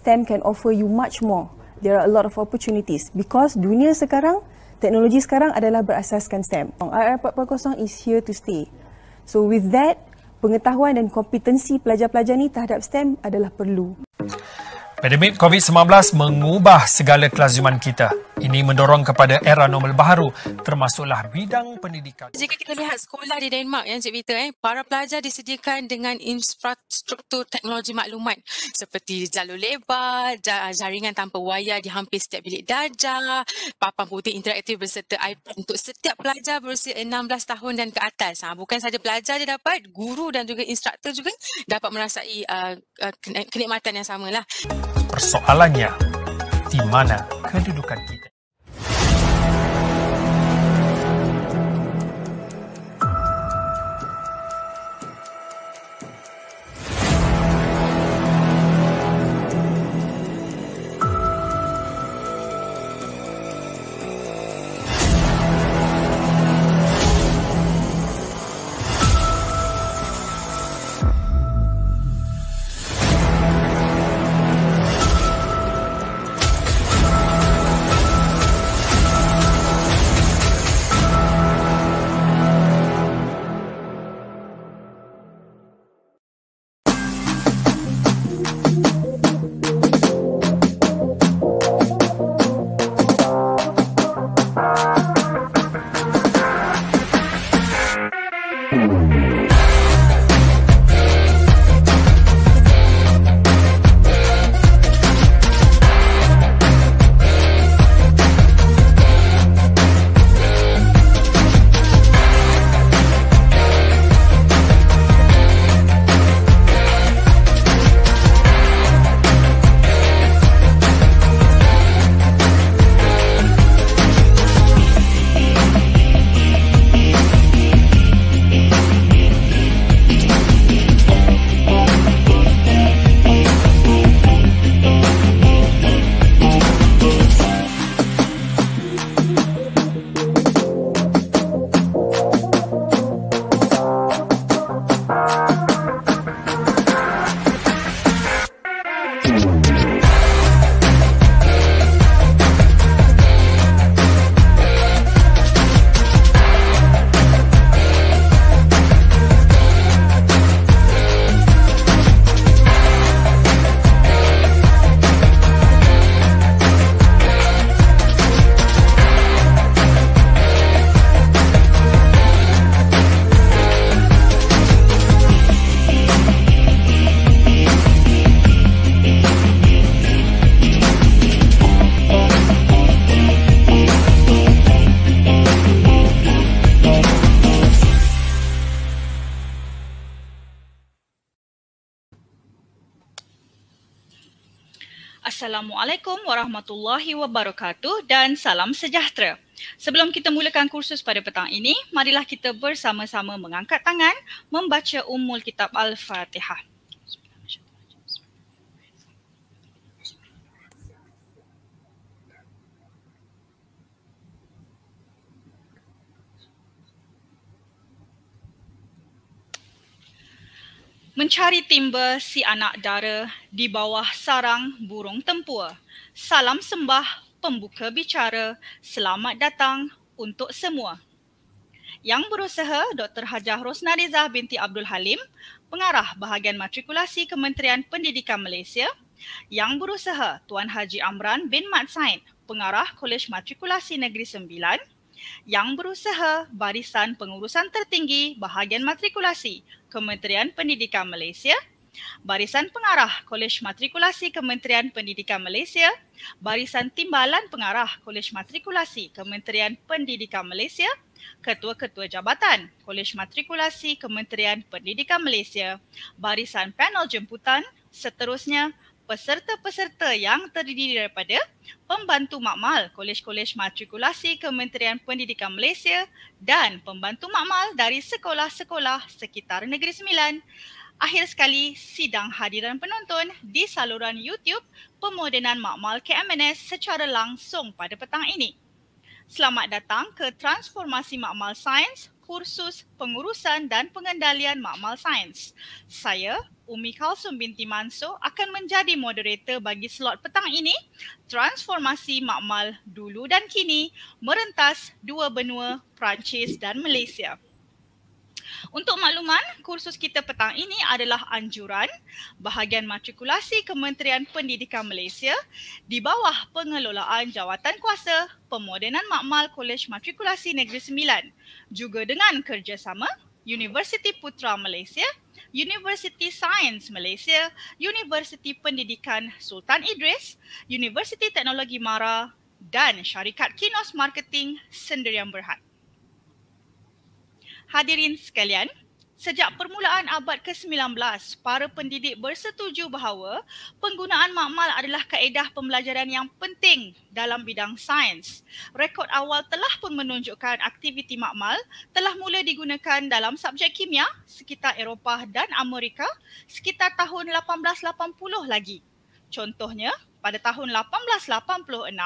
STEM can offer you much more. There are a lot of opportunities because dunia sekarang, teknologi sekarang adalah berasaskan STEM. IR 4.0 is here to stay. So with that, pengetahuan dan kompetensi pelajar-pelajar ni terhadap STEM adalah perlu. Pandemik COVID-19 mengubah segala kelaziman kita. Ini mendorong kepada era normal baru termasuklah bidang pendidikan. Jika kita lihat sekolah di Denmark yang Cik Peter, eh, para pelajar disediakan dengan infrastruktur teknologi maklumat seperti jalur lebar, jaringan tanpa wayar di hampir setiap bilik dajar, papan putih interaktif berserta iPad untuk setiap pelajar berusia 16 tahun dan ke atas. Ha, bukan saja pelajar dia dapat, guru dan juga instruktur juga dapat merasai uh, uh, kenikmatan yang sama thank persoalannya di mana kedudukan kita. Assalamualaikum warahmatullahi wabarakatuh dan salam sejahtera. Sebelum kita mulakan kursus pada petang ini, marilah kita bersama-sama mengangkat tangan membaca Ummul Kitab Al-Fatihah. mencari timba si anak dara di bawah sarang burung tempua. Salam sembah pembuka bicara, selamat datang untuk semua. Yang berusaha Dr. Hajah Rosnarizah binti Abdul Halim, pengarah bahagian matrikulasi Kementerian Pendidikan Malaysia. Yang berusaha Tuan Haji Amran bin Mat Said, pengarah Kolej Matrikulasi Negeri Sembilan. Yang berusaha Barisan Pengurusan Tertinggi Bahagian Matrikulasi, Kementerian Pendidikan Malaysia, Barisan Pengarah Kolej Matrikulasi Kementerian Pendidikan Malaysia, Barisan Timbalan Pengarah Kolej Matrikulasi Kementerian Pendidikan Malaysia, Ketua-ketua Jabatan Kolej Matrikulasi Kementerian Pendidikan Malaysia, Barisan Panel Jemputan, seterusnya peserta-peserta yang terdiri daripada pembantu makmal Kolej-Kolej Matrikulasi Kementerian Pendidikan Malaysia dan pembantu makmal dari sekolah-sekolah sekitar Negeri Sembilan. Akhir sekali, sidang hadiran penonton di saluran YouTube Pemodenan Makmal KMNS secara langsung pada petang ini. Selamat datang ke Transformasi Makmal Sains kursus pengurusan dan pengendalian makmal sains. Saya, Umi Kalsum binti Manso akan menjadi moderator bagi slot petang ini, Transformasi Makmal Dulu dan Kini, Merentas Dua Benua, Perancis dan Malaysia. Untuk makluman, kursus kita petang ini adalah anjuran bahagian matrikulasi Kementerian Pendidikan Malaysia di bawah pengelolaan jawatan kuasa Pemodenan Makmal Kolej Matrikulasi Negeri Sembilan juga dengan kerjasama Universiti Putra Malaysia, Universiti Sains Malaysia, Universiti Pendidikan Sultan Idris, Universiti Teknologi Mara dan Syarikat Kinos Marketing Sendirian Berhad hadirin sekalian, sejak permulaan abad ke-19, para pendidik bersetuju bahawa penggunaan makmal adalah kaedah pembelajaran yang penting dalam bidang sains. Rekod awal telah pun menunjukkan aktiviti makmal telah mula digunakan dalam subjek kimia sekitar Eropah dan Amerika sekitar tahun 1880 lagi. Contohnya, pada tahun 1886,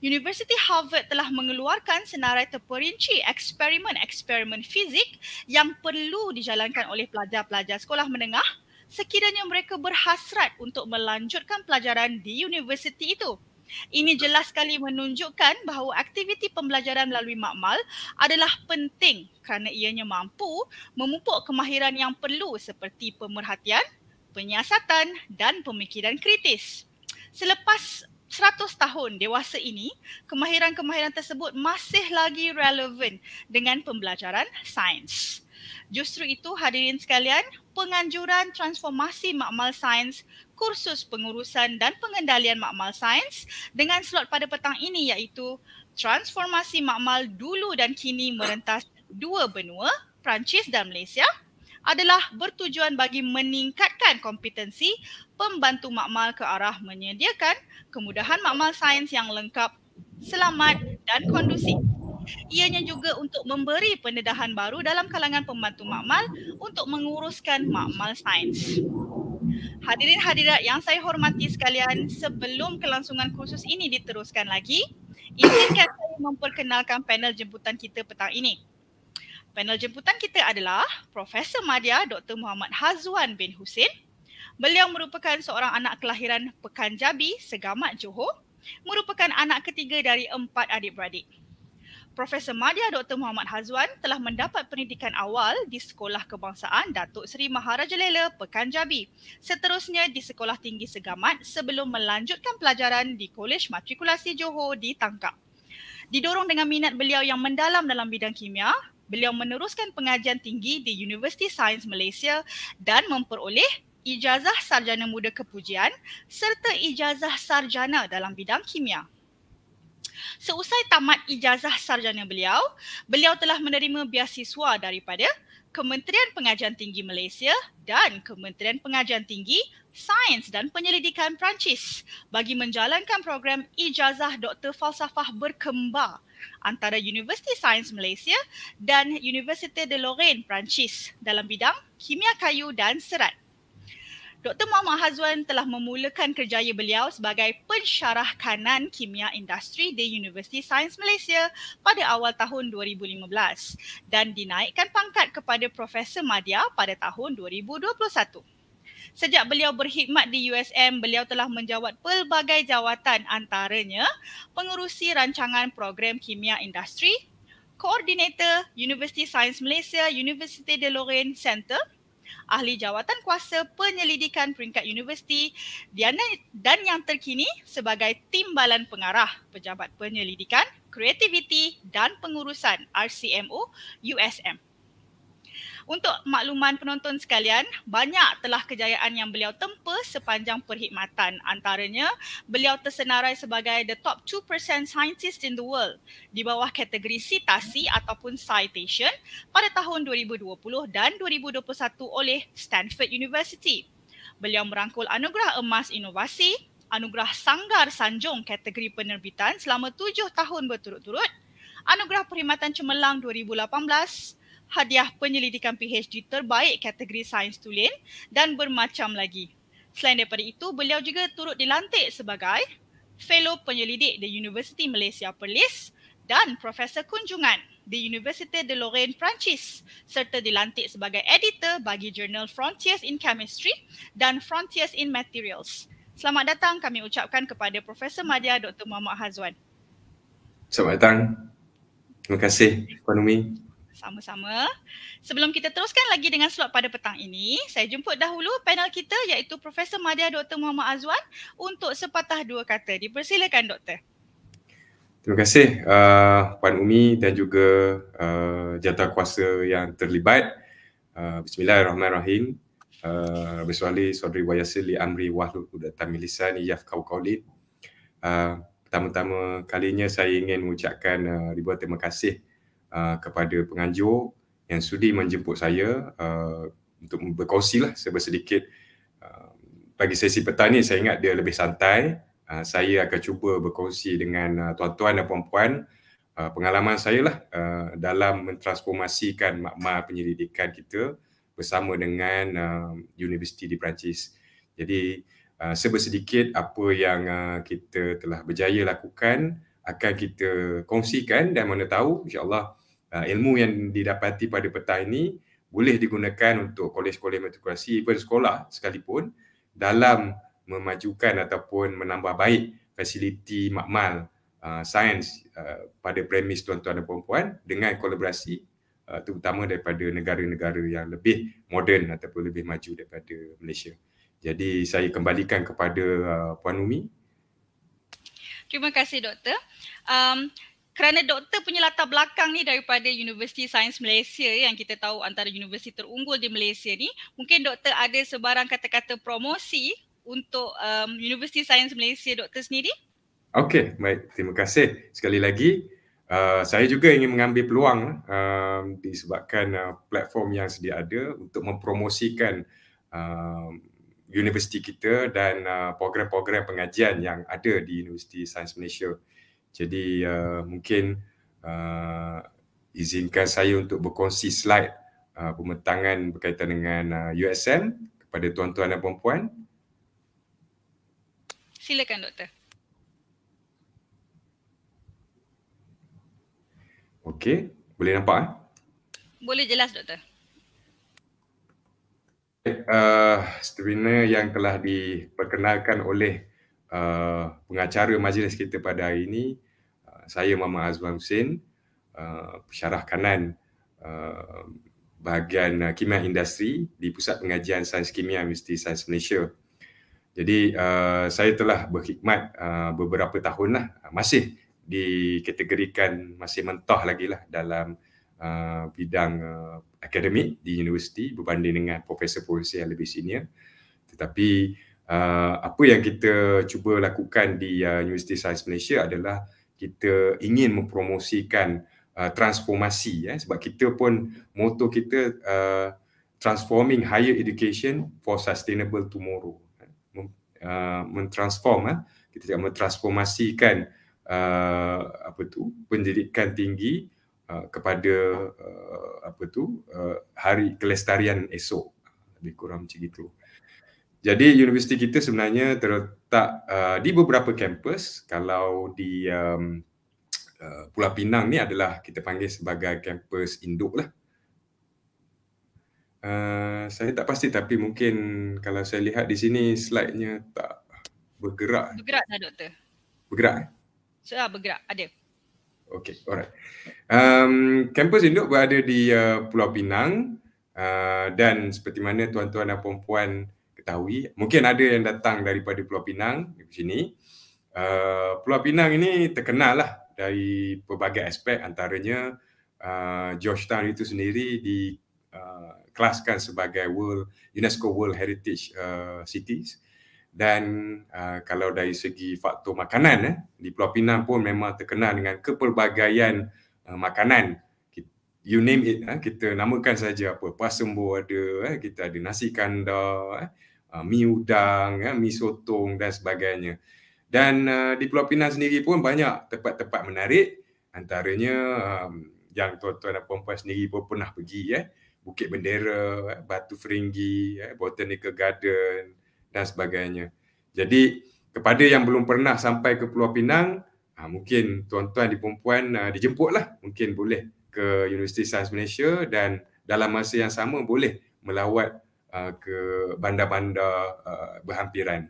University Harvard telah mengeluarkan senarai terperinci eksperimen-eksperimen fizik yang perlu dijalankan oleh pelajar-pelajar sekolah menengah sekiranya mereka berhasrat untuk melanjutkan pelajaran di universiti itu. Ini jelas sekali menunjukkan bahawa aktiviti pembelajaran melalui makmal adalah penting kerana ianya mampu memupuk kemahiran yang perlu seperti pemerhatian, penyiasatan dan pemikiran kritis selepas 100 tahun dewasa ini, kemahiran-kemahiran tersebut masih lagi relevan dengan pembelajaran sains. Justru itu hadirin sekalian, penganjuran transformasi makmal sains, kursus pengurusan dan pengendalian makmal sains dengan slot pada petang ini iaitu transformasi makmal dulu dan kini merentas dua benua, Perancis dan Malaysia adalah bertujuan bagi meningkatkan kompetensi pembantu makmal ke arah menyediakan kemudahan makmal sains yang lengkap, selamat dan kondusif. Ianya juga untuk memberi pendedahan baru dalam kalangan pembantu makmal untuk menguruskan makmal sains. Hadirin hadirat yang saya hormati sekalian, sebelum kelangsungan kursus ini diteruskan lagi, izinkan saya memperkenalkan panel jemputan kita petang ini. Panel jemputan kita adalah Profesor Madya Dr. Muhammad Hazwan bin Hussein. Beliau merupakan seorang anak kelahiran Pekan Jabi, Segamat Johor, merupakan anak ketiga dari empat adik-beradik. Profesor Madya Dr. Muhammad Hazwan telah mendapat pendidikan awal di Sekolah Kebangsaan Datuk Seri Maharaja Lela, Pekan Jabi. Seterusnya di Sekolah Tinggi Segamat sebelum melanjutkan pelajaran di Kolej Matrikulasi Johor di Tangkap. Didorong dengan minat beliau yang mendalam dalam bidang kimia, Beliau meneruskan pengajian tinggi di University Sains Malaysia dan memperoleh ijazah sarjana muda kepujian serta ijazah sarjana dalam bidang kimia. Seusai tamat ijazah sarjana beliau, beliau telah menerima beasiswa daripada Kementerian Pengajian Tinggi Malaysia dan Kementerian Pengajian Tinggi Sains dan Penyelidikan Perancis bagi menjalankan program Ijazah Doktor Falsafah Berkembar antara Universiti Sains Malaysia dan Universiti de Lorraine Perancis dalam bidang kimia kayu dan serat. Dr. Muhammad Hazwan telah memulakan kerjaya beliau sebagai pensyarah kanan kimia industri di Universiti Sains Malaysia pada awal tahun 2015 dan dinaikkan pangkat kepada Profesor madya pada tahun 2021. Sejak beliau berkhidmat di USM, beliau telah menjawat pelbagai jawatan antaranya pengurusi rancangan program kimia industri, koordinator University Science Malaysia, University de Lorraine Center, ahli jawatan kuasa penyelidikan peringkat universiti dan yang terkini sebagai timbalan pengarah pejabat penyelidikan, kreativiti dan pengurusan RCMU USM. Untuk makluman penonton sekalian, banyak telah kejayaan yang beliau tempuh sepanjang perkhidmatan. Antaranya, beliau tersenarai sebagai the top 2% scientist in the world di bawah kategori citasi ataupun citation pada tahun 2020 dan 2021 oleh Stanford University. Beliau merangkul anugerah emas inovasi, anugerah sanggar sanjung kategori penerbitan selama tujuh tahun berturut-turut, anugerah perkhidmatan cemerlang 2018, hadiah penyelidikan PhD terbaik kategori sains tulen dan bermacam lagi. Selain daripada itu, beliau juga turut dilantik sebagai Fellow Penyelidik di University Malaysia Perlis dan Profesor Kunjungan di Universiti de Lorraine Perancis serta dilantik sebagai editor bagi jurnal Frontiers in Chemistry dan Frontiers in Materials. Selamat datang kami ucapkan kepada Profesor Madya Dr. Muhammad Hazwan. Selamat datang. Terima kasih Puan Umi sama-sama. Sebelum kita teruskan lagi dengan slot pada petang ini, saya jemput dahulu panel kita iaitu Profesor Madia Dr. Muhammad Azwan untuk sepatah dua kata. Dipersilakan doktor. Terima kasih uh, Puan Umi dan juga uh, jata kuasa yang terlibat. Uh, Bismillahirrahmanirrahim. Uh, Bismillahirrahmanirrahim. Saudari Wayasil li amri wahlu udatan milisan iyaf kau kaulid. Uh, Pertama-tama kalinya saya ingin mengucapkan uh, ribuan terima kasih uh, kepada penganjur yang sudi menjemput saya uh, untuk berkongsi lah sedikit. Uh, bagi sesi petang ni saya ingat dia lebih santai. Uh, saya akan cuba berkongsi dengan uh, tuan-tuan dan puan-puan uh, pengalaman saya lah uh, dalam mentransformasikan makmal penyelidikan kita bersama dengan uh, universiti di Perancis. Jadi uh, sebersedikit apa yang uh, kita telah berjaya lakukan akan kita kongsikan dan mana tahu insyaAllah uh, ilmu yang didapati pada peta ini boleh digunakan untuk kolej-kolej matrikulasi even sekolah sekalipun dalam memajukan ataupun menambah baik fasiliti makmal uh, sains uh, pada premis tuan-tuan dan puan-puan dengan kolaborasi uh, terutama daripada negara-negara yang lebih moden ataupun lebih maju daripada Malaysia. Jadi saya kembalikan kepada uh, Puan Umi. Terima kasih Doktor. Um, kerana doktor punya latar belakang ni daripada Universiti Sains Malaysia eh, yang kita tahu antara universiti terunggul di Malaysia ni, mungkin doktor ada sebarang kata-kata promosi untuk um, Universiti Sains Malaysia doktor sendiri? Okey, baik. Terima kasih sekali lagi. Uh, saya juga ingin mengambil peluang uh, disebabkan uh, platform yang sedia ada untuk mempromosikan uh, universiti kita dan uh, program-program pengajian yang ada di Universiti Sains Malaysia. Jadi uh, mungkin uh, izinkan saya untuk berkongsi slide uh, pemetangan berkaitan dengan uh, USM kepada tuan-tuan dan puan-puan. Silakan doktor. Okey, boleh nampak eh? Boleh jelas doktor. Eh, uh, Stewina yang telah diperkenalkan oleh uh, pengacara majlis kita pada hari ini uh, saya Mama Azman Hussein uh, pesyarah kanan uh, bahagian uh, kimia industri di Pusat Pengajian Sains Kimia Universiti Sains Malaysia. Jadi uh, saya telah berkhidmat uh, beberapa tahun lah uh, masih dikategorikan masih mentah lagi lah dalam uh, bidang uh, akademik di universiti berbanding dengan profesor-profesor yang lebih senior. Tetapi Ah, apa yang kita cuba lakukan di uh, Universiti Sains Malaysia adalah kita ingin mempromosikan uh, transformasi eh, sebab kita pun moto kita uh, transforming higher education for sustainable tomorrow uh, mentransform eh, kita cakap mentransformasikan uh, apa tu pendidikan tinggi uh, kepada uh, apa tu uh, hari kelestarian esok lebih kurang macam itu. Jadi universiti kita sebenarnya terletak uh, di beberapa kampus. Kalau di um, uh, Pulau Pinang ni adalah kita panggil sebagai kampus induk lah. Uh, saya tak pasti tapi mungkin kalau saya lihat di sini slide-nya tak bergerak. Bergerak tak doktor. Bergerak? Eh? Sudah so, bergerak, ada. Okay, alright. Um, kampus induk berada di uh, Pulau Pinang uh, dan seperti mana tuan-tuan dan puan-puan ketahui mungkin ada yang datang daripada Pulau Pinang di sini uh, Pulau Pinang ini terkenal lah dari pelbagai aspek antaranya uh, Georgetown itu sendiri di uh, kelaskan sebagai World UNESCO World Heritage uh, Cities dan uh, kalau dari segi faktor makanan eh, di Pulau Pinang pun memang terkenal dengan kepelbagaian uh, makanan you name it eh, kita namakan saja apa pasembo ada eh, kita ada nasi kandar eh, uh, ah, mi udang, ya, eh, mi sotong dan sebagainya. Dan uh, di Pulau Pinang sendiri pun banyak tempat-tempat menarik antaranya um, yang tuan-tuan dan puan sendiri pun pernah pergi ya, eh, Bukit Bendera, eh, Batu Feringgi, eh, Botanical Garden dan sebagainya. Jadi kepada yang belum pernah sampai ke Pulau Pinang, uh, mungkin tuan-tuan dan puan-puan uh, dijemputlah, mungkin boleh ke Universiti Sains Malaysia dan dalam masa yang sama boleh melawat uh, ke bandar-bandar uh, berhampiran.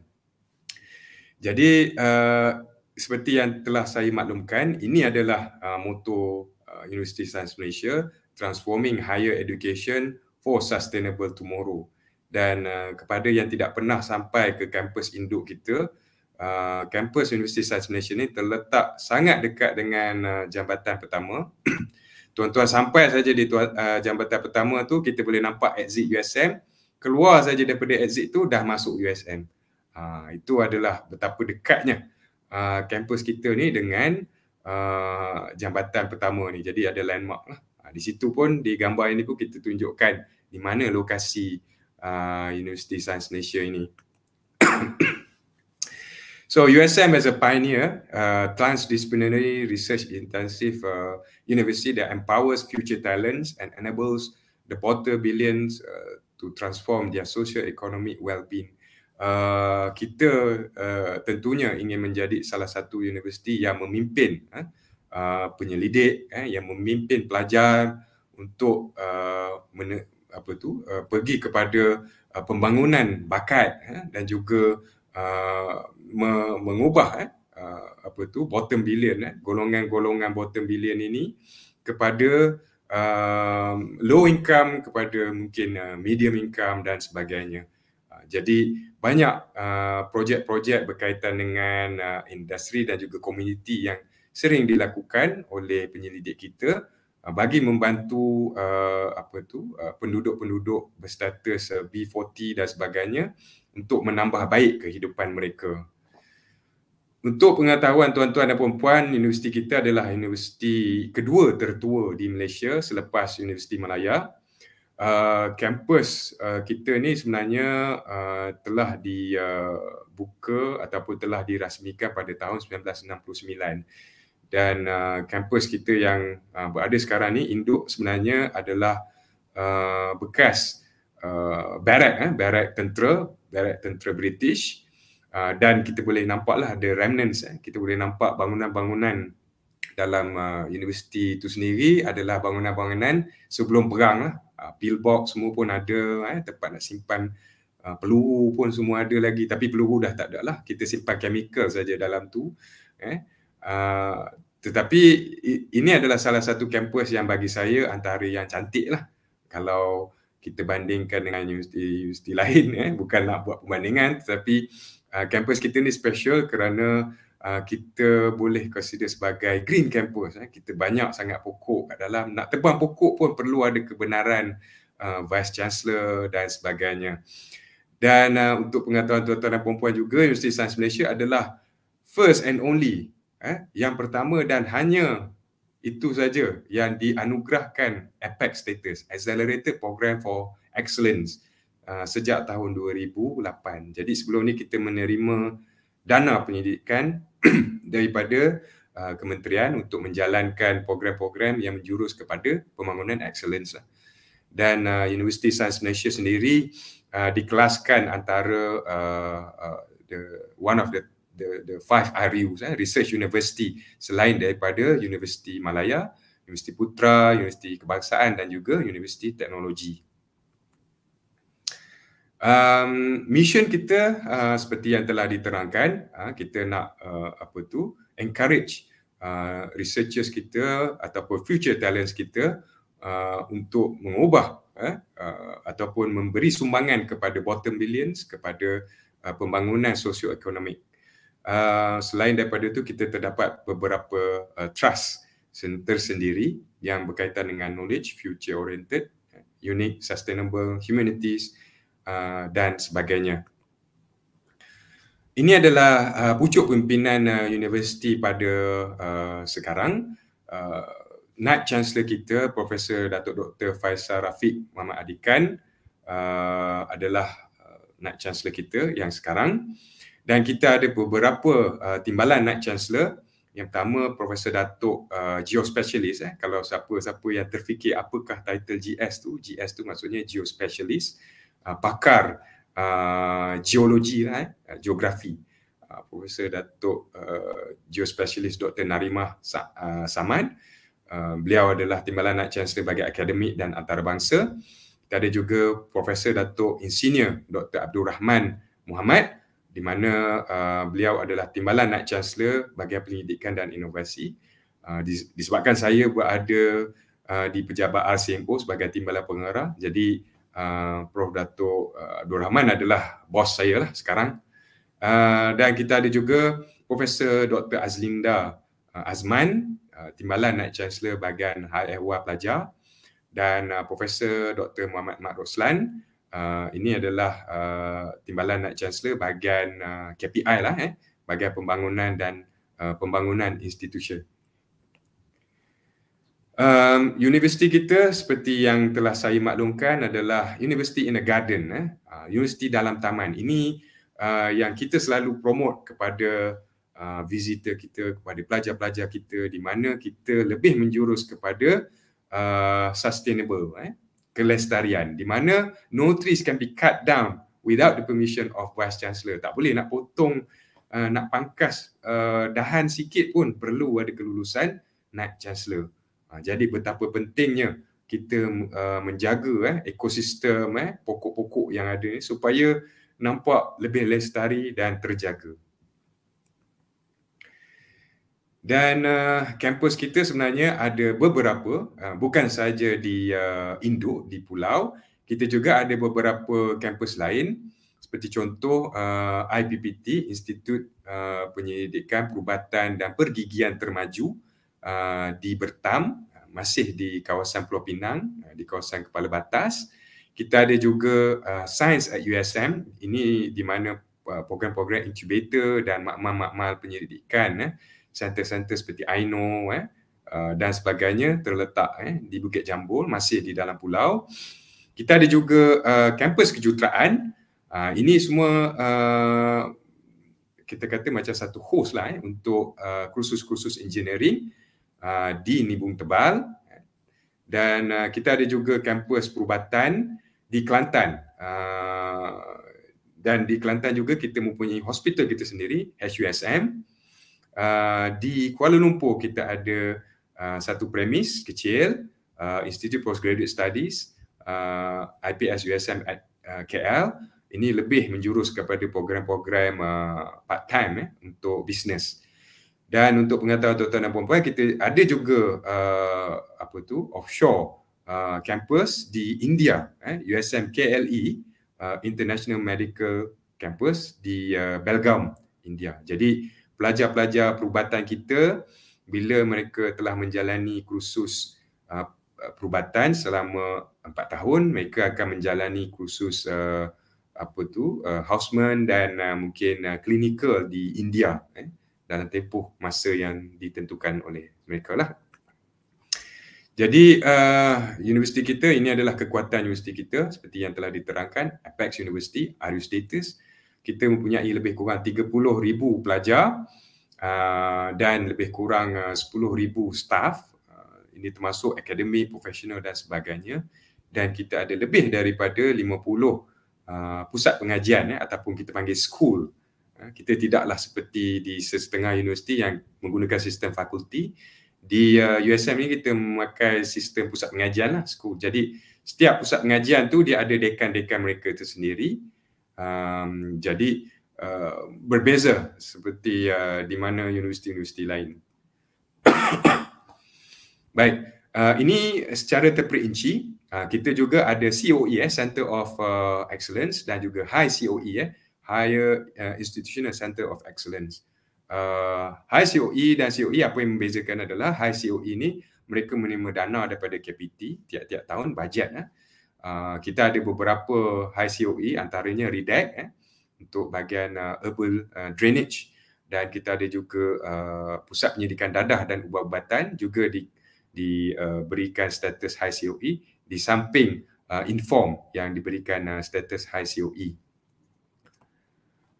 Jadi uh, seperti yang telah saya maklumkan, ini adalah uh, moto uh, Universiti Sains Malaysia Transforming Higher Education for Sustainable Tomorrow. Dan uh, kepada yang tidak pernah sampai ke kampus induk kita, uh, kampus Universiti Sains Malaysia ini terletak sangat dekat dengan uh, jambatan pertama. Tuan-tuan sampai saja di tuan, uh, jambatan pertama tu kita boleh nampak exit USM keluar saja daripada exit tu dah masuk USM. Uh, ah, itu adalah betapa dekatnya ah, kampus uh, kita ni dengan uh, jambatan pertama ni. Jadi ada landmark lah. Uh, di situ pun di gambar ini pun kita tunjukkan di mana lokasi uh, Universiti Sains Malaysia ini. so USM as a pioneer uh, transdisciplinary research intensive uh, university that empowers future talents and enables the porter billions uh, to transform their social economic well-being. Uh, kita uh, tentunya ingin menjadi salah satu universiti yang memimpin eh, uh, penyelidik, uh, yang memimpin pelajar untuk uh, men- apa tu, uh, pergi kepada uh, pembangunan bakat uh, dan juga uh, me- mengubah uh, apa tu bottom billion, uh, golongan-golongan bottom billion ini kepada uh, low income kepada mungkin uh, medium income dan sebagainya. Uh, jadi banyak uh, projek-projek berkaitan dengan uh, industri dan juga komuniti yang sering dilakukan oleh penyelidik kita uh, bagi membantu uh, apa tu uh, penduduk-penduduk berstatus uh, B40 dan sebagainya untuk menambah baik kehidupan mereka untuk pengetahuan tuan-tuan dan puan-puan, universiti kita adalah universiti kedua tertua di Malaysia selepas Universiti Malaya. Uh, kampus uh, kita ni sebenarnya uh, telah dibuka ataupun telah dirasmikan pada tahun 1969. Dan uh, kampus kita yang uh, berada sekarang ni induk sebenarnya adalah uh, bekas uh, barat, eh, barat tentera, barat tentera British. Ah, dan kita boleh nampaklah ada remnants eh. kita boleh nampak bangunan-bangunan dalam uh, universiti itu sendiri adalah bangunan-bangunan sebelum perang lah. Uh, pillbox semua pun ada, eh, tempat nak simpan uh, peluru pun semua ada lagi. Tapi peluru dah tak ada lah. Kita simpan chemical saja dalam tu. Eh. Uh, tetapi ini adalah salah satu kampus yang bagi saya antara yang cantik lah. Kalau kita bandingkan dengan universiti-universiti lain eh bukan nak buat perbandingan tetapi uh, kampus kita ni special kerana uh, kita boleh consider sebagai green campus eh kita banyak sangat pokok kat dalam nak tebang pokok pun perlu ada kebenaran uh, vice chancellor dan sebagainya dan uh, untuk pengetahuan tuan-tuan dan puan-puan juga Universiti Sains Malaysia adalah first and only eh yang pertama dan hanya itu saja yang dianugerahkan APEC status, Accelerated Program for Excellence uh, sejak tahun 2008. Jadi sebelum ni kita menerima dana penyidikan daripada uh, kementerian untuk menjalankan program-program yang menjurus kepada pembangunan excellence. Lah. Dan uh, Universiti Sains Malaysia sendiri uh, dikelaskan antara uh, uh, the one of the the the five RUs eh, research university selain daripada Universiti Malaya, Universiti Putra, Universiti Kebangsaan dan juga Universiti Teknologi. Um mission kita uh, seperti yang telah diterangkan, uh, kita nak uh, apa tu encourage uh, researchers kita ataupun future talents kita uh, untuk mengubah eh, uh, ataupun memberi sumbangan kepada bottom billions kepada uh, pembangunan sosioekonomik Ah, selain daripada itu kita terdapat beberapa uh, trust tersendiri yang berkaitan dengan knowledge, future oriented, unique, sustainable, humanities uh, dan sebagainya. Ini adalah uh, pucuk pimpinan uh, universiti pada uh, sekarang. Uh, Night Chancellor kita Profesor Datuk Dr Faisal Rafiq Muhammad Adikan uh, adalah uh, Night Chancellor kita yang sekarang. Uh, dan kita ada beberapa uh, timbalan Knight Chancellor yang pertama Profesor Datuk uh, Geospecialist eh kalau siapa-siapa yang terfikir apakah title GS tu GS tu maksudnya Geospecialist uh, pakar uh, geologi lah eh uh, geografi uh, Profesor Datuk uh, Geospecialist Dr Narimah Sa- uh, Saman Uh, beliau adalah timbalan Knight Chancellor bagi akademik dan antarabangsa. Kita ada juga Profesor Datuk Insinyur Dr. Abdul Rahman Muhammad di mana uh, beliau adalah timbalan Night Chancellor bahagian penyelidikan dan inovasi uh, disebabkan saya berada uh, di pejabat RCMO sebagai timbalan pengarah jadi uh, Prof. Datuk uh, Abdul Rahman adalah bos saya lah sekarang uh, dan kita ada juga Profesor Dr. Azlinda uh, Azman uh, timbalan Night Chancellor bahagian HLW Pelajar dan uh, Profesor Dr. Muhammad Mat Roslan uh, Ah, ini hmm. adalah uh, timbalan naik Chancellor bahagian uh, ah, KPI lah eh bahagian pembangunan dan uh, pembangunan institusi. Um, universiti kita seperti yang telah saya maklumkan adalah University in a Garden eh uh, dalam taman. Ini uh, yang kita selalu promote kepada uh, visitor kita kepada pelajar-pelajar kita di mana kita lebih menjurus kepada uh, sustainable eh kelestarian di mana no trees can be cut down without the permission of vice chancellor tak boleh nak potong uh, nak pangkas uh, dahan sikit pun perlu ada kelulusan naik chancellor uh, jadi betapa pentingnya kita uh, menjaga eh ekosistem eh pokok-pokok yang ada ni supaya nampak lebih lestari dan terjaga dan uh, kampus kita sebenarnya ada beberapa, uh, bukan saja di uh, Induk, di Pulau. Kita juga ada beberapa kampus lain seperti contoh uh, IPPT, Institut uh, Penyelidikan Perubatan dan Pergigian Termaju uh, di Bertam, uh, masih di kawasan Pulau Pinang, uh, di kawasan Kepala Batas. Kita ada juga uh, Science at USM, ini di mana uh, program-program incubator dan makmal-makmal penyelidikan uh, center-center seperti Aino eh, uh, dan sebagainya terletak eh, di Bukit Jambul masih di dalam pulau. Kita ada juga uh, kampus kejuruteraan. Uh, ini semua uh, kita kata macam satu host lah eh, untuk uh, kursus-kursus engineering uh, di Nibung Tebal. Dan uh, kita ada juga kampus perubatan di Kelantan. Uh, dan di Kelantan juga kita mempunyai hospital kita sendiri, HUSM uh, di Kuala Lumpur kita ada uh, satu premis kecil uh, Institute Postgraduate Studies uh, IPS USM at uh, KL ini lebih menjurus kepada program-program uh, part time eh, untuk bisnes dan untuk pengetahuan tuan-tuan dan puan-puan kita ada juga uh, apa tu offshore uh, campus di India eh, USM KLE uh, International Medical Campus di uh, Belgaum India. Jadi uh, pelajar-pelajar perubatan kita bila mereka telah menjalani kursus uh, perubatan selama 4 tahun mereka akan menjalani kursus uh, apa tu uh, houseman dan uh, mungkin uh, clinical di India eh dalam tempoh masa yang ditentukan oleh mereka lah. Jadi uh, universiti kita ini adalah kekuatan universiti kita seperti yang telah diterangkan Apex University, Aru uh, kita mempunyai lebih kurang 30,000 pelajar uh, dan lebih kurang uh, 10,000 staff uh, ini termasuk akademi, profesional dan sebagainya dan kita ada lebih daripada 50 uh, pusat pengajian eh, ataupun kita panggil school uh, kita tidaklah seperti di setengah universiti yang menggunakan sistem fakulti. Di uh, USM ni kita memakai sistem pusat pengajian lah, school. Jadi setiap pusat pengajian tu dia ada dekan-dekan mereka tersendiri. Uh, um, jadi uh, berbeza seperti uh, di mana universiti-universiti lain. Baik, uh, ini secara terperinci uh, kita juga ada COE eh, Center of uh, Excellence dan juga High COE eh, Higher uh, Institutional Center of Excellence. Uh, high COE dan COE apa yang membezakan adalah High COE ni mereka menerima dana daripada KPT tiap-tiap tahun bajet eh uh, kita ada beberapa high COE antaranya REDAC eh, untuk bahagian uh, herbal uh, drainage dan kita ada juga uh, pusat penyidikan dadah dan ubat-ubatan juga di diberikan uh, status high COE di samping uh, inform yang diberikan uh, status high COE.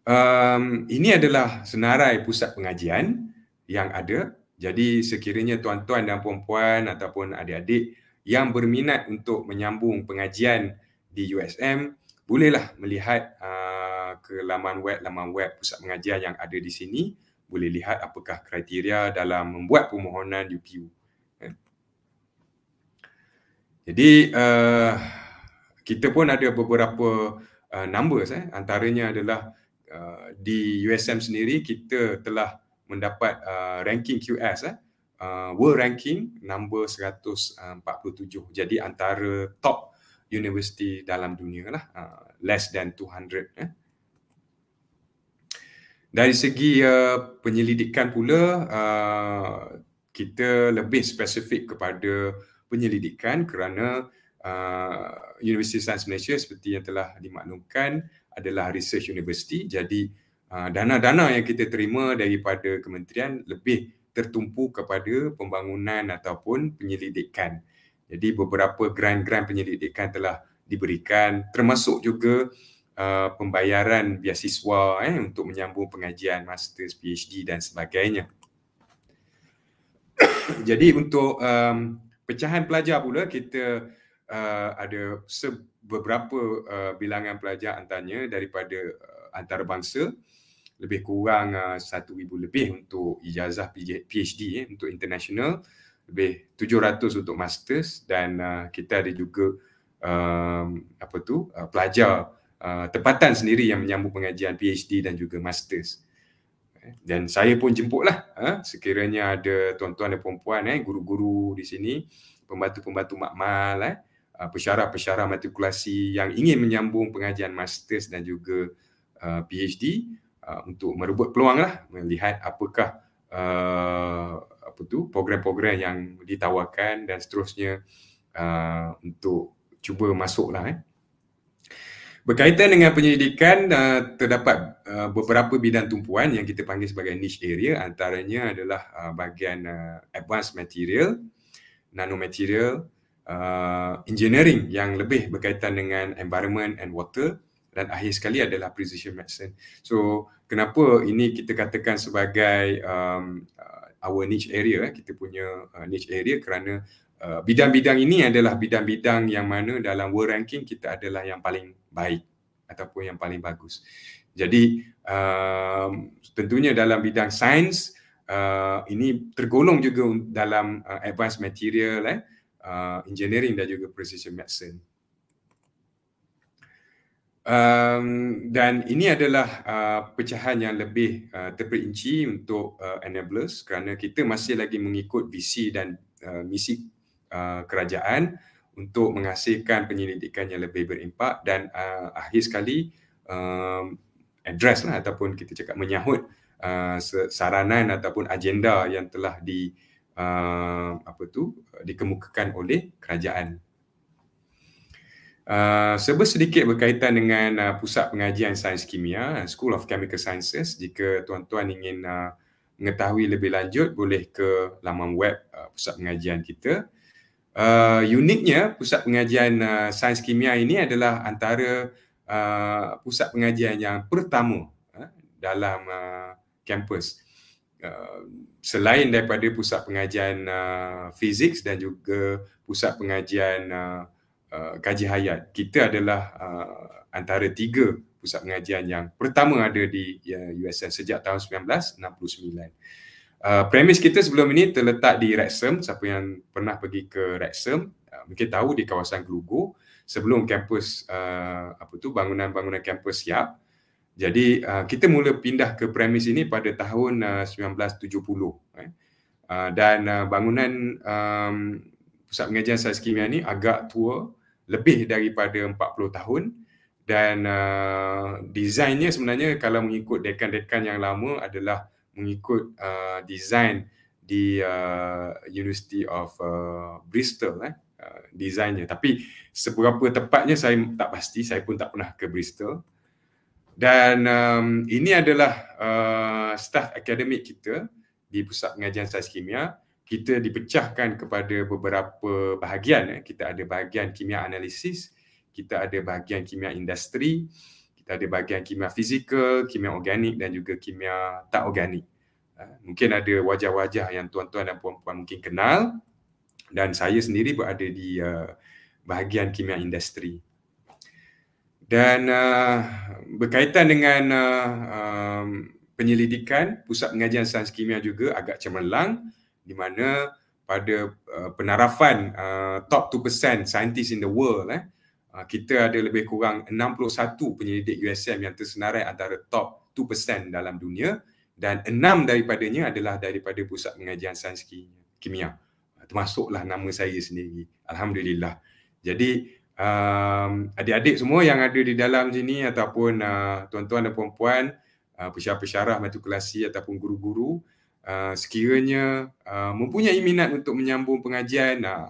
Um, ini adalah senarai pusat pengajian yang ada. Jadi sekiranya tuan-tuan dan puan-puan ataupun adik-adik yang berminat untuk menyambung pengajian di USM bolehlah melihat uh, ke laman web laman web pusat pengajian yang ada di sini boleh lihat apakah kriteria dalam membuat permohonan UPU. Eh. Jadi uh, kita pun ada beberapa uh, numbers eh antaranya adalah uh, di USM sendiri kita telah mendapat uh, ranking QS eh uh, world ranking number 147 jadi antara top university dalam dunia lah uh, less than 200 eh. dari segi uh, penyelidikan pula uh, kita lebih spesifik kepada penyelidikan kerana uh, of Science Malaysia seperti yang telah dimaklumkan adalah research university jadi uh, dana-dana yang kita terima daripada kementerian lebih tertumpu kepada pembangunan ataupun penyelidikan. Jadi beberapa grant-grant penyelidikan telah diberikan termasuk juga uh, pembayaran biasiswa eh, untuk menyambung pengajian master, PhD dan sebagainya. Jadi untuk um, pecahan pelajar pula kita uh, ada beberapa uh, bilangan pelajar antaranya daripada uh, antarabangsa lebih kurang uh, ah, 1000 lebih untuk ijazah PhD eh, untuk international lebih 700 untuk masters dan uh, kita ada juga um, apa tu uh, pelajar uh, tempatan sendiri yang menyambut pengajian PhD dan juga masters eh, dan saya pun jemputlah eh, sekiranya ada tuan-tuan dan puan-puan eh, guru-guru di sini pembantu-pembantu makmal eh, pesara pesara matrikulasi yang ingin menyambung pengajian masters dan juga uh, PhD Uh, untuk merebut peluang lah melihat apakah uh, apa tu program-program yang ditawarkan dan seterusnya uh, untuk cuba masuk lah eh. Berkaitan dengan penyelidikan uh, terdapat uh, beberapa bidang tumpuan yang kita panggil sebagai niche area antaranya adalah bahagian advanced material, nanomaterial, engineering yang lebih berkaitan dengan environment and water dan akhir sekali adalah precision medicine. So kenapa ini kita katakan sebagai um, uh, our niche area eh, kita punya uh, niche area kerana uh, bidang-bidang ini adalah bidang-bidang yang mana dalam world ranking kita adalah yang paling baik ataupun yang paling bagus. Jadi um, tentunya dalam bidang sains uh, ini tergolong juga dalam uh, advanced material eh uh, engineering dan juga precision medicine. Um, dan ini adalah uh, pecahan yang lebih uh, terperinci untuk uh, enablers kerana kita masih lagi mengikut visi dan uh, misi uh, kerajaan untuk menghasilkan penyelidikan yang lebih berimpak dan uh, akhir sekali um, address lah ataupun kita cakap menyahut uh, saranan ataupun agenda yang telah di uh, apa tu dikemukakan oleh kerajaan Uh, ah, Sebab sedikit berkaitan dengan uh, pusat pengajian sains kimia, eh, School of Chemical Sciences. Jika tuan-tuan ingin uh, mengetahui lebih lanjut, boleh ke laman web uh, pusat pengajian kita. Uh, uniknya, pusat pengajian uh, sains kimia ini adalah antara uh, pusat pengajian yang pertama uh, dalam uh, Uh, selain daripada pusat pengajian uh, fizik dan juga pusat pengajian uh, uh, kaji hayat kita adalah uh, antara tiga pusat pengajian yang pertama ada di uh, USN sejak tahun 1969 Uh, premis kita sebelum ini terletak di Rexham. Siapa yang pernah pergi ke Rexham uh, mungkin tahu di kawasan Glugo sebelum kampus uh, apa tu bangunan-bangunan kampus siap. Jadi uh, kita mula pindah ke premis ini pada tahun uh, 1970 eh. uh, dan uh, bangunan um, pusat pengajian saya kimia ini agak tua lebih daripada 40 tahun dan uh, desainnya sebenarnya kalau mengikut dekan-dekan yang lama adalah mengikut uh, desain di uh, University of uh, Bristol eh uh, desainnya tapi seberapa tepatnya saya tak pasti saya pun tak pernah ke Bristol dan um, ini adalah uh, staff akademik kita di Pusat Pengajian Sains Kimia kita dipecahkan kepada beberapa bahagian eh. kita ada bahagian kimia analisis kita ada bahagian kimia industri kita ada bahagian kimia fizikal kimia organik dan juga kimia tak organik eh, mungkin ada wajah-wajah yang tuan-tuan dan puan-puan mungkin kenal dan saya sendiri berada di eh, bahagian kimia industri dan uh, berkaitan dengan uh, um, penyelidikan pusat pengajian sains kimia juga agak cemerlang di mana pada uh, penarafan uh, top 2% scientists in the world eh uh, kita ada lebih kurang 61 penyelidik USM yang tersenarai antara top 2% dalam dunia dan enam daripadanya adalah daripada pusat pengajian sains kimia uh, termasuklah nama saya sendiri alhamdulillah jadi um, adik-adik semua yang ada di dalam sini ataupun uh, tuan-tuan dan puan-puan uh, pesyarah matrikulasi ataupun guru-guru Ah, sekiranya uh, mempunyai minat untuk menyambung pengajian uh,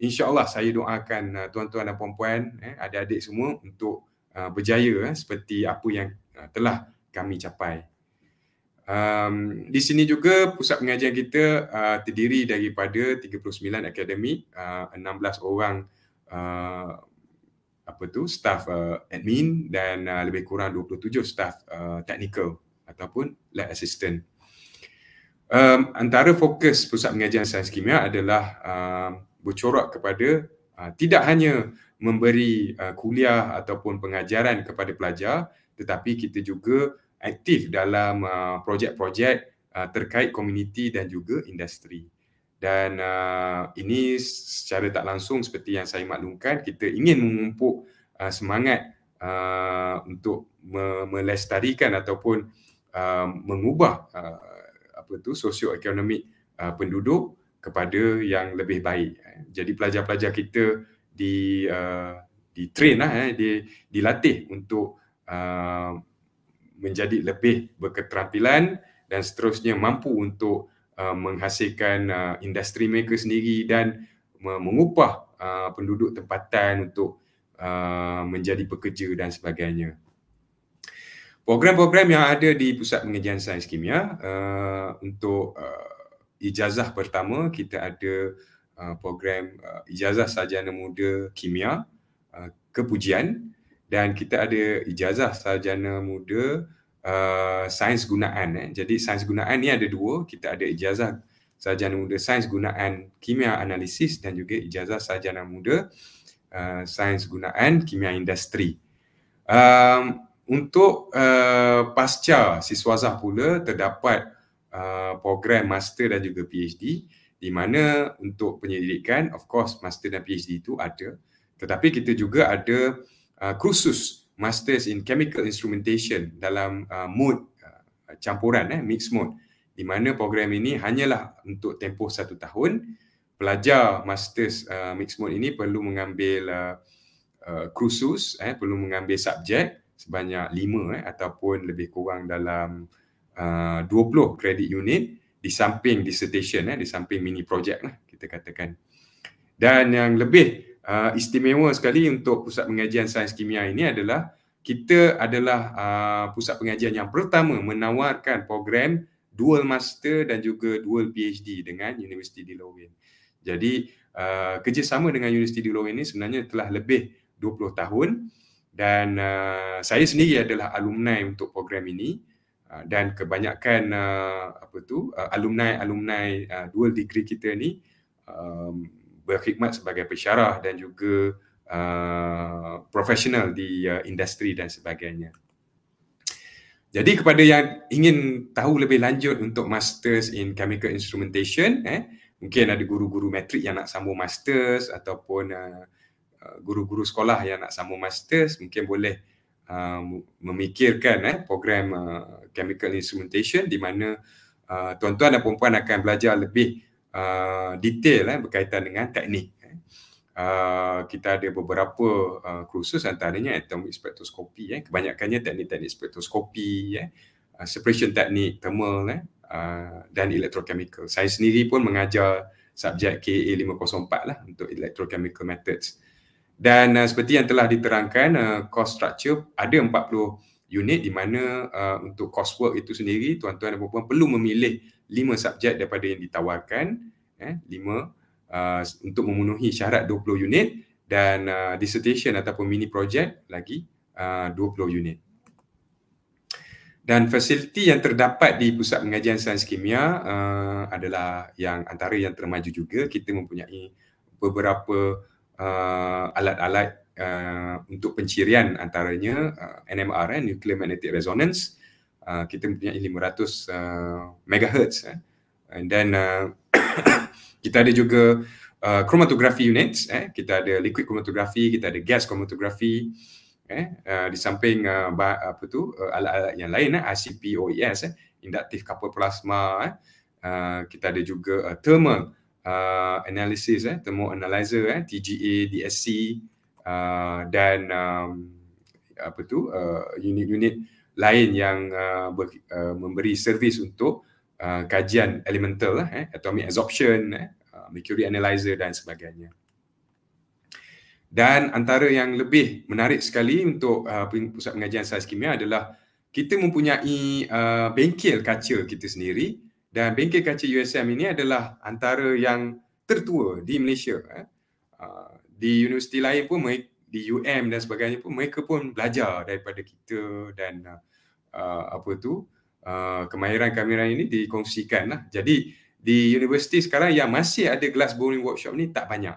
insyaallah saya doakan uh, tuan-tuan dan puan-puan eh adik-adik semua untuk uh, berjaya eh, seperti apa yang uh, telah kami capai um, di sini juga pusat pengajian kita uh, terdiri daripada 39 akademik uh, 16 orang uh, apa tu staff uh, admin dan uh, lebih kurang 27 staff uh, technical ataupun lab assistant um, antara fokus pusat pengajian sains kimia adalah uh, bercorak kepada uh, tidak hanya memberi uh, kuliah ataupun pengajaran kepada pelajar tetapi kita juga aktif dalam uh, projek-projek uh, terkait komuniti dan juga industri dan uh, ini secara tak langsung seperti yang saya maklumkan kita ingin mengumpuk uh, semangat uh, untuk me- melestarikan ataupun uh, mengubah uh, apa tu sosioekonomik uh, penduduk kepada yang lebih baik. Eh, jadi pelajar-pelajar kita di uh, di train lah, eh, di dilatih untuk uh, menjadi lebih berketerampilan dan seterusnya mampu untuk uh, menghasilkan uh, industri mereka sendiri dan mengupah uh, penduduk tempatan untuk uh, menjadi pekerja dan sebagainya program-program yang ada di Pusat Pengajian Sains Kimia uh, untuk uh, ijazah pertama kita ada uh, program uh, ijazah sarjana muda kimia uh, kepujian dan kita ada ijazah sarjana muda uh, sains gunaan eh. jadi sains gunaan ni ada dua kita ada ijazah sarjana muda sains gunaan kimia analisis dan juga ijazah sarjana muda uh, sains gunaan kimia industri um, untuk uh, pasca siswazah pula terdapat uh, program master dan juga PhD di mana untuk penyelidikan of course master dan PhD itu ada tetapi kita juga ada uh, kursus masters in chemical instrumentation dalam uh, mode uh, campuran eh mixed mode di mana program ini hanyalah untuk tempoh satu tahun pelajar masters uh, mixed mode ini perlu mengambil uh, uh, kursus eh perlu mengambil subjek sebanyak 5 eh, ataupun lebih kurang dalam uh, 20 credit unit di samping dissertation, eh, di samping mini project lah kita katakan. Dan yang lebih uh, istimewa sekali untuk pusat pengajian sains kimia ini adalah kita adalah uh, pusat pengajian yang pertama menawarkan program dual master dan juga dual PhD dengan Universiti di Lowen. Jadi uh, kerjasama dengan Universiti di Lowen ini sebenarnya telah lebih 20 tahun uh, dan uh, saya sendiri adalah alumni untuk program ini uh, dan kebanyakan uh, apa tu alumni-alumni uh, dual degree kita ni um, berkhidmat sebagai pensyarah dan juga uh, profesional di uh, industri dan sebagainya. Jadi kepada yang ingin tahu lebih lanjut untuk masters in chemical instrumentation eh mungkin ada guru-guru matrik yang nak sambung masters ataupun uh, Uh, guru-guru sekolah yang nak sambung masters mungkin boleh uh, memikirkan eh program uh, chemical instrumentation di mana uh, tuan-tuan dan puan-puan akan belajar lebih uh, detail eh berkaitan dengan teknik eh. uh, kita ada beberapa uh, kursus antaranya atomic spektroskopi eh kebanyakannya teknik-teknik spektroskopi eh uh, separation teknik thermal eh Uh, dan electrochemical. Saya sendiri pun mengajar subjek KA504 lah untuk electrochemical methods. Uh, dan uh, seperti yang telah diterangkan, uh, cost structure ada 40 unit di mana uh, untuk coursework itu sendiri tuan-tuan dan puan-puan perlu memilih 5 subjek daripada yang ditawarkan, eh, 5 uh, untuk memenuhi syarat 20 unit dan uh, dissertation ataupun mini project lagi uh, 20 unit. Dan fasiliti yang terdapat di Pusat Pengajian Sains Kimia uh, adalah yang antara yang termaju juga. Kita mempunyai beberapa uh, alat-alat uh, untuk pencirian antaranya uh, NMR eh, nuclear magnetic resonance uh, kita punya 500 uh, megahertz eh. and then uh, kita ada juga uh, chromatography units eh kita ada liquid chromatography kita ada gas chromatography eh uh, di samping uh, apa tu uh, alat-alat yang lain eh ICP OES eh inductive Couple plasma eh uh, kita ada juga uh, thermal uh, analysis eh temu analyzer eh TGA DSC uh, dan um, apa tu uh, unit-unit lain yang uh, ber, uh, memberi servis untuk uh, kajian elemental eh atomic absorption eh uh, mercury analyzer dan sebagainya dan antara yang lebih menarik sekali untuk uh, pusat pengajian sains kimia adalah kita mempunyai uh, bengkel kaca kita sendiri dan bengkel kaca USM ini adalah antara yang tertua di Malaysia eh. ah, di universiti lain pun di UM dan sebagainya pun mereka pun belajar daripada kita dan ah, ah, apa tu kemahiran kemahiran ini dikongsikan lah. jadi di universiti sekarang yang masih ada glass blowing workshop ni tak banyak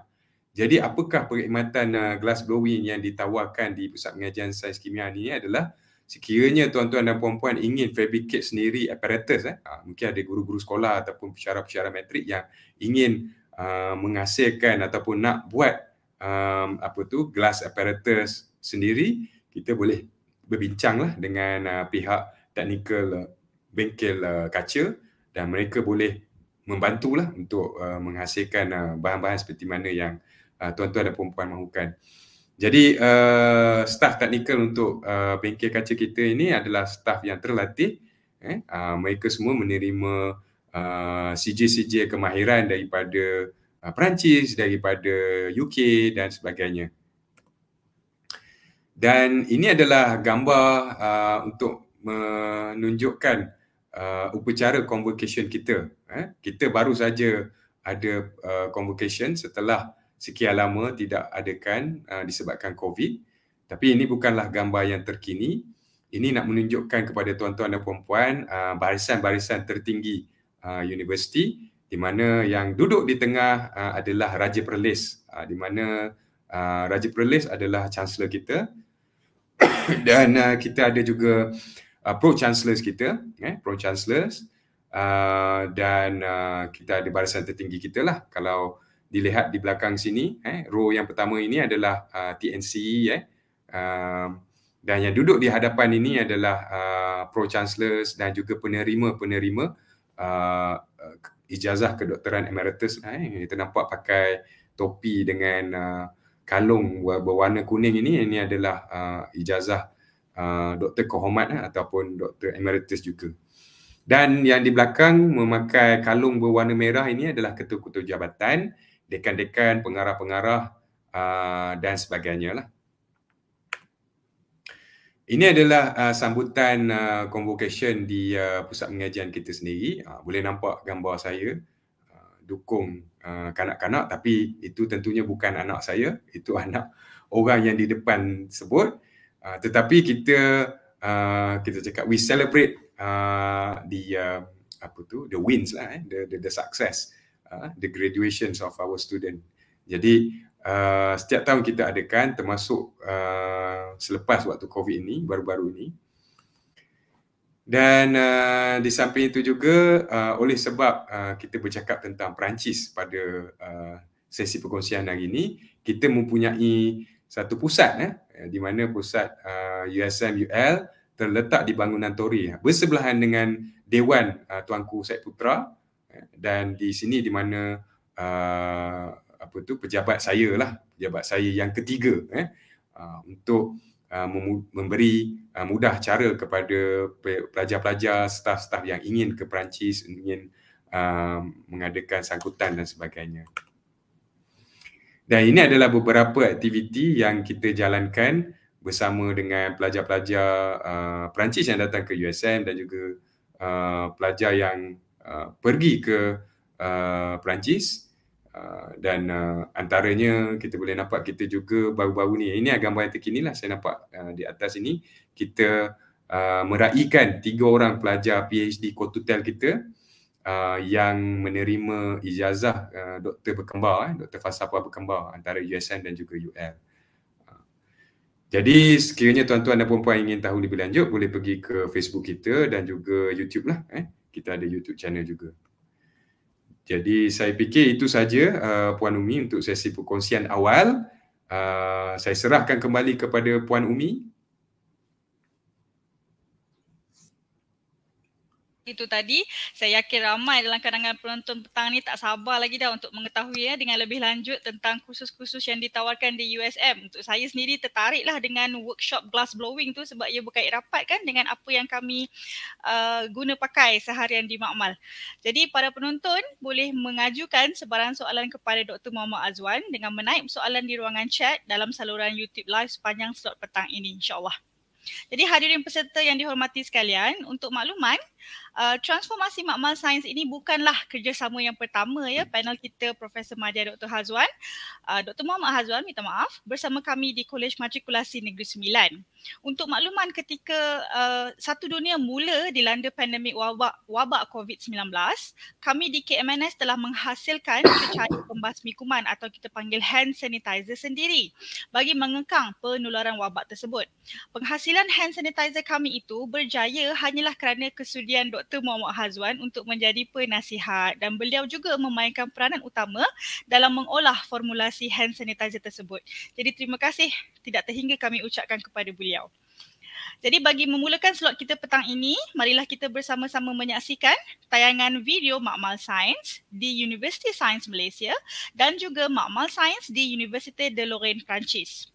jadi apakah perkhidmatan glass blowing yang ditawarkan di pusat pengajian sains kimia ini adalah sekiranya tuan-tuan dan puan-puan ingin fabricate sendiri apparatus eh ah, mungkin ada guru-guru sekolah ataupun pesara-pesara metrik yang ingin uh, menghasilkan ataupun nak buat um, apa tu glass apparatus sendiri kita boleh berbincanglah dengan uh, pihak teknikal uh, bengkel uh, kaca dan mereka boleh membantulah untuk uh, menghasilkan uh, bahan-bahan seperti mana yang uh, tuan-tuan dan puan-puan mahukan. Uh, jadi uh, staff teknikal untuk uh, bengkel kaca kita ini adalah staff yang terlatih. Eh? Uh, mereka semua menerima uh, eh, CJ-CJ kemahiran daripada uh, Perancis, daripada UK dan sebagainya. Dan ini adalah gambar uh, untuk menunjukkan uh, upacara convocation kita. Eh? Kita baru saja ada uh, convocation setelah sekian lama tidak adakan uh, disebabkan COVID. Tapi ini bukanlah gambar yang terkini. Ini nak menunjukkan kepada tuan-tuan dan puan-puan uh, barisan-barisan tertinggi uh, universiti di mana yang duduk di tengah uh, adalah Raja Perlis. di mana uh, Raja Perlis adalah Chancellor kita dan kita ada juga Pro Chancellors kita, eh, Pro Chancellors dan kita ada barisan tertinggi kita lah kalau dilihat di belakang sini eh row yang pertama ini adalah uh, TNC eh uh, dan yang duduk di hadapan ini adalah uh, pro chancellors dan juga penerima-penerima uh, ijazah kedoktoran emeritus eh kita nampak pakai topi dengan uh, kalung berwarna kuning ini ini adalah uh, ijazah uh, doktor kehormat eh, ataupun doktor emeritus juga dan yang di belakang memakai kalung berwarna merah ini adalah ketua-ketua jabatan dekan-dekan, pengarah-pengarah uh, dan sebagainya lah. Ini adalah uh, sambutan uh, convocation di uh, pusat pengajian kita sendiri. Uh, boleh nampak gambar saya uh, dukung uh, kanak-kanak tapi itu tentunya bukan anak saya, itu anak orang yang di depan sebut. Uh, tetapi kita uh, kita cakap we celebrate uh, the uh, apa tu the wins lah eh the the, the success the graduations of our student. Jadi uh, setiap tahun kita adakan termasuk uh, selepas waktu COVID ini, baru-baru ini. Dan uh, di samping itu juga uh, oleh sebab uh, kita bercakap tentang Perancis pada uh, sesi perkongsian hari ini, kita mempunyai satu pusat eh, di mana pusat uh, USMUL terletak di bangunan Tori bersebelahan dengan Dewan uh, Tuanku Syed Putra dan di sini di mana uh, apa tu pejabat saya lah pejabat saya yang ketiga eh uh, untuk uh, memberi uh, mudah cara kepada pelajar-pelajar staf-staf yang ingin ke Perancis ingin uh, mengadakan sangkutan dan sebagainya dan ini adalah beberapa aktiviti yang kita jalankan bersama dengan pelajar-pelajar uh, Perancis yang datang ke USM dan juga uh, pelajar yang Uh, pergi ke uh, Perancis uh, dan uh, antaranya kita boleh nampak kita juga baru-baru ni ini gambar yang terkini lah saya nampak uh, di atas ini kita uh, meraihkan tiga orang pelajar PhD Kotutel kita uh, yang menerima ijazah uh, doktor berkembar eh, doktor falsafah berkembar antara USN dan juga UL uh, jadi sekiranya tuan-tuan dan puan-puan ingin tahu lebih lanjut boleh pergi ke Facebook kita dan juga YouTube lah eh kita ada YouTube channel juga. Jadi saya fikir itu saja uh, Puan Umi untuk sesi perkongsian awal. Uh, saya serahkan kembali kepada Puan Umi itu tadi. Saya yakin ramai dalam kadangan penonton petang ni tak sabar lagi dah untuk mengetahui ya dengan lebih lanjut tentang kursus-kursus yang ditawarkan di USM. Untuk saya sendiri tertariklah dengan workshop glass blowing tu sebab ia berkait rapat kan dengan apa yang kami uh, guna pakai seharian di Makmal. Jadi para penonton boleh mengajukan sebarang soalan kepada Dr. Muhammad Azwan dengan menaip soalan di ruangan chat dalam saluran YouTube live sepanjang slot petang ini insyaAllah. Jadi hadirin peserta yang dihormati sekalian, untuk makluman, Uh, transformasi makmal sains ini bukanlah kerjasama yang pertama ya hmm. panel kita Profesor Madya Dr. Hazwan. Uh, Dr. Muhammad Hazwan minta maaf bersama kami di Kolej Matrikulasi Negeri Sembilan. Untuk makluman ketika uh, satu dunia mula dilanda pandemik wabak, wabak COVID-19, kami di KMNS telah menghasilkan secara pembasmi kuman atau kita panggil hand sanitizer sendiri bagi mengekang penularan wabak tersebut. Penghasilan hand sanitizer kami itu berjaya hanyalah kerana kesudian pilihan Dr. Muhammad Hazwan untuk menjadi penasihat dan beliau juga memainkan peranan utama dalam mengolah formulasi hand sanitizer tersebut. Jadi terima kasih tidak terhingga kami ucapkan kepada beliau. Jadi bagi memulakan slot kita petang ini, marilah kita bersama-sama menyaksikan tayangan video Makmal Sains di University Sains Malaysia dan juga Makmal Sains di Universiti de Lorraine, Perancis.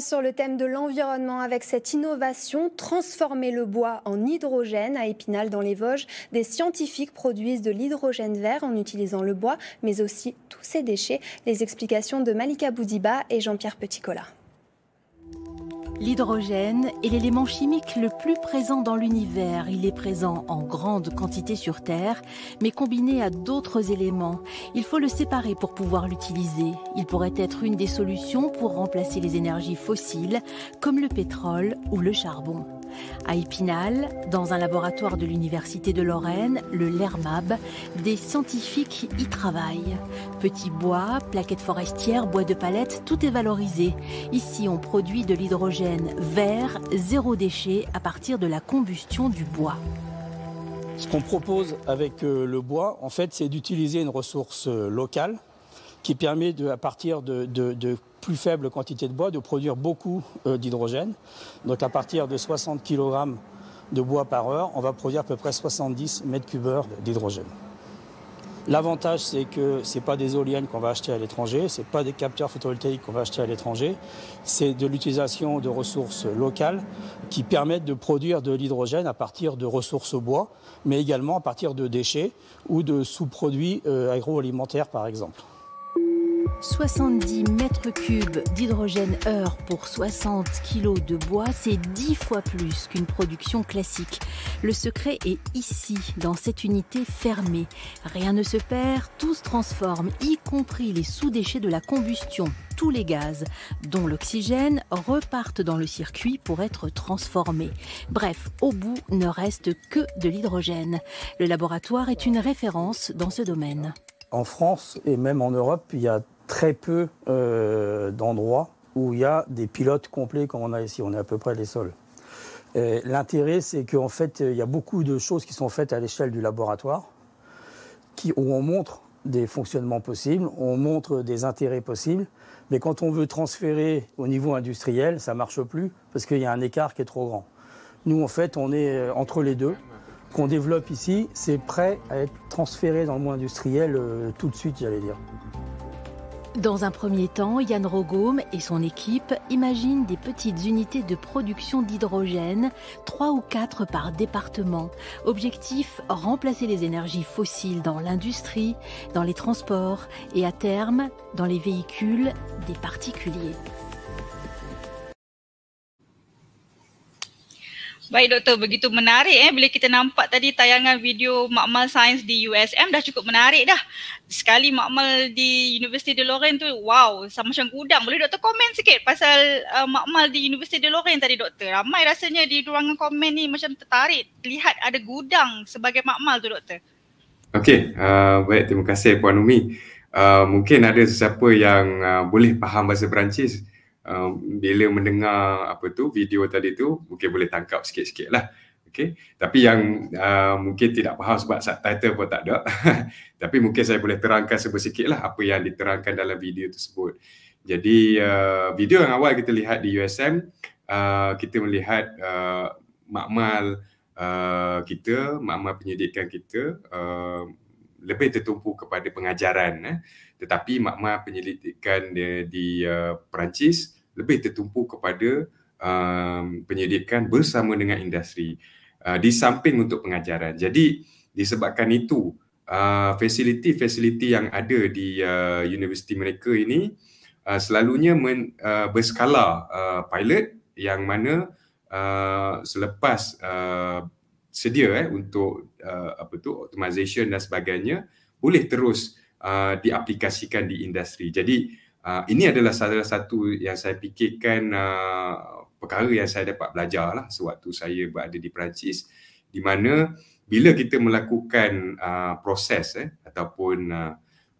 sur le thème de l'environnement avec cette innovation, transformer le bois en hydrogène à Épinal dans les Vosges. Des scientifiques produisent de l'hydrogène vert en utilisant le bois, mais aussi tous ses déchets. Les explications de Malika Boudiba et Jean-Pierre Petitcola. L'hydrogène est l'élément chimique le plus présent dans l'univers. Il est présent en grande quantité sur Terre, mais combiné à d'autres éléments, il faut le séparer pour pouvoir l'utiliser. Il pourrait être une des solutions pour remplacer les énergies fossiles comme le pétrole ou le charbon. À Épinal, dans un laboratoire de l'Université de Lorraine, le LERMAB, des scientifiques y travaillent. Petit bois, plaquettes forestières, bois de palette, tout est valorisé. Ici, on produit de l'hydrogène vert, zéro déchet, à partir de la combustion du bois. Ce qu'on propose avec euh, le bois, en fait, c'est d'utiliser une ressource euh, locale qui permet, à partir de, plus faibles quantités de bois, de produire beaucoup euh, d'hydrogène. Donc à partir de 60 kg de bois par heure, on va produire à peu près 70 mètres 3 d'hydrogène. L'avantage, c'est que ce n'est pas des éoliennes qu'on va acheter à l'étranger, ce n'est pas des capteurs photovoltaïques qu'on va acheter à l'étranger, c'est de l'utilisation de ressources locales qui permettent de produire de l'hydrogène à partir de ressources bois, mais également à partir de déchets ou de sous-produits euh, agroalimentaires, par exemple. 70 mètres cubes d'hydrogène heure pour 60 kg de bois, c'est 10 fois plus qu'une production classique. Le secret est ici, dans cette unité fermée. Rien ne se perd, tout se transforme, y compris les sous-déchets de la combustion. Tous les gaz, dont l'oxygène, repartent dans le circuit pour être transformés. Bref, au bout ne reste que de l'hydrogène. Le laboratoire est une référence dans ce domaine. En France et même en Europe, il y a très peu euh, d'endroits où il y a des pilotes complets comme on a ici. On est à peu près les seuls. Euh, l'intérêt, c'est qu'en fait, il y a beaucoup de choses qui sont faites à l'échelle du laboratoire, qui, où on montre des fonctionnements possibles, on montre des intérêts possibles, mais quand on veut transférer au niveau industriel, ça marche plus parce qu'il y a un écart qui est trop grand. Nous, en fait, on est euh, entre les deux. Qu'on développe ici, c'est prêt à être transféré dans le monde industriel tout de suite, j'allais dire. Dans un premier temps, Yann Rogaume et son équipe imaginent des petites unités de production d'hydrogène, trois ou quatre par département. Objectif, remplacer les énergies fossiles dans l'industrie, dans les transports et à terme, dans les véhicules des particuliers. Baik doktor, begitu menarik eh bila kita nampak tadi tayangan video makmal sains di USM dah cukup menarik dah. Sekali makmal di Universiti de Lorraine tu wow, sama macam gudang. Boleh doktor komen sikit pasal uh, makmal di Universiti de Lorraine tadi doktor? Ramai rasanya di ruangan komen ni macam tertarik lihat ada gudang sebagai makmal tu doktor. Okey, uh, baik terima kasih Puan Umi. Uh, mungkin ada sesiapa yang uh, boleh faham bahasa Perancis um, bila mendengar apa tu video tadi tu mungkin boleh tangkap sikit-sikit lah okay. tapi yang uh, mungkin tidak faham sebab subtitle pun tak ada tapi mungkin saya boleh terangkan sebersikit lah apa yang diterangkan dalam video tersebut jadi uh, video yang awal kita lihat di USM uh, kita melihat uh, makmal uh, kita, makmal penyidikan kita uh, lebih tertumpu kepada pengajaran eh tetapi makmah penyelidikan dia di uh, Perancis lebih tertumpu kepada uh, penyelidikan bersama dengan industri uh, di samping untuk pengajaran. Jadi disebabkan itu uh, fasiliti-fasiliti yang ada di uh, universiti mereka ini uh, selalunya men, uh, berskala uh, pilot yang mana uh, selepas uh, sedia eh untuk uh, apa tu optimisation dan sebagainya boleh terus uh, diaplikasikan di industri. Jadi uh, ini adalah salah satu yang saya fikirkan uh, perkara yang saya dapat belajar lah sewaktu saya berada di Perancis di mana bila kita melakukan uh, proses eh, ataupun uh,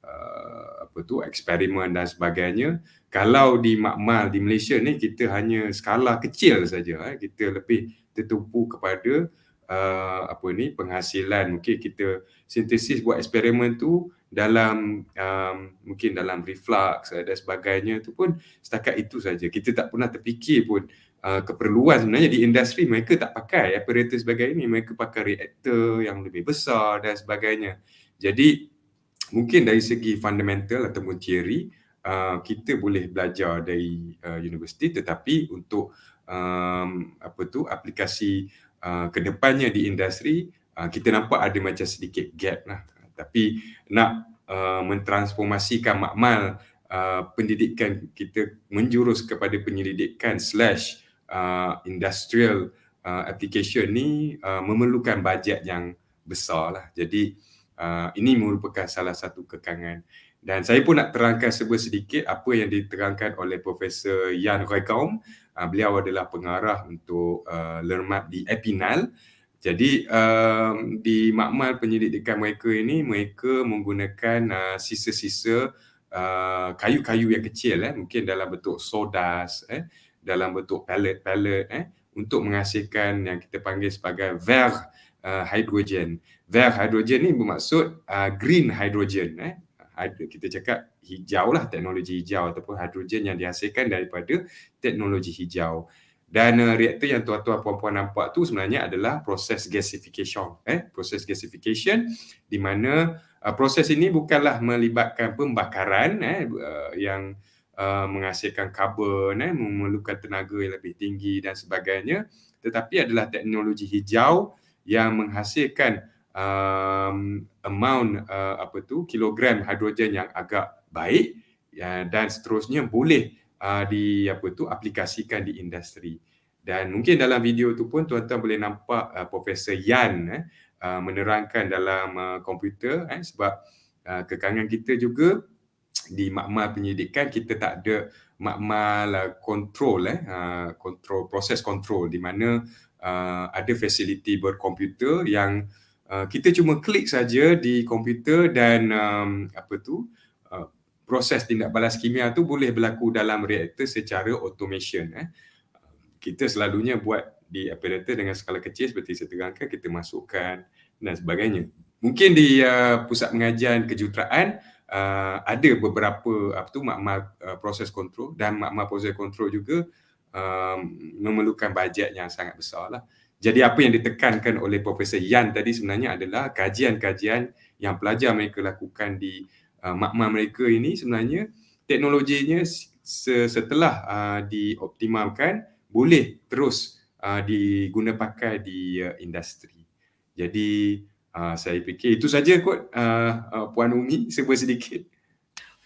uh, apa tu eksperimen dan sebagainya kalau di makmal di Malaysia ni kita hanya skala kecil saja eh. kita lebih tertumpu kepada uh, apa ni penghasilan okey kita sintesis buat eksperimen tu dalam um, mungkin dalam reflux uh, dan sebagainya tu pun setakat itu saja kita tak pernah terfikir pun uh, keperluan sebenarnya di industri mereka tak pakai apparatus sebagainya mereka pakai reaktor yang lebih besar dan sebagainya jadi mungkin dari segi fundamental ataupun teori uh, kita boleh belajar dari uh, universiti tetapi untuk um, apa tu aplikasi uh, kedepannya di industri uh, kita nampak ada macam sedikit gap lah uh, tapi nak uh, mentransformasikan makmal uh, pendidikan kita menjurus kepada penyelidikan slash uh, industrial uh, application ni uh, memerlukan bajet yang besar lah jadi uh, ini merupakan salah satu kekangan dan saya pun nak terangkan sebuah sedikit apa yang diterangkan oleh Profesor Yan Rekaum. Uh, beliau adalah pengarah untuk uh, Lermat di Epinal uh, jadi um, di makmal penyelidikan mereka ini mereka menggunakan uh, sisa-sisa uh, kayu-kayu yang kecil eh mungkin dalam bentuk sodas eh dalam bentuk pellet-pellet eh untuk menghasilkan yang kita panggil sebagai ver uh, hydrogen. Ver hydrogen ini bermaksud uh, green hydrogen eh kita cakap hijau lah teknologi hijau ataupun hidrogen yang dihasilkan daripada teknologi hijau. Dan uh, reaktor yang tuan-tuan puan-puan nampak tu sebenarnya adalah proses gasification. Eh? Proses gasification di mana uh, proses ini bukanlah melibatkan pembakaran eh? uh, yang uh, menghasilkan karbon, eh? memerlukan tenaga yang lebih tinggi dan sebagainya. Tetapi adalah teknologi hijau yang menghasilkan um, amount uh, apa tu kilogram hidrogen yang agak baik ya, dan seterusnya boleh uh, di apa tu aplikasikan di industri dan mungkin dalam video tu pun tuan-tuan boleh nampak uh, profesor Yan eh uh, menerangkan dalam uh, komputer eh sebab uh, kekangan kita juga di makmal penyidikan kita tak ada makmal uh, control eh kontrol uh, proses control di mana uh, ada fasiliti berkomputer yang uh, kita cuma klik saja di komputer dan um, apa tu uh, proses tindak balas kimia tu boleh berlaku dalam reaktor secara automation eh. Kita selalunya buat di apparatus dengan skala kecil seperti saya terangkan kita masukkan dan sebagainya. Mungkin di uh, pusat pengajian kejuruteraan uh, ada beberapa apa tu makmal uh, proses kontrol dan makmal proses kontrol juga um, memerlukan bajet yang sangat besar lah. Jadi apa yang ditekankan oleh Profesor Yan tadi sebenarnya adalah kajian-kajian yang pelajar mereka lakukan di Ah, Makmah mereka ini sebenarnya teknologinya setelah uh, dioptimalkan boleh terus uh, ah, digunapakai di uh, industri. Jadi uh, saya fikir itu saja kot uh, uh, Puan Umi sebut sedikit.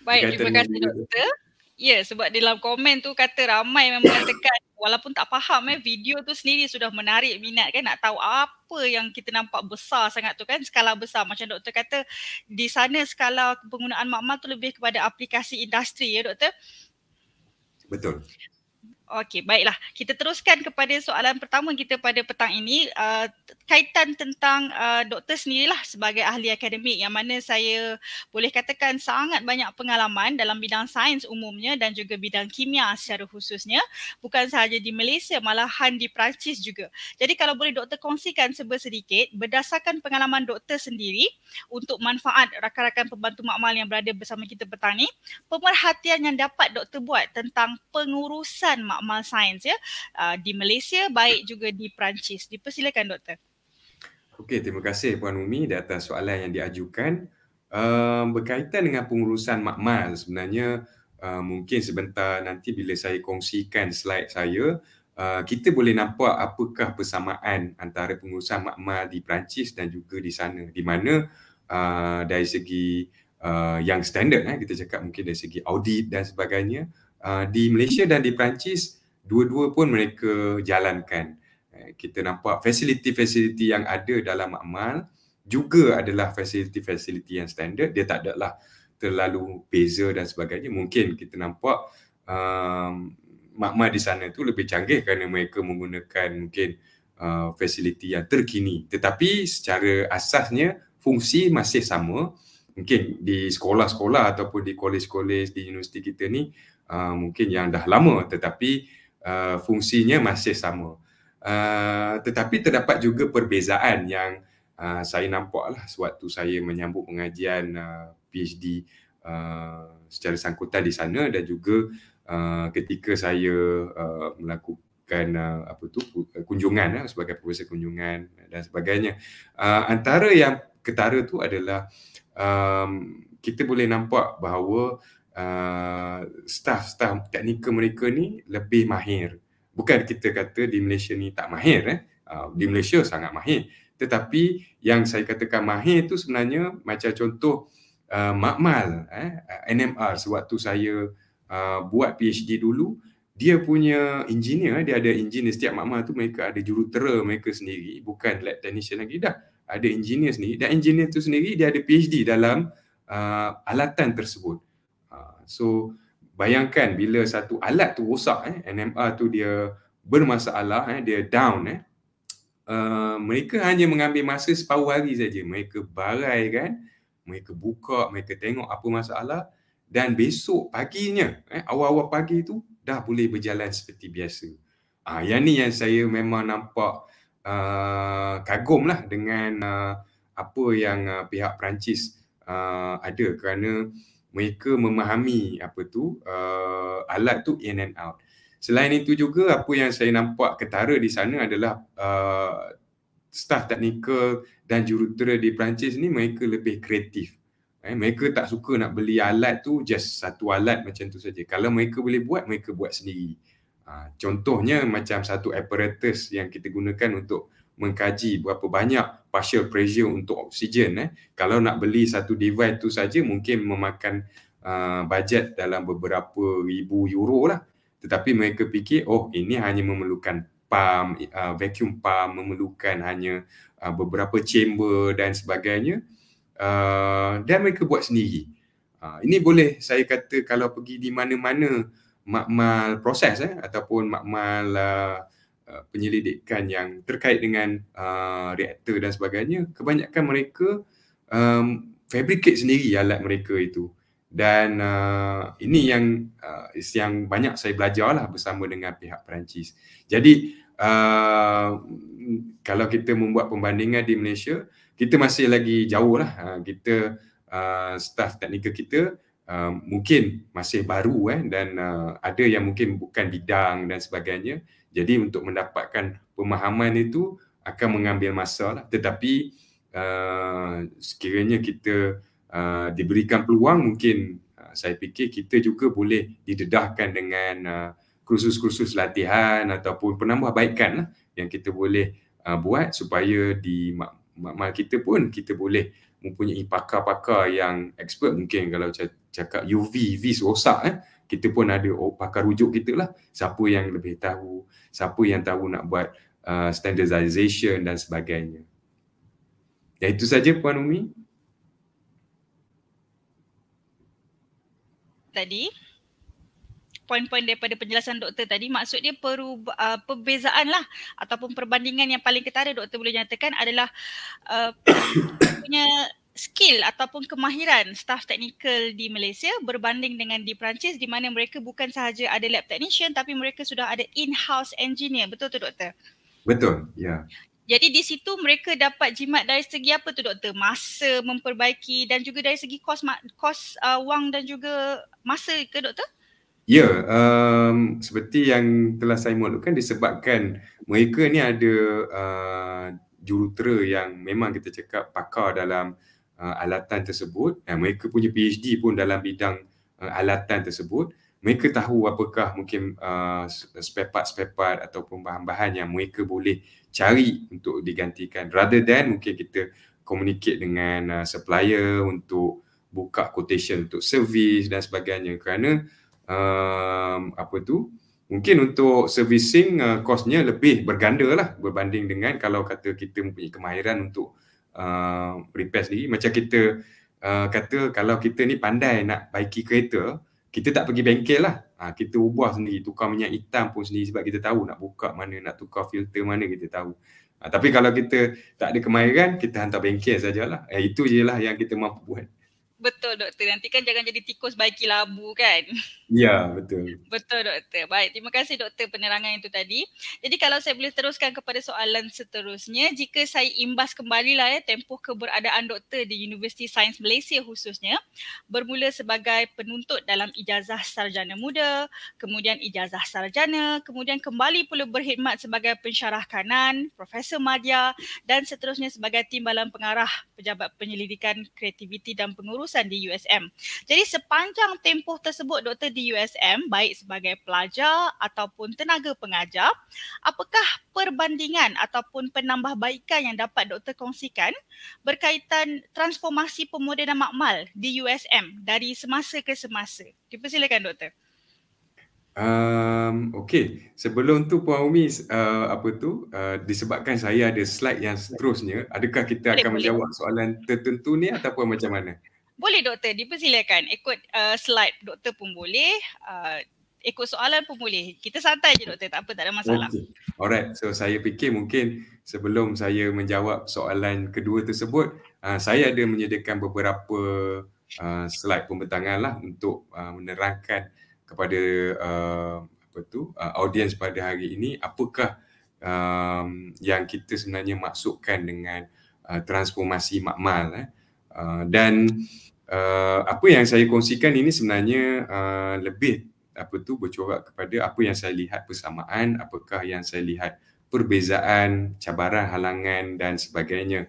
Baik, terima kasih doktor. Ya, sebab dalam komen tu kata ramai memang tekan walaupun tak faham eh video tu sendiri sudah menarik minat kan nak tahu apa yang kita nampak besar sangat tu kan skala besar macam doktor kata di sana skala penggunaan makmal tu lebih kepada aplikasi industri ya doktor betul Okey, baiklah. Kita teruskan kepada soalan pertama kita pada petang ini uh, kaitan tentang uh, doktor sendirilah sebagai ahli akademik yang mana saya boleh katakan sangat banyak pengalaman dalam bidang sains umumnya dan juga bidang kimia secara khususnya. Bukan sahaja di Malaysia, malahan di Perancis juga. Jadi kalau boleh doktor kongsikan sedikit berdasarkan pengalaman doktor sendiri untuk manfaat rakan-rakan pembantu makmal yang berada bersama kita petang ini, pemerhatian yang dapat doktor buat tentang pengurusan makmal makmal sains ya uh, di Malaysia baik juga di Perancis. Dipersilakan doktor. Okey, terima kasih Puan Umi di atas soalan yang diajukan. Uh, berkaitan dengan pengurusan makmal sebenarnya uh, mungkin sebentar nanti bila saya kongsikan slide saya uh, kita boleh nampak apakah persamaan antara pengurusan makmal di Perancis dan juga di sana di mana uh, dari segi uh, yang standard eh, kita cakap mungkin dari segi audit dan sebagainya uh, Ah, di Malaysia dan di Perancis dua-dua pun mereka jalankan eh, kita nampak fasiliti-fasiliti yang ada dalam makmal juga adalah fasiliti-fasiliti yang standard dia tak adalah terlalu beza dan sebagainya mungkin kita nampak um, makmal di sana tu lebih canggih kerana mereka menggunakan mungkin uh, fasiliti yang terkini tetapi secara asasnya fungsi masih sama mungkin di sekolah-sekolah ataupun di kolej-kolej di universiti kita ni uh, mungkin yang dah lama tetapi uh, fungsinya masih sama. Uh, tetapi terdapat juga perbezaan yang uh, saya nampak lah sewaktu saya menyambut pengajian uh, PhD uh, secara sangkutan di sana dan juga uh, ketika saya uh, melakukan uh, apa tu kunjungan uh, sebagai profesor kunjungan dan sebagainya uh, antara yang ketara tu adalah uh, um, kita boleh nampak bahawa uh, staff-staff teknikal mereka ni lebih mahir. Bukan kita kata di Malaysia ni tak mahir. Eh. Uh, di Malaysia sangat mahir. Tetapi yang saya katakan mahir tu sebenarnya macam contoh uh, makmal eh, NMR sewaktu saya uh, buat PhD dulu dia punya engineer, dia ada engineer setiap makmal tu mereka ada jurutera mereka sendiri bukan lab technician lagi dah ada engineer ni, dan engineer tu sendiri dia ada PhD dalam uh, alatan tersebut. Uh, so bayangkan bila satu alat tu rosak eh NMR tu dia bermasalah eh dia down eh uh, mereka hanya mengambil masa separuh hari saja mereka barai kan mereka buka mereka tengok apa masalah dan besok paginya eh awal-awal pagi tu dah boleh berjalan seperti biasa. Ah uh, yang ni yang saya memang nampak uh, kagum dengan uh, apa yang uh, pihak Perancis uh, ada kerana mereka memahami apa tu uh, alat tu in and out. Selain itu juga apa yang saya nampak ketara di sana adalah uh, staff teknikal dan jurutera di Perancis ni mereka lebih kreatif. Eh, mereka tak suka nak beli alat tu just satu alat macam tu saja. Kalau mereka boleh buat, mereka buat sendiri. Ha, contohnya macam satu apparatus yang kita gunakan untuk mengkaji berapa banyak partial pressure untuk oksigen. Eh. Kalau nak beli satu device tu saja mungkin memakan uh, bajet dalam beberapa ribu euro lah. Tetapi mereka fikir oh ini hanya memerlukan pump, uh, vacuum pump, memerlukan hanya uh, beberapa chamber dan sebagainya. Uh, dan mereka buat sendiri. Uh, ini boleh saya kata kalau pergi di mana-mana makmal proses eh ataupun makmal uh, uh, penyelidikan yang terkait dengan uh, reaktor dan sebagainya kebanyakan mereka um, fabricate sendiri alat mereka itu dan uh, ini yang uh, yang banyak saya belajar lah bersama dengan pihak Perancis. Jadi uh, kalau kita membuat perbandingan di Malaysia, kita masih lagi jauh lah. Uh, kita uh, staff teknikal kita Uh, mungkin masih baru eh dan uh, ada yang mungkin bukan bidang dan sebagainya. Jadi untuk mendapatkan pemahaman itu akan mengambil masa lah. Tetapi uh, sekiranya kita uh, diberikan peluang mungkin uh, saya fikir kita juga boleh didedahkan dengan uh, kursus-kursus latihan ataupun penambahbaikan lah yang kita boleh uh, buat supaya di makmal kita pun kita boleh mempunyai pakar-pakar yang expert mungkin kalau cakap UV, UV rosak eh. Kita pun ada oh, pakar rujuk kita lah. Siapa yang lebih tahu, siapa yang tahu nak buat uh, standardization dan sebagainya. Dan itu saja Puan Umi. Tadi, poin-poin daripada penjelasan doktor tadi maksud dia perub, uh, ah, perbezaan lah ataupun perbandingan yang paling ketara doktor boleh nyatakan adalah uh, punya skill ataupun kemahiran staff teknikal di Malaysia berbanding dengan di Perancis di mana mereka bukan sahaja ada lab technician tapi mereka sudah ada in-house engineer betul tu doktor? Betul ya. Yeah. Jadi di situ mereka dapat jimat dari segi apa tu doktor? Masa memperbaiki dan juga dari segi kos kos uh, wang dan juga masa ke doktor? Ya, um, seperti yang telah saya maklumkan disebabkan mereka ni ada uh, jurutera yang memang kita cakap pakar dalam uh, alatan tersebut dan mereka punya PhD pun dalam bidang uh, alatan tersebut. Mereka tahu apakah mungkin uh, spare part-spare part ataupun bahan-bahan yang mereka boleh cari untuk digantikan rather than mungkin kita communicate dengan uh, supplier untuk buka quotation untuk service dan sebagainya kerana um, apa tu mungkin untuk servicing uh, costnya lebih berganda lah berbanding dengan kalau kata kita mempunyai kemahiran untuk uh, repair sendiri macam kita uh, kata kalau kita ni pandai nak baiki kereta kita tak pergi bengkel lah ha, kita ubah sendiri tukar minyak hitam pun sendiri sebab kita tahu nak buka mana nak tukar filter mana kita tahu ha, tapi kalau kita tak ada kemahiran kita hantar bengkel sajalah eh, itu je lah yang kita mampu buat betul doktor nanti kan jangan jadi tikus baiki labu kan Ya, betul. Betul doktor. Baik, terima kasih doktor penerangan itu tadi. Jadi kalau saya boleh teruskan kepada soalan seterusnya, jika saya imbas kembali lah ya eh, tempoh keberadaan doktor di Universiti Sains Malaysia khususnya, bermula sebagai penuntut dalam ijazah sarjana muda, kemudian ijazah sarjana, kemudian kembali pula berkhidmat sebagai pensyarah kanan, profesor madya dan seterusnya sebagai timbalan pengarah pejabat penyelidikan kreativiti dan pengurusan di USM. Jadi sepanjang tempoh tersebut doktor di USM baik sebagai pelajar ataupun tenaga pengajar, apakah perbandingan ataupun penambahbaikan yang dapat doktor kongsikan berkaitan transformasi pemodenan makmal di USM dari semasa ke semasa? Dipersilakan doktor. Um, okay, sebelum tu Puan Umi uh, apa tu uh, disebabkan saya ada slide yang seterusnya, adakah kita boleh, akan boleh. menjawab soalan tertentu ni ataupun macam mana? Boleh doktor, dipersilakan. Ikut uh, slide doktor pun boleh. Uh, ikut soalan pun boleh. Kita santai je doktor, tak apa, tak ada masalah. Okay. Alright, so saya fikir mungkin sebelum saya menjawab soalan kedua tersebut, uh, saya ada menyediakan beberapa uh, slide pembentangan lah untuk uh, menerangkan kepada uh, apa tu, uh, audience pada hari ini, apakah um, yang kita sebenarnya maksudkan dengan uh, transformasi makmal. Eh. Uh, dan uh, Eh, apa yang saya kongsikan ini sebenarnya uh, lebih apa tu bercorak kepada apa yang saya lihat persamaan, apakah yang saya lihat perbezaan, cabaran, halangan dan sebagainya.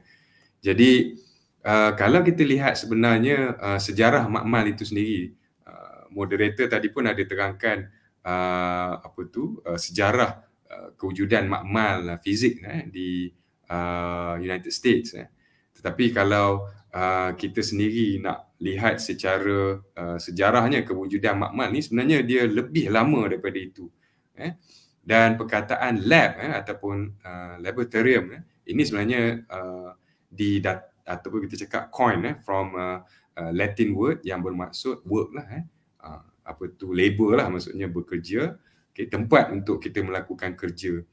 Jadi uh, kalau kita lihat sebenarnya uh, sejarah makmal itu sendiri, uh, moderator tadi pun ada terangkan uh, apa tu uh, sejarah uh, kewujudan makmal uh, fizik eh, di uh, United States. Eh. Tetapi kalau Ah, kita sendiri nak lihat secara uh, sejarahnya kewujudan makmal ni sebenarnya dia lebih lama daripada itu eh dan perkataan lab eh ataupun uh, laboratorium eh, ini sebenarnya uh, di dat- ataupun kita cakap coin eh from uh, uh, latin word yang bermaksud work lah eh uh, apa tu labor lah maksudnya bekerja okay, tempat untuk kita melakukan kerja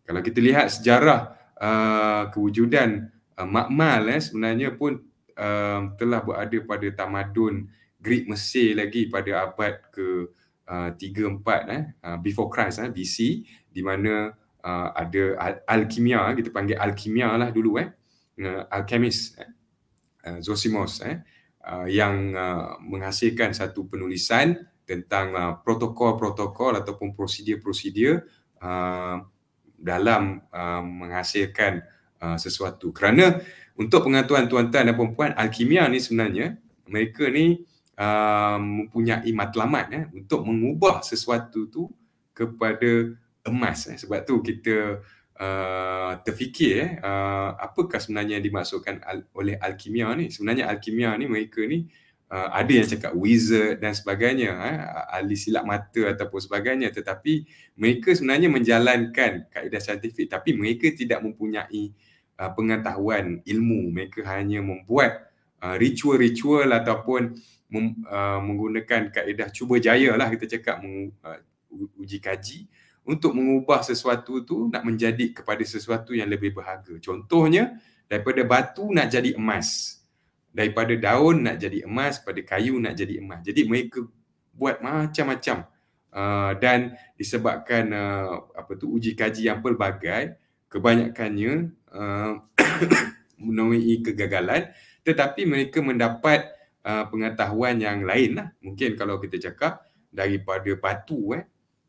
kalau kita lihat sejarah uh, kewujudan uh, makmal eh sebenarnya pun um, telah berada pada tamadun Greek Mesir lagi pada abad ke uh, tiga uh, empat eh uh, before Christ eh BC di mana uh, ada al- alkimia kita panggil alkimia lah dulu eh uh, alchemist eh? Uh, Zosimos eh uh, yang uh, menghasilkan satu penulisan tentang uh, protokol-protokol ataupun prosedur-prosedur uh, dalam uh, menghasilkan uh, sesuatu kerana uh, untuk pengetahuan tuan-tuan dan puan-puan alkimia ni sebenarnya mereka ni uh, mempunyai matlamat eh, untuk mengubah sesuatu tu kepada emas eh. sebab tu kita uh, terfikir eh, uh, apakah sebenarnya yang dimaksudkan al- oleh alkimia ni sebenarnya alkimia ni mereka ni uh, ada yang cakap wizard dan sebagainya eh, ahli silap mata ataupun sebagainya tetapi mereka sebenarnya menjalankan kaedah saintifik tapi mereka tidak mempunyai uh, pengetahuan ilmu mereka hanya membuat uh, ritual-ritual ataupun mem, uh, menggunakan kaedah cuba jayalah kita cakap meng, uh, uji kaji untuk mengubah sesuatu tu nak menjadi kepada sesuatu yang lebih berharga contohnya daripada batu nak jadi emas daripada daun nak jadi emas pada kayu nak jadi emas jadi mereka buat macam-macam uh, dan disebabkan uh, apa tu uji kaji yang pelbagai uh, kebanyakannya uh, menemui kegagalan tetapi mereka mendapat uh, pengetahuan yang lain lah. Mungkin kalau kita cakap daripada batu eh,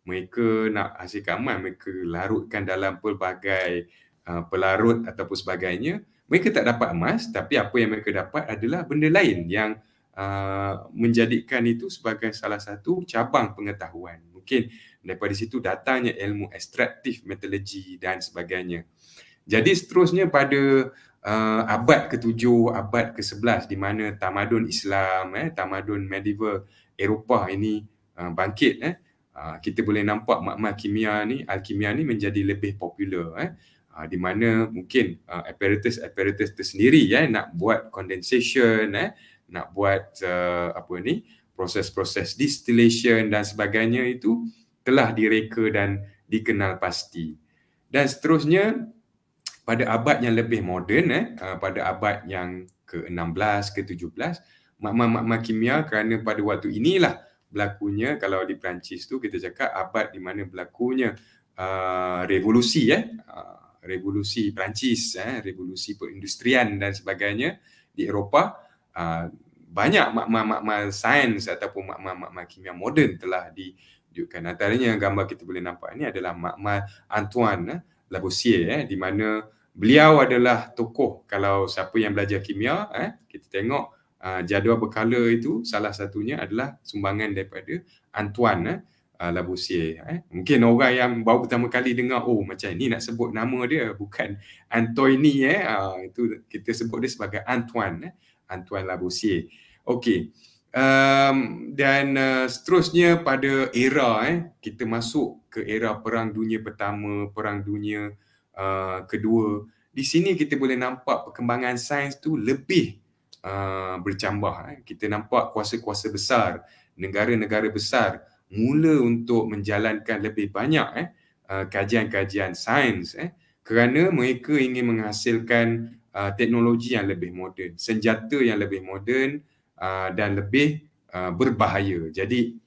mereka nak hasilkan amal, mereka larutkan dalam pelbagai uh, pelarut ataupun sebagainya. Mereka tak dapat emas tapi apa yang mereka dapat adalah benda lain yang uh, menjadikan itu sebagai salah satu cabang pengetahuan. Mungkin daripada situ datangnya ilmu extractive metallurgy dan sebagainya. Jadi seterusnya pada uh, abad ke-7, abad ke-11 di mana tamadun Islam, eh, tamadun medieval Eropah ini uh, bangkit, eh, uh, kita boleh nampak makmal kimia ni, alkimia ni menjadi lebih popular. Eh, uh, di mana mungkin uh, apparatus-apparatus tersendiri eh, nak buat condensation, eh, nak buat uh, apa ni, proses-proses distillation dan sebagainya itu telah direka dan dikenal pasti. Dan seterusnya pada abad yang lebih moden eh uh, pada abad yang ke-16 ke-17 makma-makma kimia kerana pada waktu inilah berlakunya kalau di Perancis tu kita cakap abad di mana berlakunya uh, revolusi eh uh, revolusi Perancis eh revolusi perindustrian dan sebagainya di Eropah uh, banyak makma-makma sains ataupun makma-makma kimia moden telah di uh, tunjukkan. Antaranya gambar kita boleh nampak ini adalah makmal Antoine eh, Lavoisier eh, di mana beliau adalah tokoh kalau siapa yang belajar kimia eh, kita tengok uh, jadual berkala itu salah satunya adalah sumbangan daripada Antoine eh, ah, Lavoisier. Eh. Mungkin orang yang baru pertama kali dengar oh macam ini nak sebut nama dia bukan Antoine eh, uh, itu kita sebut dia sebagai Antoine eh, Antoine Lavoisier. Okey um, dan uh, seterusnya pada era eh kita masuk ke era perang dunia pertama perang dunia uh, kedua di sini kita boleh nampak perkembangan sains tu lebih uh, bercambah eh. kita nampak kuasa-kuasa besar negara-negara besar mula untuk menjalankan lebih banyak eh kajian-kajian sains eh kerana mereka ingin menghasilkan uh, teknologi yang lebih moden, senjata yang lebih moden, uh, Uh, dan lebih uh, berbahaya. Jadi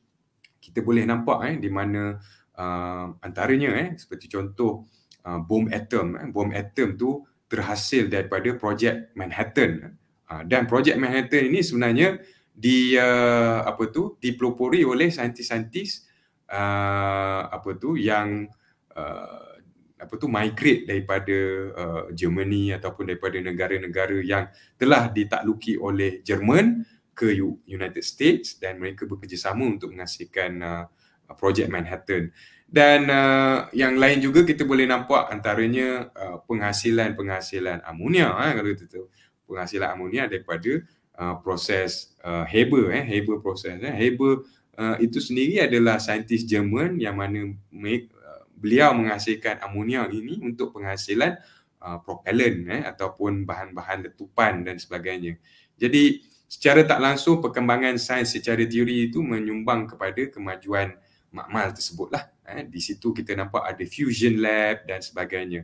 kita boleh nampak eh di mana uh, antaranya eh seperti contoh uh, bom atom eh bom atom tu terhasil daripada projek Manhattan. Eh. Uh, dan projek Manhattan ini sebenarnya di uh, apa tu dipelopori oleh saintis-saintis uh, apa tu yang uh, apa tu migrate daripada uh, Germany ataupun daripada negara-negara yang telah ditakluki oleh Jerman ke United States dan mereka bekerjasama untuk menghasilkan uh, uh, projek Manhattan. Dan uh, yang lain juga kita boleh nampak antaranya uh, penghasilan-penghasilan amonia eh, kalau kita tahu penghasilan amonia daripada uh, proses uh, Haber eh Haber proses eh Haber uh, itu sendiri adalah saintis Jerman yang mana make, uh, beliau menghasilkan amonia ini untuk penghasilan uh, propellant eh ataupun bahan-bahan letupan dan sebagainya. Jadi secara tak langsung perkembangan sains secara teori itu menyumbang kepada kemajuan makmal tersebutlah eh di situ kita nampak ada fusion lab dan sebagainya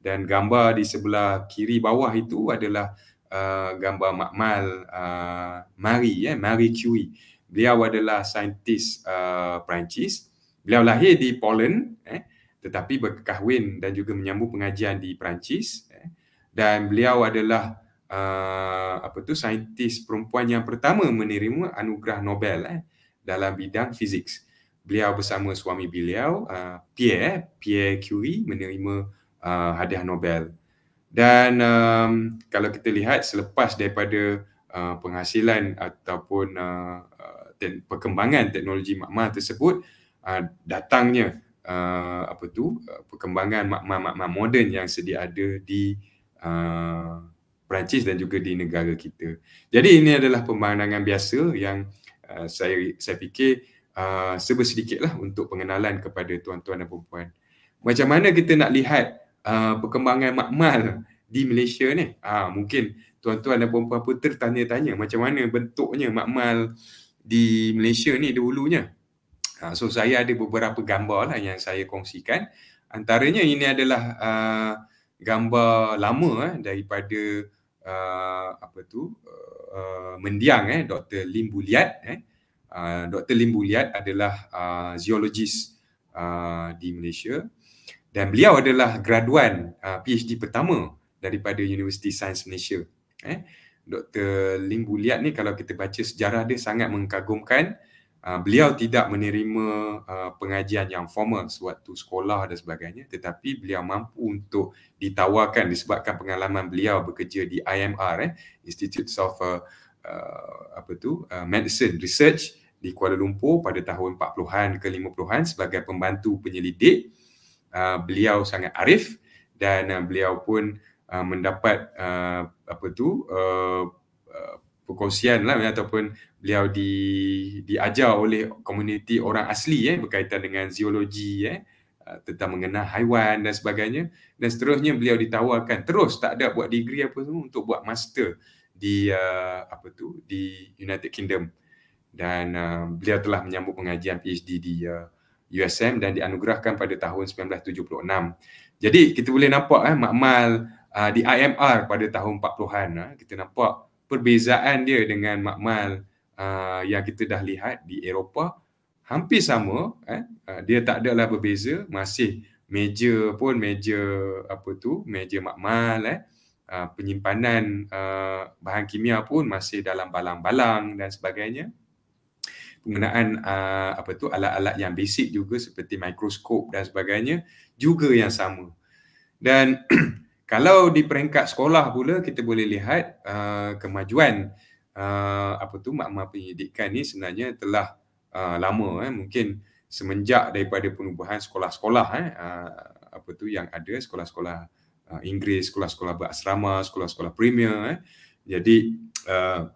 dan gambar di sebelah kiri bawah itu adalah uh, gambar makmal uh, Marie eh Marie Curie beliau adalah saintis uh, Perancis beliau lahir di Poland eh tetapi berkahwin dan juga menyambung pengajian di Perancis eh dan beliau adalah Ah, apa tu saintis perempuan yang pertama menerima anugerah Nobel eh dalam bidang fizik. Beliau bersama suami beliau uh, Pierre eh, Pierre Curie menerima uh, hadiah Nobel. Dan um, kalau kita lihat selepas daripada uh, penghasilan ataupun uh, te- perkembangan teknologi makmal tersebut uh, datangnya uh, apa tu uh, perkembangan makmal-makmal moden yang sedia ada di uh, Perancis dan juga di negara kita. Jadi ini adalah pemandangan biasa yang uh, saya saya fikir uh, sebersedikitlah untuk pengenalan kepada tuan-tuan dan puan-puan. Macam mana kita nak lihat uh, perkembangan makmal di Malaysia ni? Uh, mungkin tuan-tuan dan puan-puan pun tertanya-tanya macam mana bentuknya makmal di Malaysia ni dahulunya. Uh, so saya ada beberapa gambar lah yang saya kongsikan. Antaranya ini adalah uh, gambar lama eh, daripada uh, apa tu uh, uh mendiang eh Dr Lim Buliat eh Uh, Dr. Lim Buliat adalah uh, zoologis uh, di Malaysia dan beliau adalah graduan uh, PhD pertama daripada University Sains Malaysia. Eh? Dr. Lim Buliat ni kalau kita baca sejarah dia sangat mengagumkan. Ah, beliau tidak menerima uh, pengajian yang formal sewaktu sekolah dan sebagainya tetapi beliau mampu untuk ditawarkan disebabkan pengalaman beliau bekerja di IMR eh Institute of uh, apa tu uh, medicine research di Kuala Lumpur pada tahun 40-an ke 50-an sebagai pembantu penyelidik uh, beliau sangat arif dan uh, beliau pun uh, mendapat uh, apa tu uh, uh, perkongsian lah ataupun beliau di diajar oleh komuniti orang asli eh berkaitan dengan zoologi eh uh, tentang mengenal haiwan dan sebagainya dan seterusnya beliau ditawarkan terus tak ada buat degree apa semua untuk buat master di uh, apa tu di United Kingdom dan uh, beliau telah menyambut pengajian PhD di uh, USM dan dianugerahkan pada tahun 1976. Jadi kita boleh nampak eh makmal uh, di IMR pada tahun 40-an eh, uh, kita nampak perbezaan dia dengan makmal Ah, yang kita dah lihat di Eropah hampir sama eh ah, dia tak adalah berbeza masih meja pun meja apa tu meja makmal eh ah, penyimpanan bahan kimia pun masih dalam balang-balang dan sebagainya penggunaan apa tu alat-alat yang basic juga seperti mikroskop dan sebagainya juga yang sama dan kalau di peringkat sekolah pula kita boleh lihat kemajuan uh, apa tu makmal penyidikan ni sebenarnya telah uh, lama eh mungkin semenjak daripada penubuhan sekolah-sekolah eh uh, apa tu yang ada sekolah-sekolah uh, Inggeris, sekolah-sekolah berasrama, sekolah-sekolah premier eh. Jadi uh,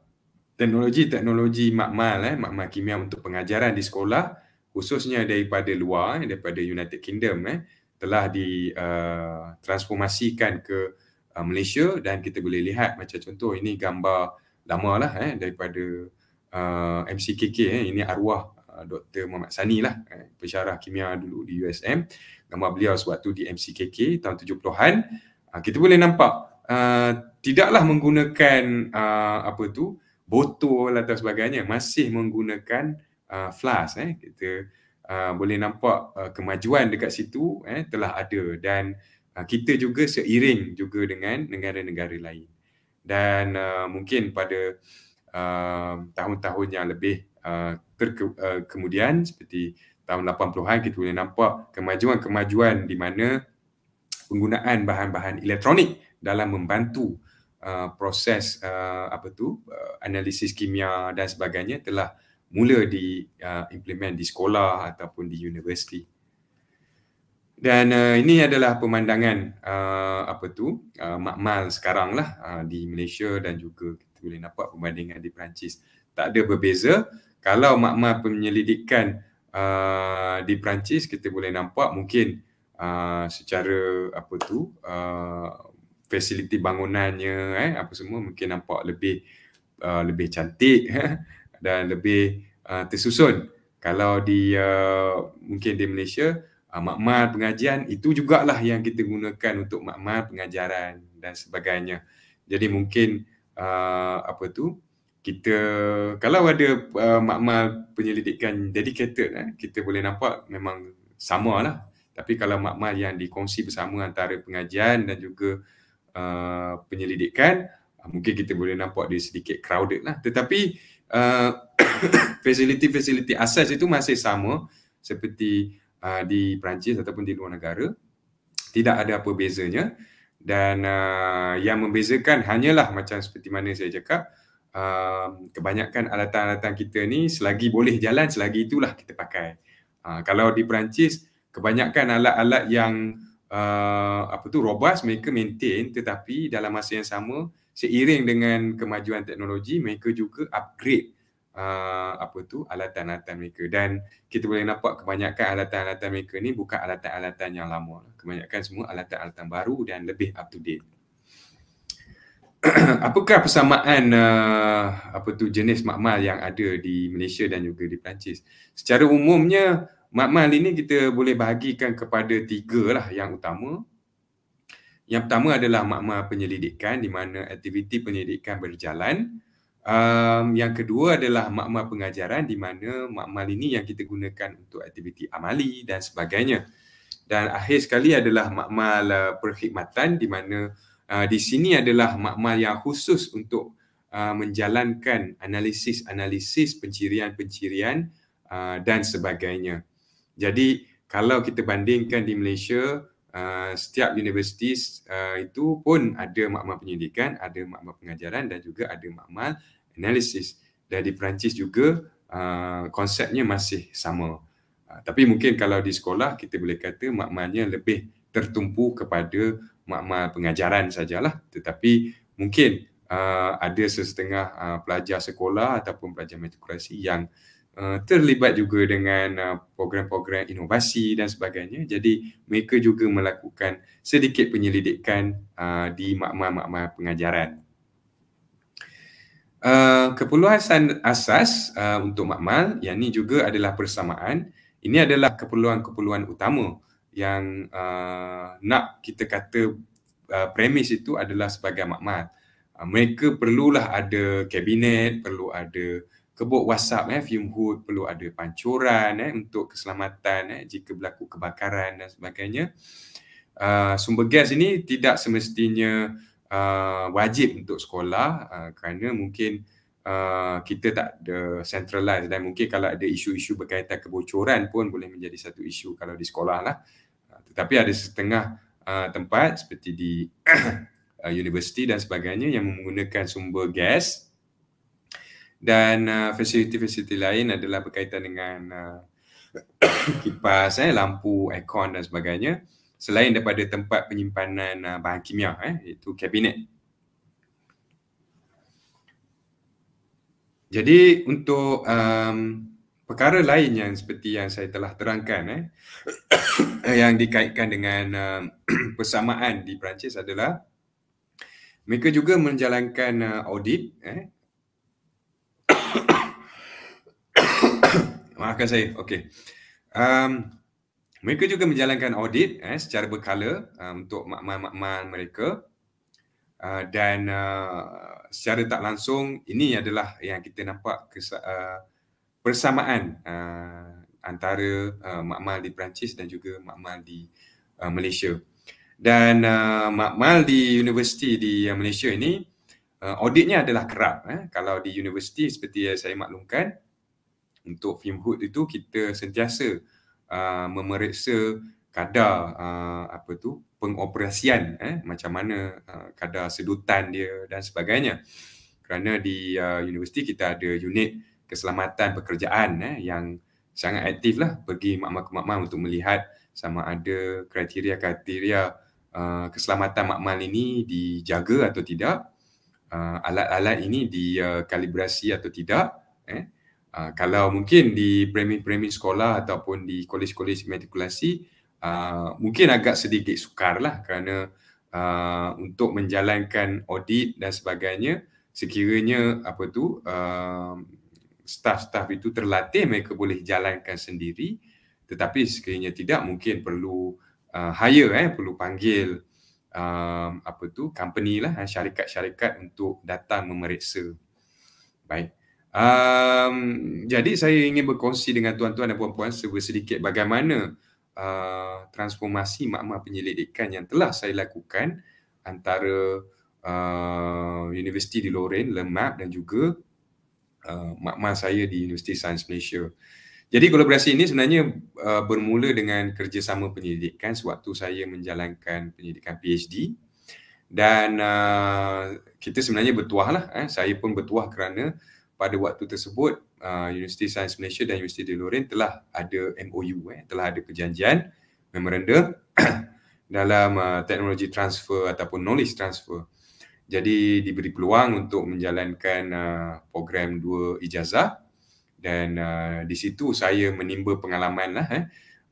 teknologi-teknologi makmal eh makmal kimia untuk pengajaran di sekolah khususnya daripada luar eh, daripada United Kingdom eh telah di uh, transformasikan ke Malaysia dan kita boleh lihat macam contoh ini gambar lama lah eh, daripada uh, MCKK eh, ini arwah uh, Dr. Muhammad Sani lah eh, pensyarah kimia dulu di USM gambar beliau sewaktu di MCKK tahun 70-an uh, kita boleh nampak uh, tidaklah menggunakan uh, apa tu botol atau sebagainya masih menggunakan uh, flask eh. kita uh, boleh nampak uh, kemajuan dekat situ eh, telah ada dan uh, kita juga seiring juga dengan negara-negara lain dan uh, mungkin pada uh, tahun-tahun yang lebih uh, terke, uh, kemudian seperti tahun 80-an kita boleh nampak kemajuan-kemajuan di mana penggunaan bahan-bahan elektronik dalam membantu uh, proses uh, apa tu uh, analisis kimia dan sebagainya telah mula di uh, implement di sekolah ataupun di universiti dan uh, ini adalah pemandangan uh, apa tu uh, makmal sekarang lah uh, di Malaysia dan juga kita boleh nampak perbandingan di Perancis. Tak ada berbeza. Kalau makmal penyelidikan uh, di Perancis kita boleh nampak mungkin uh, secara apa tu uh, fasiliti bangunannya eh, apa semua mungkin nampak lebih uh, lebih cantik dan lebih uh, tersusun. Kalau di uh, mungkin di Malaysia uh, ah, makmal pengajian itu jugalah yang kita gunakan untuk makmal pengajaran dan sebagainya. Jadi mungkin uh, apa tu kita kalau ada uh, ah, makmal penyelidikan dedicated eh, kita boleh nampak memang sama lah. Tapi kalau makmal yang dikongsi bersama antara pengajian dan juga uh, penyelidikan mungkin kita boleh nampak dia sedikit crowded lah. Tetapi uh, fasiliti-fasiliti asas itu masih sama seperti uh, di Perancis ataupun di luar negara tidak ada apa bezanya dan uh, yang membezakan hanyalah macam seperti mana saya cakap uh, kebanyakan alatan-alatan kita ni selagi boleh jalan selagi itulah kita pakai uh, kalau di Perancis kebanyakan alat-alat yang uh, apa tu robust mereka maintain tetapi dalam masa yang sama seiring dengan kemajuan teknologi mereka juga upgrade uh, apa tu alatan-alatan mereka dan kita boleh nampak kebanyakan alatan-alatan mereka ni bukan alatan-alatan yang lama kebanyakan semua alatan-alatan baru dan lebih up to date apakah persamaan uh, apa tu jenis makmal yang ada di Malaysia dan juga di Perancis secara umumnya makmal ini kita boleh bahagikan kepada tiga lah yang utama yang pertama adalah makmal penyelidikan di mana aktiviti penyelidikan berjalan uh, Um, yang kedua adalah makmal pengajaran di mana makmal ini yang kita gunakan untuk aktiviti amali dan sebagainya. Dan akhir sekali adalah makmal uh, perkhidmatan di mana uh, di sini adalah makmal yang khusus untuk uh, menjalankan analisis-analisis pencirian-pencirian uh, dan sebagainya. Jadi kalau kita bandingkan di Malaysia, uh, setiap universiti uh, itu pun ada makmal penyidikan, ada makmal pengajaran dan juga ada makmal analysis dari Perancis juga uh, konsepnya masih sama. Uh, tapi mungkin kalau di sekolah kita boleh kata makmanya lebih tertumpu kepada makma pengajaran sajalah. Tetapi mungkin uh, ada sesetengah uh, pelajar sekolah ataupun pelajar metokrasi yang uh, terlibat juga dengan uh, program-program inovasi dan sebagainya. Jadi mereka juga melakukan sedikit penyelidikan uh, di makma-makma pengajaran. Eh, keperluan asas uh, untuk makmal yang ini juga adalah persamaan. Ini adalah keperluan-keperluan utama yang uh, nak kita kata uh, premis itu adalah sebagai makmal. Uh, mereka perlulah ada kabinet, perlu ada kebuk WhatsApp eh fume hood, perlu ada pancuran eh untuk keselamatan eh jika berlaku kebakaran dan sebagainya. Uh, sumber gas ini tidak semestinya uh, wajib untuk sekolah uh, kerana mungkin uh, kita tak ada centralized dan mungkin kalau ada isu-isu berkaitan kebocoran pun boleh menjadi satu isu kalau di sekolah lah. Uh, tetapi ada setengah uh, tempat seperti di uh, universiti dan sebagainya yang menggunakan sumber gas dan uh, fasiliti-fasiliti lain adalah berkaitan dengan uh, kipas, eh, lampu, aircon dan sebagainya selain daripada tempat penyimpanan uh, bahan kimia eh iaitu kabinet Jadi untuk um, perkara lain yang seperti yang saya telah terangkan eh yang dikaitkan dengan uh, persamaan di Perancis adalah mereka juga menjalankan uh, audit eh Maafkan saya okey um mereka juga menjalankan audit eh, secara berkala uh, untuk makmal-makmal mereka uh, dan uh, secara tak langsung ini adalah yang kita nampak kesa- uh, persamaan uh, antara uh, makmal di Perancis dan juga makmal di uh, Malaysia. Dan uh, makmal di universiti di uh, Malaysia ini uh, auditnya adalah kerap. Eh. Kalau di universiti seperti yang saya maklumkan untuk film itu kita sentiasa uh, memeriksa kadar uh, apa tu pengoperasian eh macam mana uh, kadar sedutan dia dan sebagainya kerana di uh, universiti kita ada unit keselamatan pekerjaan eh yang sangat aktif lah pergi makmal-makmal untuk melihat sama ada kriteria-kriteria uh, keselamatan makmal ini dijaga atau tidak uh, alat-alat ini dikalibrasi uh, atau tidak eh Ah, kalau mungkin di premier-premier sekolah ataupun di kolej-kolej matrikulasi uh, mungkin agak sedikit sukar lah kerana uh, untuk menjalankan audit dan sebagainya sekiranya apa tu uh, staff-staff itu terlatih mereka boleh jalankan sendiri tetapi sekiranya tidak mungkin perlu uh, hire eh perlu panggil uh, apa tu company lah eh, syarikat-syarikat untuk datang memeriksa baik Um, jadi saya ingin berkongsi dengan tuan-tuan dan puan-puan sedikit bagaimana uh, transformasi makmah penyelidikan yang telah saya lakukan antara uh, Universiti di Lorraine, Lemap dan juga uh, ah, makmah saya di Universiti Sains Malaysia. Jadi kolaborasi ini sebenarnya uh, bermula dengan kerjasama penyelidikan sewaktu saya menjalankan penyelidikan PhD dan uh, kita sebenarnya bertuah lah. Eh. Saya pun bertuah kerana uh, pada waktu tersebut uh, Universiti Sains Malaysia dan Universiti de Lorraine telah ada MOU eh telah ada perjanjian memoranda dalam uh, teknologi transfer ataupun knowledge transfer. Jadi diberi peluang untuk menjalankan uh, program dua ijazah dan uh, di situ saya menimba pengalaman lah eh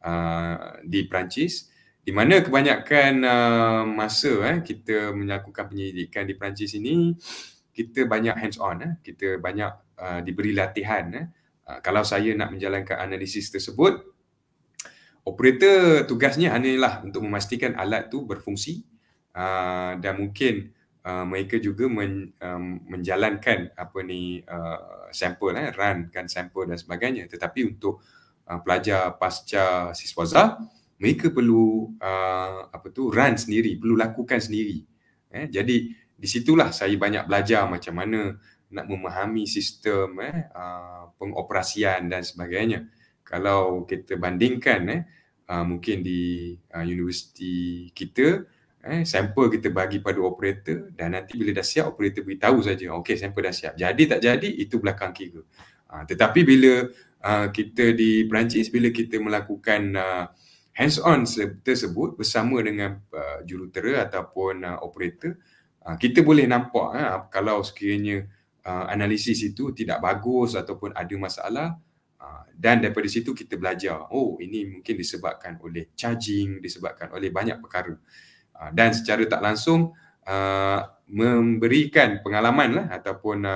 uh, di Perancis di mana kebanyakan uh, masa eh kita melakukan penyelidikan di Perancis ini uh, kita banyak hands on eh kita banyak uh, diberi latihan eh uh, kalau saya nak menjalankan analisis tersebut operator tugasnya hanyalah untuk memastikan alat tu berfungsi uh, dan mungkin uh, mereka juga men, um, menjalankan apa ni uh, sampel eh run kan sampel dan sebagainya tetapi untuk uh, pelajar pasca siswaza mereka perlu uh, apa tu run sendiri perlu lakukan sendiri eh jadi di situlah saya banyak belajar macam mana nak memahami sistem eh, ah, pengoperasian dan sebagainya. Kalau kita bandingkan eh, ah, mungkin di ah, universiti kita, eh, sampel kita bagi pada operator dan nanti bila dah siap, operator beritahu saja, okey sampel dah siap. Jadi tak jadi, itu belakang kira. Tetapi bila kita di Perancis, bila kita melakukan hands-on tersebut bersama dengan jurutera ataupun operator, Ah, kita boleh nampak ha, kalau sekiranya ha, analisis itu tidak bagus ataupun ada masalah ha, dan daripada situ kita belajar oh ini mungkin disebabkan oleh charging disebabkan oleh banyak perkara ha, dan secara tak langsung ha, memberikan pengalaman lah, ataupun ha,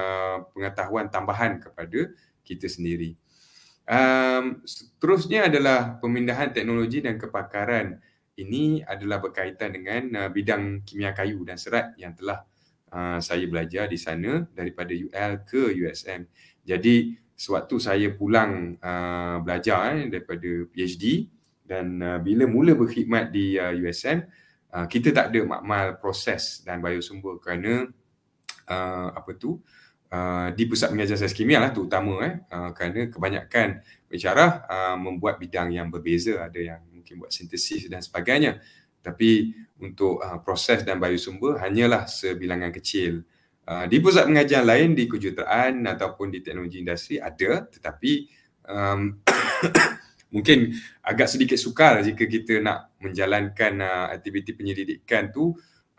pengetahuan tambahan kepada kita sendiri um, seterusnya adalah pemindahan teknologi dan kepakaran ini adalah berkaitan dengan uh, bidang kimia kayu dan serat yang telah uh, saya belajar di sana daripada UL ke USM. Jadi sewaktu saya pulang uh, belajar eh, daripada PhD dan uh, bila mula berkhidmat di uh, USM uh, kita tak ada makmal proses dan biosumber kerana uh, apa tu uh, di pusat mengajar sains kimia lah terutama eh uh, kerana kebanyakan pencerah uh, membuat bidang yang berbeza ada yang mungkin buat sintesis dan sebagainya. Tapi untuk uh, proses dan bayu biosumber hanyalah sebilangan kecil. Uh, di pusat pengajian lain di kejuruteraan ataupun di teknologi industri ada tetapi um, mungkin agak sedikit sukar jika kita nak menjalankan uh, aktiviti penyelidikan tu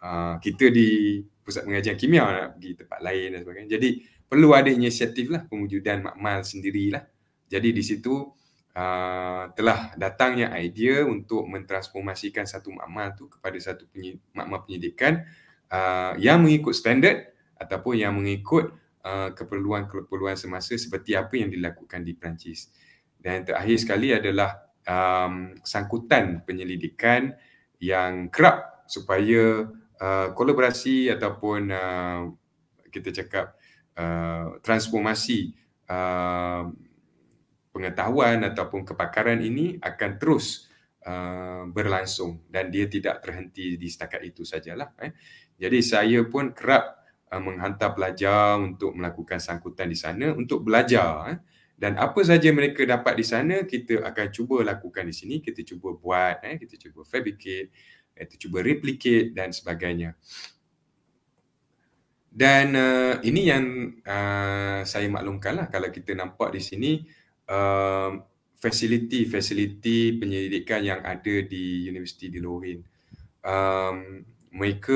uh, kita di pusat pengajian kimia nak pergi tempat lain dan sebagainya. Jadi perlu ada inisiatif lah pemujudan makmal sendirilah. Jadi di situ Ah, telah datangnya idea untuk mentransformasikan satu makma tu kepada satu penyi, makma penyidikan uh, yang mengikut standard ataupun yang mengikut uh, keperluan-keperluan semasa seperti apa yang dilakukan di Perancis. Dan yang terakhir sekali adalah um, sangkutan penyelidikan yang kerap supaya uh, kolaborasi ataupun uh, kita cakap uh, transformasi uh, pengetahuan ataupun kepakaran ini akan terus uh, berlangsung dan dia tidak terhenti di setakat itu sajalah eh. Jadi saya pun kerap uh, menghantar pelajar untuk melakukan sangkutan di sana untuk belajar eh. dan apa saja mereka dapat di sana kita akan cuba lakukan di sini, kita cuba buat eh, kita cuba fabricate, eh, kita cuba replicate dan sebagainya. Dan uh, ini yang uh, saya maklumkanlah kalau kita nampak di sini uh, Um, fasiliti-fasiliti uh, penyelidikan yang ada di Universiti di Lorin. Um, mereka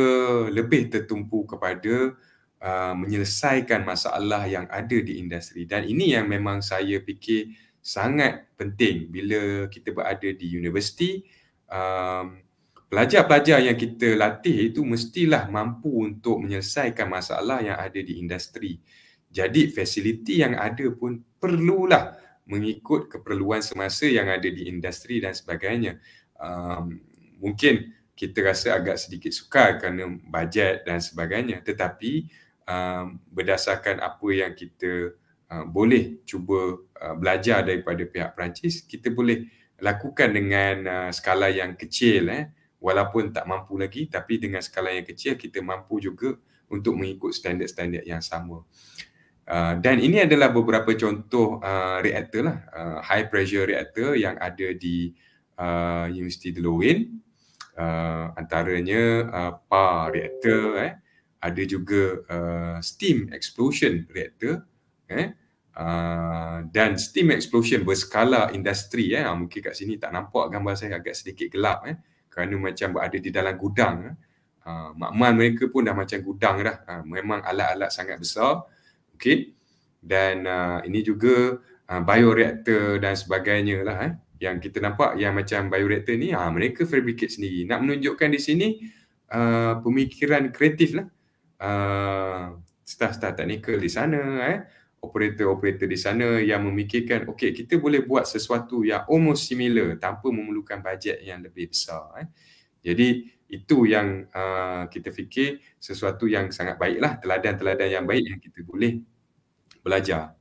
lebih tertumpu kepada uh, menyelesaikan masalah yang ada di industri dan ini yang memang saya fikir sangat penting bila kita berada di universiti um, pelajar-pelajar yang kita latih itu mestilah mampu untuk menyelesaikan masalah yang ada di industri jadi fasiliti yang ada pun perlulah uh, mengikut keperluan semasa yang ada di industri dan sebagainya. Um, mungkin kita rasa agak sedikit sukar kerana bajet dan sebagainya tetapi um, berdasarkan apa yang kita uh, boleh cuba uh, belajar daripada pihak Perancis, kita boleh lakukan dengan uh, skala yang kecil eh walaupun tak mampu lagi tapi dengan skala yang kecil kita mampu juga untuk mengikut standard-standard yang sama. Ah, dan ini adalah beberapa contoh uh, reaktor lah uh, high pressure reaktor yang ada di uh, Universiti Deloin uh, antaranya uh, PA reaktor eh ada juga uh, steam explosion reaktor eh uh, dan steam explosion berskala industri eh mungkin kat sini tak nampak gambar saya agak sedikit gelap eh kerana macam ada di dalam gudang eh uh, makmal mereka pun dah macam gudang dah uh, memang alat-alat sangat besar okey dan uh, ini juga uh, bioreaktor dan sebagainya lah eh yang kita nampak yang macam bioreaktor ni ah mereka fabricate sendiri nak menunjukkan di sini uh, pemikiran kreatif lah uh, staff-staff teknikal di sana eh operator-operator di sana yang memikirkan okey kita boleh buat sesuatu yang almost similar tanpa memerlukan bajet yang lebih besar eh jadi itu yang uh, kita fikir sesuatu yang sangat baiklah teladan-teladan yang baik yang kita boleh belajar.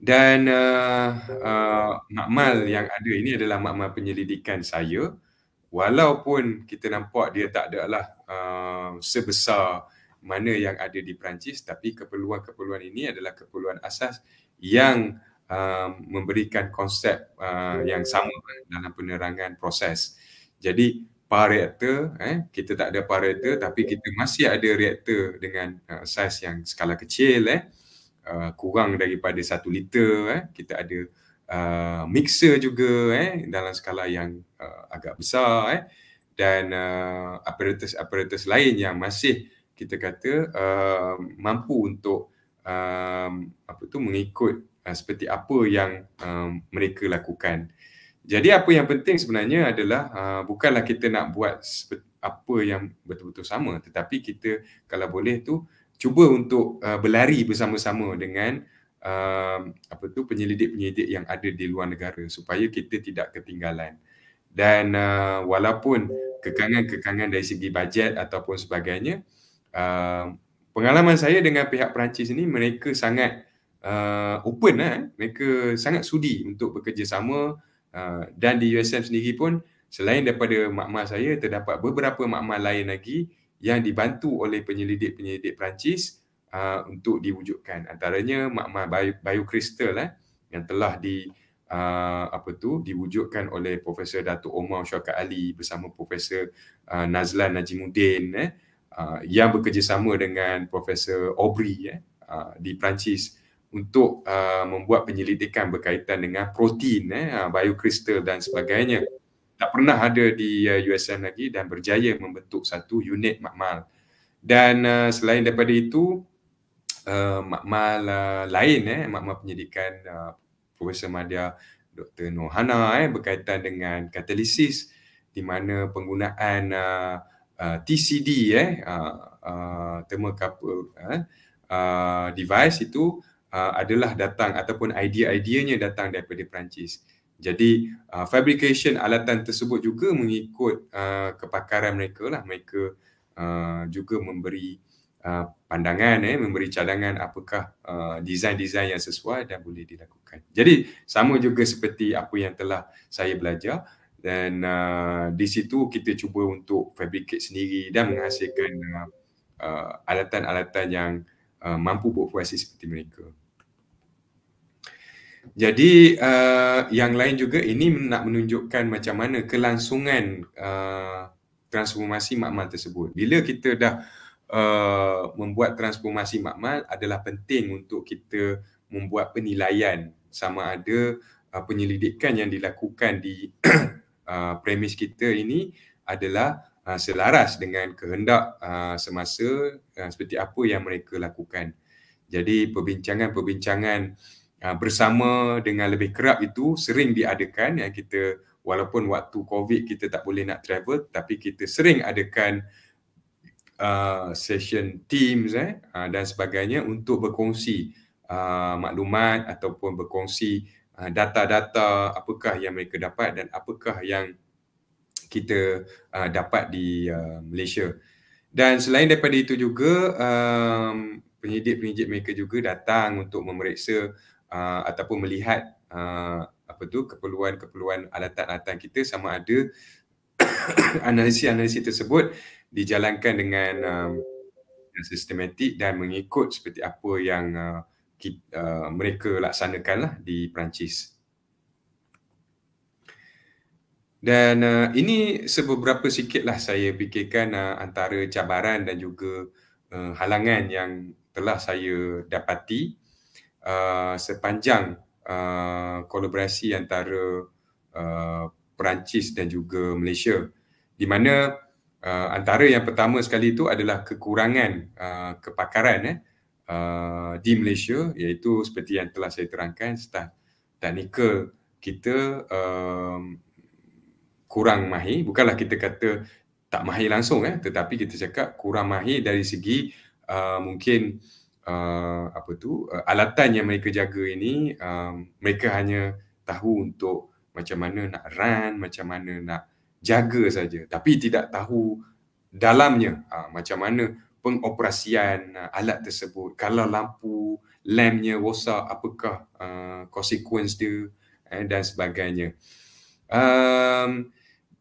Dan uh, uh, makmal yang ada ini adalah makmal penyelidikan saya. Walaupun kita nampak dia tak ada lah uh, eh, sebesar mana yang ada di Perancis tapi keperluan-keperluan ini adalah keperluan asas yang uh, memberikan konsep uh, yang sama dalam penerangan proses. Jadi par reaktor, eh, kita tak ada par reaktor tapi kita masih ada reaktor dengan uh, saiz yang skala kecil eh. Uh, kurang daripada satu liter eh. kita ada uh, mixer juga eh, dalam skala yang uh, agak besar eh. dan uh, apparatus-apparatus lain yang masih kita kata uh, mampu untuk um, apa tu mengikut uh, seperti apa yang um, mereka lakukan. Jadi apa yang penting sebenarnya adalah uh, bukanlah kita nak buat apa yang betul-betul sama tetapi kita kalau boleh tu cuba untuk uh, berlari bersama-sama dengan uh, apa tu penyelidik-penyelidik yang ada di luar negara supaya kita tidak ketinggalan. Dan uh, walaupun kekangan-kekangan dari segi bajet ataupun sebagainya, uh, pengalaman saya dengan pihak Perancis ini mereka sangat uh, open lah. Eh. Mereka sangat sudi untuk bekerjasama uh, dan di USM sendiri pun selain daripada makmal saya, terdapat beberapa makmal lain lagi yang dibantu oleh penyelidik-penyelidik Perancis uh, untuk diwujudkan antaranya makmal biokristal eh yang telah di uh, apa tu diwujudkan oleh Profesor Datuk Omar Syaka Ali bersama Profesor uh, Nazlan Najimuddin eh uh, yang bekerjasama dengan Profesor Aubrey eh uh, di Perancis untuk uh, membuat penyelidikan berkaitan dengan protein eh uh, biokristal dan sebagainya tak pernah ada di uh, USN lagi dan berjaya membentuk satu unit makmal. Dan uh, selain daripada itu uh, makmal uh, lain eh makmal penyidikan uh, Profesor Madya Dr. Nohana eh berkaitan dengan katalisis di mana penggunaan uh, uh, TCD eh uh, uh, thermal couple eh, uh, device itu uh, adalah datang ataupun idea-ideanya datang daripada Perancis. Jadi uh, fabrication alatan tersebut juga mengikut uh, kepakaran mereka lah. Mereka uh, juga memberi uh, pandangan, eh, memberi cadangan apakah uh, desain-desain yang sesuai dan boleh dilakukan. Jadi sama juga seperti apa yang telah saya belajar dan uh, di situ kita cuba untuk fabricate sendiri dan menghasilkan uh, uh, alatan-alatan yang uh, mampu berfungsi seperti mereka. Jadi uh, yang lain juga ini nak menunjukkan macam mana kelangsungan uh, transformasi makmal tersebut. Bila kita dah uh, membuat transformasi makmal adalah penting untuk kita membuat penilaian sama ada uh, penyelidikan yang dilakukan di uh, premis kita ini adalah uh, selaras dengan kehendak uh, semasa uh, seperti apa yang mereka lakukan. Jadi perbincangan-perbincangan Ha, bersama dengan lebih kerap itu sering diadakan yang kita walaupun waktu covid kita tak boleh nak travel tapi kita sering adakan uh, session teams eh uh, dan sebagainya untuk berkongsi uh, maklumat ataupun berkongsi uh, data-data apakah yang mereka dapat dan apakah yang kita uh, dapat di uh, Malaysia dan selain daripada itu juga um, penyidik-penyidik mereka juga datang untuk memeriksa uh, uh, ataupun melihat uh, apa tu keperluan-keperluan alatan-alatan kita sama ada analisis-analisis tersebut dijalankan dengan um, sistematik dan mengikut seperti apa yang uh, kita, uh, mereka laksanakan lah di Perancis. Dan uh, ini sebeberapa sikit lah saya fikirkan uh, antara cabaran dan juga uh, halangan yang telah saya dapati uh, sepanjang uh, kolaborasi antara uh, Perancis dan juga Malaysia di mana uh, antara yang pertama sekali itu adalah kekurangan uh, kepakaran eh, uh, di Malaysia iaitu seperti yang telah saya terangkan staf teknikal kita um, kurang mahir bukanlah kita kata tak mahir langsung eh tetapi kita cakap kurang mahir dari segi uh, mungkin uh, apa tu uh, alatan yang mereka jaga ini um, mereka hanya tahu untuk macam mana nak run macam mana nak jaga saja tapi tidak tahu dalamnya uh, macam mana pengoperasian uh, alat tersebut kalau lampu lampnya rosak apakah uh, konsekuens dia eh, dan sebagainya um,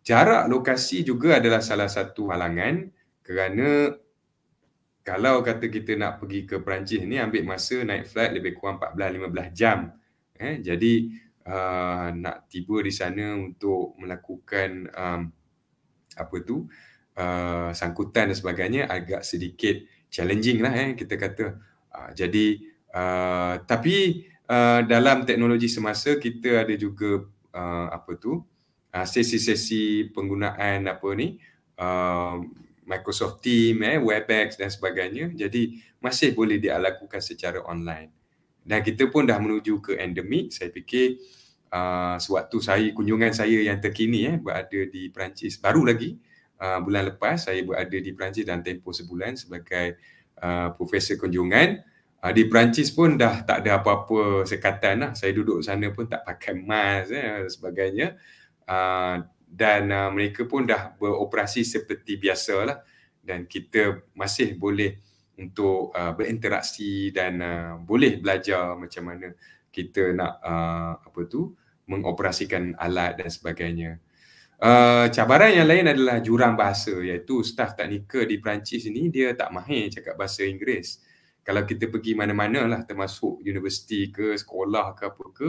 jarak lokasi juga adalah salah satu halangan kerana kalau kata kita nak pergi ke Perancis ni ambil masa naik flight lebih kurang 14-15 jam eh, jadi uh, nak tiba di sana untuk melakukan um, apa tu uh, sangkutan dan sebagainya agak sedikit challenging lah eh, kita kata uh, jadi uh, tapi uh, dalam teknologi semasa kita ada juga uh, apa tu uh, sesi-sesi penggunaan apa ni uh, Microsoft Teams, eh, WebEx dan sebagainya. Jadi masih boleh dilakukan secara online. Dan kita pun dah menuju ke endemik. Saya fikir uh, sewaktu saya kunjungan saya yang terkini eh, berada di Perancis baru lagi uh, bulan lepas saya berada di Perancis dan tempoh sebulan sebagai uh, profesor kunjungan uh, di Perancis pun dah tak ada apa-apa sekatan lah. Saya duduk sana pun tak pakai mask eh, sebagainya. Uh, dan uh, mereka pun dah beroperasi seperti biasa lah dan kita masih boleh untuk uh, berinteraksi dan uh, boleh belajar macam mana kita nak uh, apa tu mengoperasikan alat dan sebagainya. Uh, cabaran yang lain adalah jurang bahasa iaitu staf teknikal di Perancis ini dia tak mahir cakap bahasa Inggeris. Kalau kita pergi mana-mana lah termasuk universiti ke sekolah ke apa ke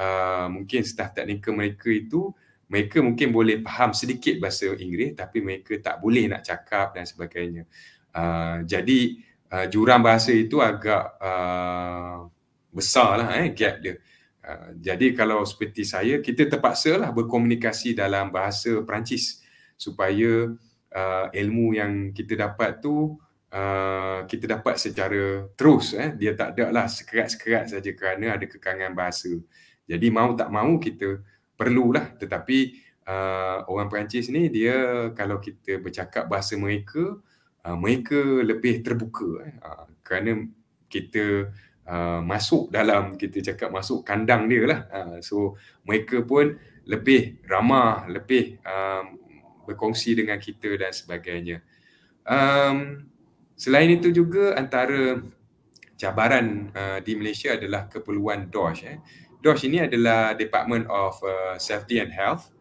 uh, mungkin staf teknikal mereka itu mereka mungkin boleh faham sedikit bahasa Inggeris tapi mereka tak boleh nak cakap dan sebagainya uh, jadi uh, jurang bahasa itu agak uh, ah, besar lah eh, gap dia uh, jadi kalau seperti saya kita terpaksa lah berkomunikasi dalam bahasa Perancis supaya uh, ilmu yang kita dapat tu Uh, kita dapat secara terus eh. dia tak ada lah sekerat-sekerat saja kerana ada kekangan bahasa jadi mau tak mau kita perlulah tetapi uh, orang Perancis ni dia kalau kita bercakap bahasa mereka uh, mereka lebih terbuka eh. uh, kerana kita uh, masuk dalam kita cakap masuk kandang dia lah uh, so mereka pun lebih ramah lebih um, berkongsi dengan kita dan sebagainya um, selain itu juga antara cabaran uh, di Malaysia adalah keperluan dos. eh. DOSH ini adalah Department of uh, Safety and Health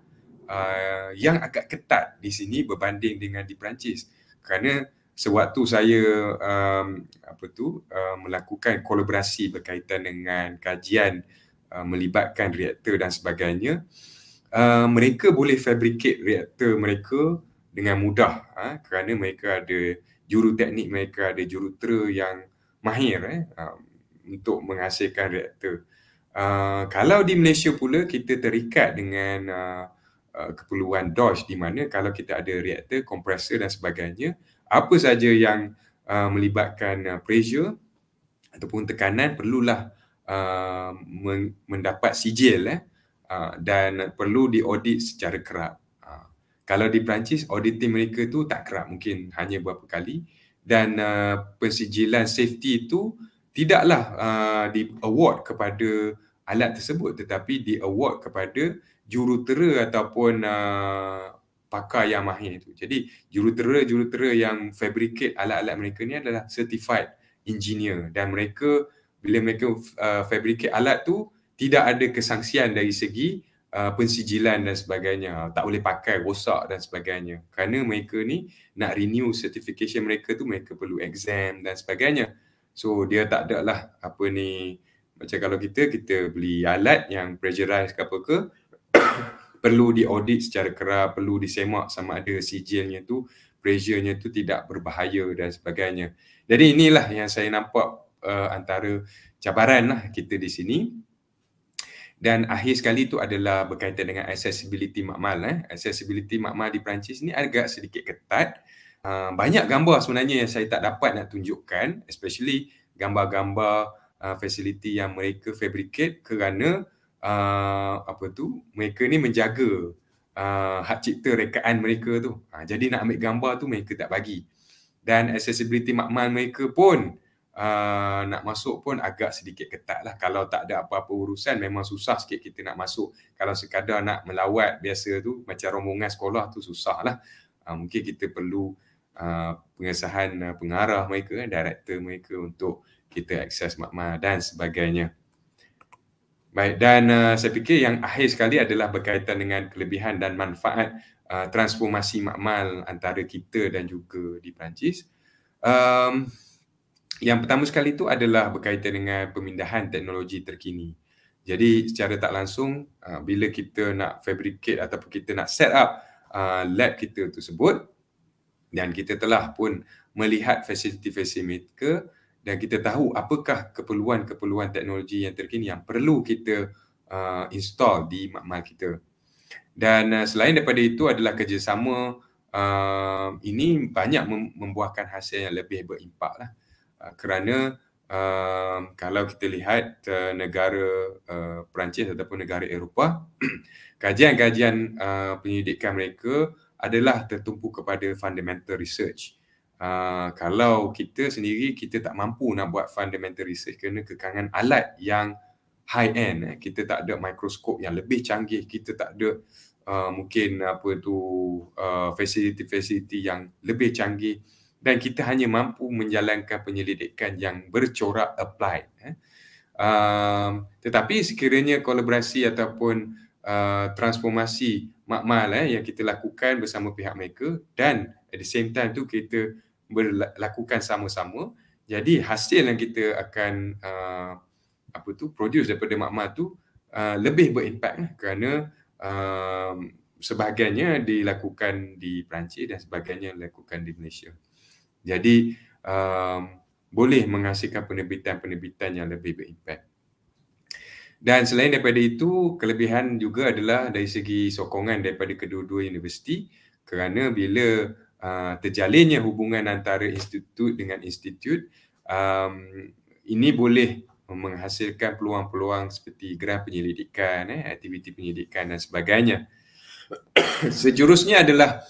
uh, yang agak ketat di sini berbanding dengan di Perancis kerana sewaktu saya um, apa tu uh, melakukan kolaborasi berkaitan dengan kajian uh, melibatkan reaktor dan sebagainya uh, mereka boleh fabricate reaktor mereka dengan mudah ha, kerana mereka ada juruteknik mereka ada jurutera yang mahir eh, um, untuk menghasilkan reaktor Uh, kalau di Malaysia pula kita terikat dengan uh, uh, keperluan Dodge di mana kalau kita ada reaktor, kompresor dan sebagainya apa saja yang uh, melibatkan uh, pressure ataupun tekanan perlulah uh, men- mendapat sijil eh, uh, dan perlu diaudit secara kerap. Uh, kalau di Perancis auditing mereka tu tak kerap mungkin hanya beberapa kali dan uh, persijilan safety itu tidaklah uh, di award kepada alat tersebut tetapi di award kepada jurutera ataupun uh, pakar yang mahir itu. Jadi jurutera-jurutera yang fabricate alat-alat mereka ni adalah certified engineer dan mereka bila mereka uh, fabricate alat tu tidak ada kesangsian dari segi uh, pensijilan dan sebagainya. Tak boleh pakai, rosak dan sebagainya. Kerana mereka ni nak renew certification mereka tu mereka perlu exam dan sebagainya. So dia tak ada lah apa ni macam kalau kita kita beli alat yang pressurized ke apa ke perlu di audit secara kerap, perlu disemak sama ada sijilnya tu, pressure-nya tu tidak berbahaya dan sebagainya. Jadi inilah yang saya nampak uh, antara cabaran lah kita di sini. Dan akhir sekali itu adalah berkaitan dengan accessibility makmal. Eh. Accessibility makmal di Perancis ini agak sedikit ketat. Uh, Uh, banyak gambar sebenarnya yang saya tak dapat nak tunjukkan especially gambar-gambar uh, facility yang mereka fabricate kerana uh, apa tu mereka ni menjaga uh, hak cipta rekaan mereka tu. Uh, jadi nak ambil gambar tu mereka tak bagi. Dan accessibility makmal mereka pun uh, nak masuk pun agak sedikit ketat lah. Kalau tak ada apa-apa urusan memang susah sikit kita nak masuk. Kalau sekadar nak melawat biasa tu macam rombongan sekolah tu susah lah. Uh, mungkin kita perlu Uh, pengesahan uh, pengarah mereka, uh, director mereka untuk kita akses makmal dan sebagainya. Baik dan uh, saya fikir yang akhir sekali adalah berkaitan dengan kelebihan dan manfaat uh, transformasi makmal antara kita dan juga di Perancis. Um, yang pertama sekali itu adalah berkaitan dengan pemindahan teknologi terkini. Jadi secara tak langsung uh, bila kita nak fabricate ataupun kita nak set up uh, lab kita tersebut dan kita telah pun melihat fasiliti-fasiliti mereka dan kita tahu apakah keperluan-keperluan teknologi yang terkini yang perlu kita uh, install di makmal kita. Dan uh, selain daripada itu adalah kerjasama uh, ini banyak membuahkan hasil yang lebih berimpak lah. uh, kerana uh, kalau kita lihat uh, negara uh, Perancis ataupun negara Eropah kajian-kajian uh, penyelidikan mereka adalah tertumpu kepada fundamental research. Uh, kalau kita sendiri kita tak mampu nak buat fundamental research kerana kekangan alat yang high end eh. kita tak ada mikroskop yang lebih canggih kita tak ada uh, mungkin apa tu facility-facility ah, uh, yang lebih canggih dan kita hanya mampu menjalankan penyelidikan yang bercorak applied uh, tetapi sekiranya kolaborasi ataupun uh, transformasi makmal eh, yang kita lakukan bersama pihak mereka dan at the same time tu kita berlakukan sama-sama jadi hasil yang kita akan uh, apa tu produce daripada makmal tu uh, lebih berimpak eh, lah kerana uh, sebahagiannya dilakukan di Perancis dan sebagainya dilakukan di Malaysia jadi um, boleh menghasilkan penerbitan-penerbitan yang lebih berimpak dan selain daripada itu, kelebihan juga adalah dari segi sokongan daripada kedua-dua universiti kerana bila uh, terjalinnya hubungan antara institut dengan institut, um, ini boleh menghasilkan peluang-peluang seperti grant penyelidikan, eh, aktiviti penyelidikan dan sebagainya. Sejurusnya adalah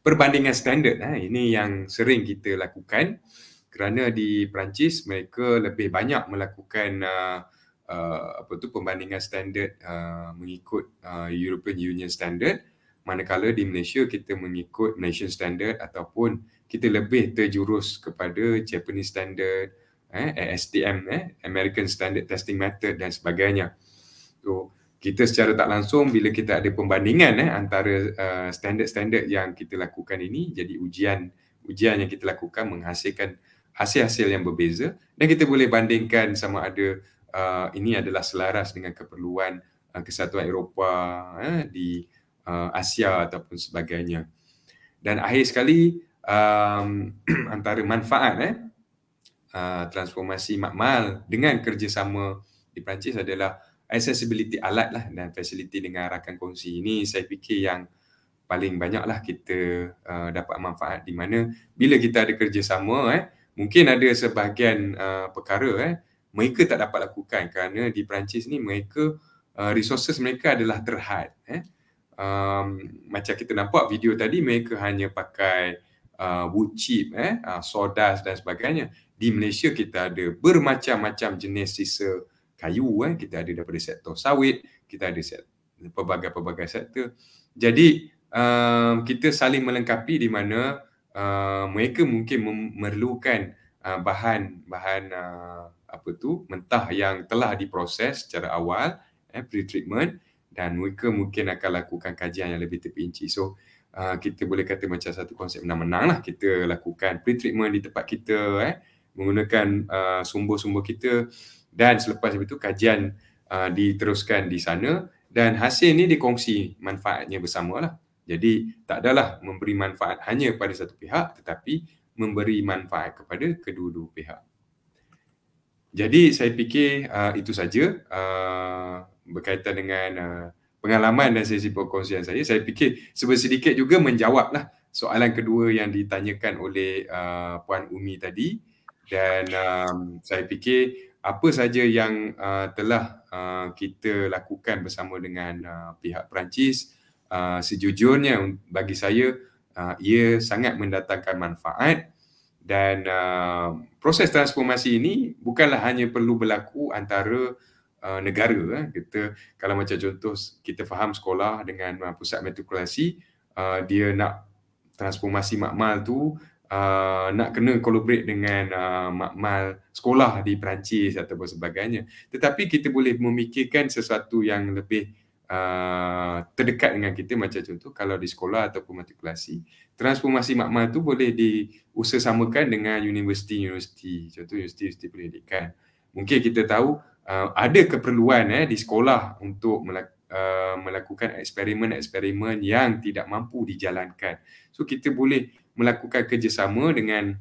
perbandingan standard. Eh. Ini yang sering kita lakukan kerana di Perancis mereka lebih banyak melakukan uh, uh, apa tu pembandingan standard uh, mengikut uh, European Union standard manakala di Malaysia kita mengikut Malaysian standard ataupun kita lebih terjurus kepada Japanese standard eh STM eh American standard testing method dan sebagainya. So kita secara tak langsung bila kita ada pembandingan eh antara uh, standard-standard yang kita lakukan ini jadi ujian ujian yang kita lakukan menghasilkan hasil-hasil yang berbeza dan kita boleh bandingkan sama ada uh, ini adalah selaras dengan keperluan uh, kesatuan Eropah eh, di uh, Asia ataupun sebagainya. Dan akhir sekali um, antara manfaat eh, uh, transformasi makmal dengan kerjasama di Perancis adalah accessibility alat lah dan fasiliti dengan rakan kongsi ini saya fikir yang paling banyaklah kita uh, dapat manfaat di mana bila kita ada kerjasama eh mungkin ada sebahagian uh, perkara eh uh, mereka tak dapat lakukan kerana di Perancis ni mereka uh, resources mereka adalah terhad eh um, macam kita nampak video tadi mereka hanya pakai uh, wood chip eh uh, sawdust dan sebagainya di Malaysia kita ada bermacam-macam jenis sisa kayu eh kita ada daripada sektor sawit kita ada set, pelbagai-pelbagai sektor jadi um, kita saling melengkapi di mana uh, mereka mungkin memerlukan uh, bahan bahan uh, apa tu mentah yang telah diproses secara awal eh, pre-treatment dan mereka mungkin akan lakukan kajian yang lebih terperinci. So uh, kita boleh kata macam satu konsep menang-menang lah kita lakukan pre-treatment di tempat kita eh, menggunakan uh, sumber-sumber kita dan selepas itu kajian uh, diteruskan di sana dan hasil ni dikongsi manfaatnya bersama lah. Jadi tak adalah memberi manfaat hanya kepada satu pihak tetapi memberi manfaat kepada kedua-dua pihak. Jadi saya fikir uh, itu saja uh, berkaitan dengan uh, pengalaman dan sesi perkongsian saya. Saya fikir sedikit juga menjawablah soalan kedua yang ditanyakan oleh uh, Puan Umi tadi dan um, saya fikir apa saja yang uh, telah uh, kita lakukan bersama dengan uh, pihak Perancis uh, sejujurnya bagi saya uh, ia sangat mendatangkan manfaat dan uh, proses transformasi ini bukanlah hanya perlu berlaku antara uh, negara eh. kita kalau macam contoh kita faham sekolah dengan uh, pusat matrikulasi uh, dia nak transformasi makmal tu uh, nak kena collaborate dengan uh, makmal sekolah di Perancis atau sebagainya tetapi kita boleh memikirkan sesuatu yang lebih uh, terdekat dengan kita macam contoh kalau di sekolah ataupun matrikulasi transformasi makmal tu boleh diusahasamakan dengan universiti-universiti. Contoh universiti-universiti pendidikan. Mungkin kita tahu uh, ada keperluan eh di sekolah untuk melakukan Uh, melakukan eksperimen-eksperimen yang tidak mampu dijalankan. So kita boleh melakukan kerjasama dengan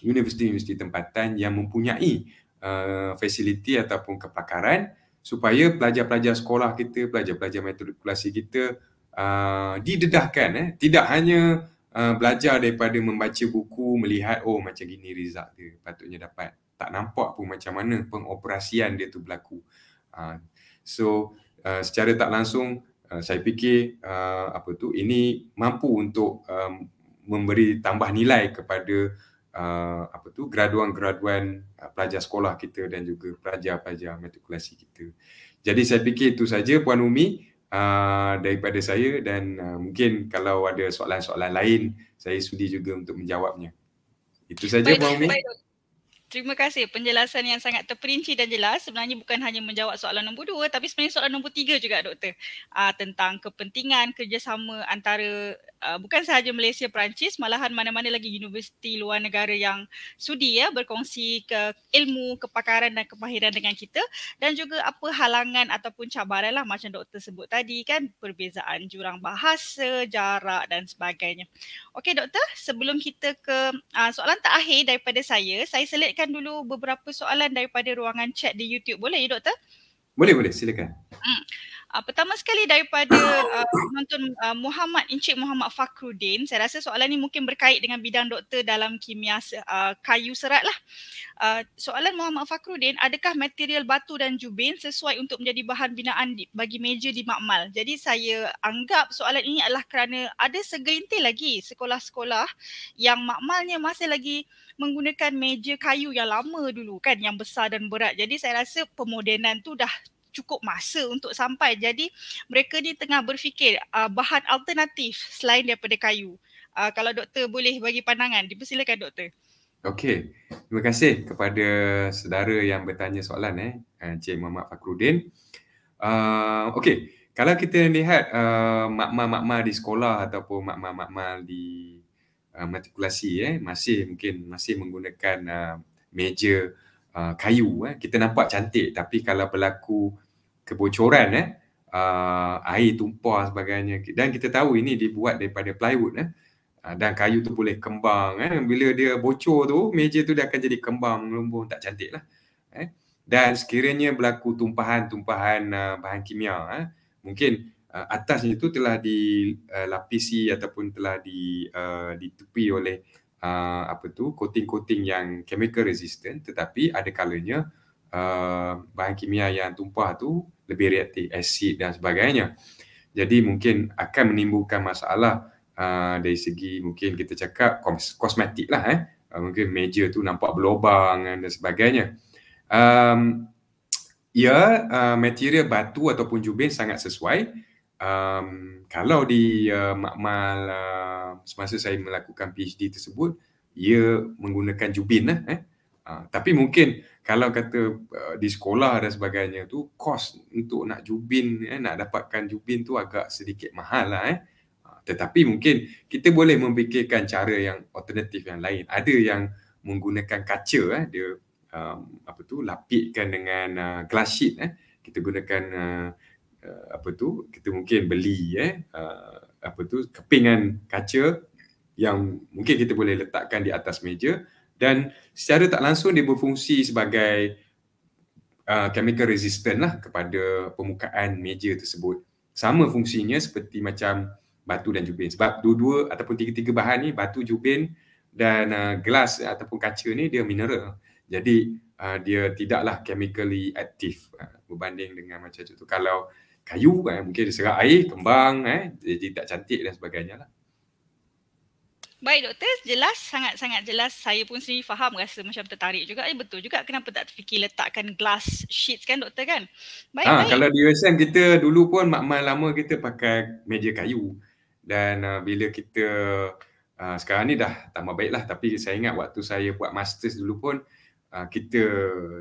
universiti-universiti tempatan yang mempunyai uh, fasiliti ataupun kepakaran supaya pelajar-pelajar sekolah kita, pelajar-pelajar matrikulasi kita uh, didedahkan eh tidak hanya Ah, belajar daripada membaca buku melihat oh macam gini result dia patutnya dapat tak nampak pun macam mana pengoperasian dia tu berlaku uh, so uh, secara tak langsung uh, saya fikir uh, apa tu ini mampu untuk um, memberi tambah nilai kepada uh, apa tu graduan-graduan uh, pelajar sekolah kita dan juga pelajar-pelajar matrikulasi kita jadi saya fikir itu saja puan Umi Ah, daripada saya dan uh, mungkin kalau ada soalan-soalan lain saya sudi juga untuk menjawabnya. Itu saja Bu Umi. Baik, Terima kasih penjelasan yang sangat terperinci dan jelas. Sebenarnya bukan hanya menjawab soalan nombor dua tapi sebenarnya soalan nombor tiga juga doktor. Uh, tentang kepentingan kerjasama antara uh, bukan sahaja Malaysia, Perancis malahan mana-mana lagi universiti luar negara yang sudi ya berkongsi ke ilmu, kepakaran dan kemahiran dengan kita dan juga apa halangan ataupun cabaran lah macam doktor sebut tadi kan perbezaan jurang bahasa, jarak dan sebagainya. Okey doktor sebelum kita ke uh, soalan terakhir daripada saya, saya selitkan bacakan dulu beberapa soalan daripada ruangan chat di YouTube. Boleh ya, Doktor? Boleh, boleh. Silakan. Hmm. Uh, pertama sekali daripada ah, penonton uh, uh, Muhammad Encik Muhammad Fakrudin, saya rasa soalan ni mungkin berkait dengan bidang doktor dalam kimia uh, kayu serat lah. Uh, soalan Muhammad Fakrudin, adakah material batu dan jubin sesuai untuk menjadi bahan binaan di, bagi meja di makmal? Jadi saya anggap soalan ini adalah kerana ada segelintir lagi sekolah-sekolah yang makmalnya masih lagi menggunakan meja kayu yang lama dulu kan yang besar dan berat. Jadi saya rasa pemodenan tu dah cukup masa untuk sampai. Jadi mereka ni tengah berfikir uh, bahan alternatif selain daripada kayu. Uh, kalau doktor boleh bagi pandangan, dipersilakan doktor. Okey. Terima kasih kepada saudara yang bertanya soalan eh, Encik uh, Muhammad Fakrudin. Uh, okey. Kalau kita lihat uh, makmal-makmal di sekolah ataupun makmal-makmal di uh, matrikulasi eh masih mungkin masih menggunakan uh, meja uh, kayu eh kita nampak cantik tapi kalau berlaku kebocoran eh uh, air tumpah sebagainya dan kita tahu ini dibuat daripada plywood eh ah, dan kayu tu boleh kembang eh bila dia bocor tu meja tu dia akan jadi kembang melumbung tak cantik lah eh dan sekiranya berlaku tumpahan-tumpahan uh, bahan kimia eh mungkin uh, atasnya tu telah dilapisi ataupun telah di uh, ditupi oleh uh, apa tu coating-coating yang chemical resistant tetapi ada kalanya uh, bahan kimia yang tumpah tu lebih reaktif asid dan sebagainya. Jadi mungkin akan menimbulkan masalah uh, dari segi mungkin kita cakap kos- kosmetik lah eh. Uh, mungkin meja tu nampak berlobang dan sebagainya. Um, ya, uh, material batu ataupun jubin sangat sesuai. Um, kalau di uh, makmal uh, semasa saya melakukan PhD tersebut, ia ya, menggunakan jubin lah eh. Uh, tapi mungkin kalau kata uh, di sekolah dan sebagainya tu kos untuk nak jubin eh, nak dapatkan jubin tu agak sedikit mahal lah eh. Ha, tetapi mungkin kita boleh memikirkan cara yang alternatif yang lain. Ada yang menggunakan kaca eh dia um, apa tu lapikkan dengan uh, glass sheet eh. Kita gunakan uh, uh, apa tu kita mungkin beli eh uh, apa tu kepingan kaca yang mungkin kita boleh letakkan di atas meja dan secara tak langsung dia berfungsi sebagai uh, chemical resistant lah kepada permukaan meja tersebut. Sama fungsinya seperti macam batu dan jubin. Sebab dua-dua ataupun tiga-tiga bahan ni batu, jubin dan uh, gelas ataupun kaca ni dia mineral. Jadi uh, dia tidaklah chemically active uh, berbanding dengan macam contoh kalau kayu eh, mungkin dia serap air, kembang eh, jadi tak cantik dan sebagainya lah. Baik doktor, jelas sangat-sangat jelas. Saya pun sendiri faham rasa macam tertarik juga. Eh betul juga kenapa tak terfikir letakkan glass sheets kan doktor kan? Baik. Ha, baik. kalau di USM kita dulu pun makmal lama kita pakai meja kayu. Dan uh, bila kita uh, sekarang ni dah tambah baiklah tapi saya ingat waktu saya buat masters dulu pun uh, kita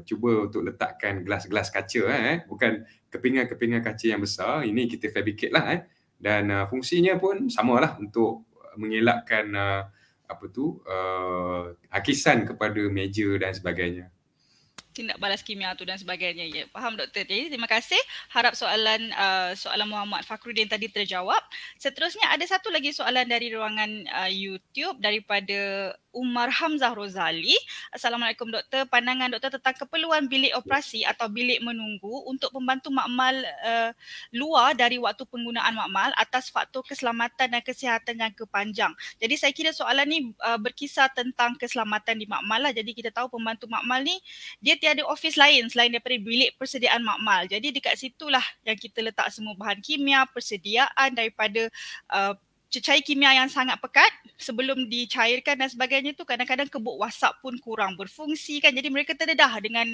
cuba untuk letakkan gelas-gelas kaca eh, eh bukan kepingan-kepingan kaca yang besar. Ini kita fabricate lah eh. Dan uh, fungsinya pun samalah untuk mengelakkan uh, apa tu uh, akisan kepada meja dan sebagainya. Tindak balas kimia tu dan sebagainya. Ya, faham doktor. Jadi terima kasih. Harap soalan uh, soalan Muhammad Fakrudin tadi terjawab. Seterusnya ada satu lagi soalan dari ruangan uh, YouTube daripada Umar Hamzah Rozali. Assalamualaikum doktor. Pandangan doktor tentang keperluan bilik ya. operasi atau bilik menunggu untuk pembantu makmal uh, luar dari waktu penggunaan makmal atas faktor keselamatan dan kesihatan yang kepanjang. Jadi saya kira soalan ni uh, berkisar tentang keselamatan di makmal lah. Jadi kita tahu pembantu makmal ni dia tiada office lain selain daripada bilik persediaan makmal. Jadi dekat situlah yang kita letak semua bahan kimia, persediaan daripada uh, cecair kimia yang sangat pekat sebelum dicairkan dan sebagainya tu kadang-kadang kebuk wasap pun kurang berfungsi kan jadi mereka terdedah dengan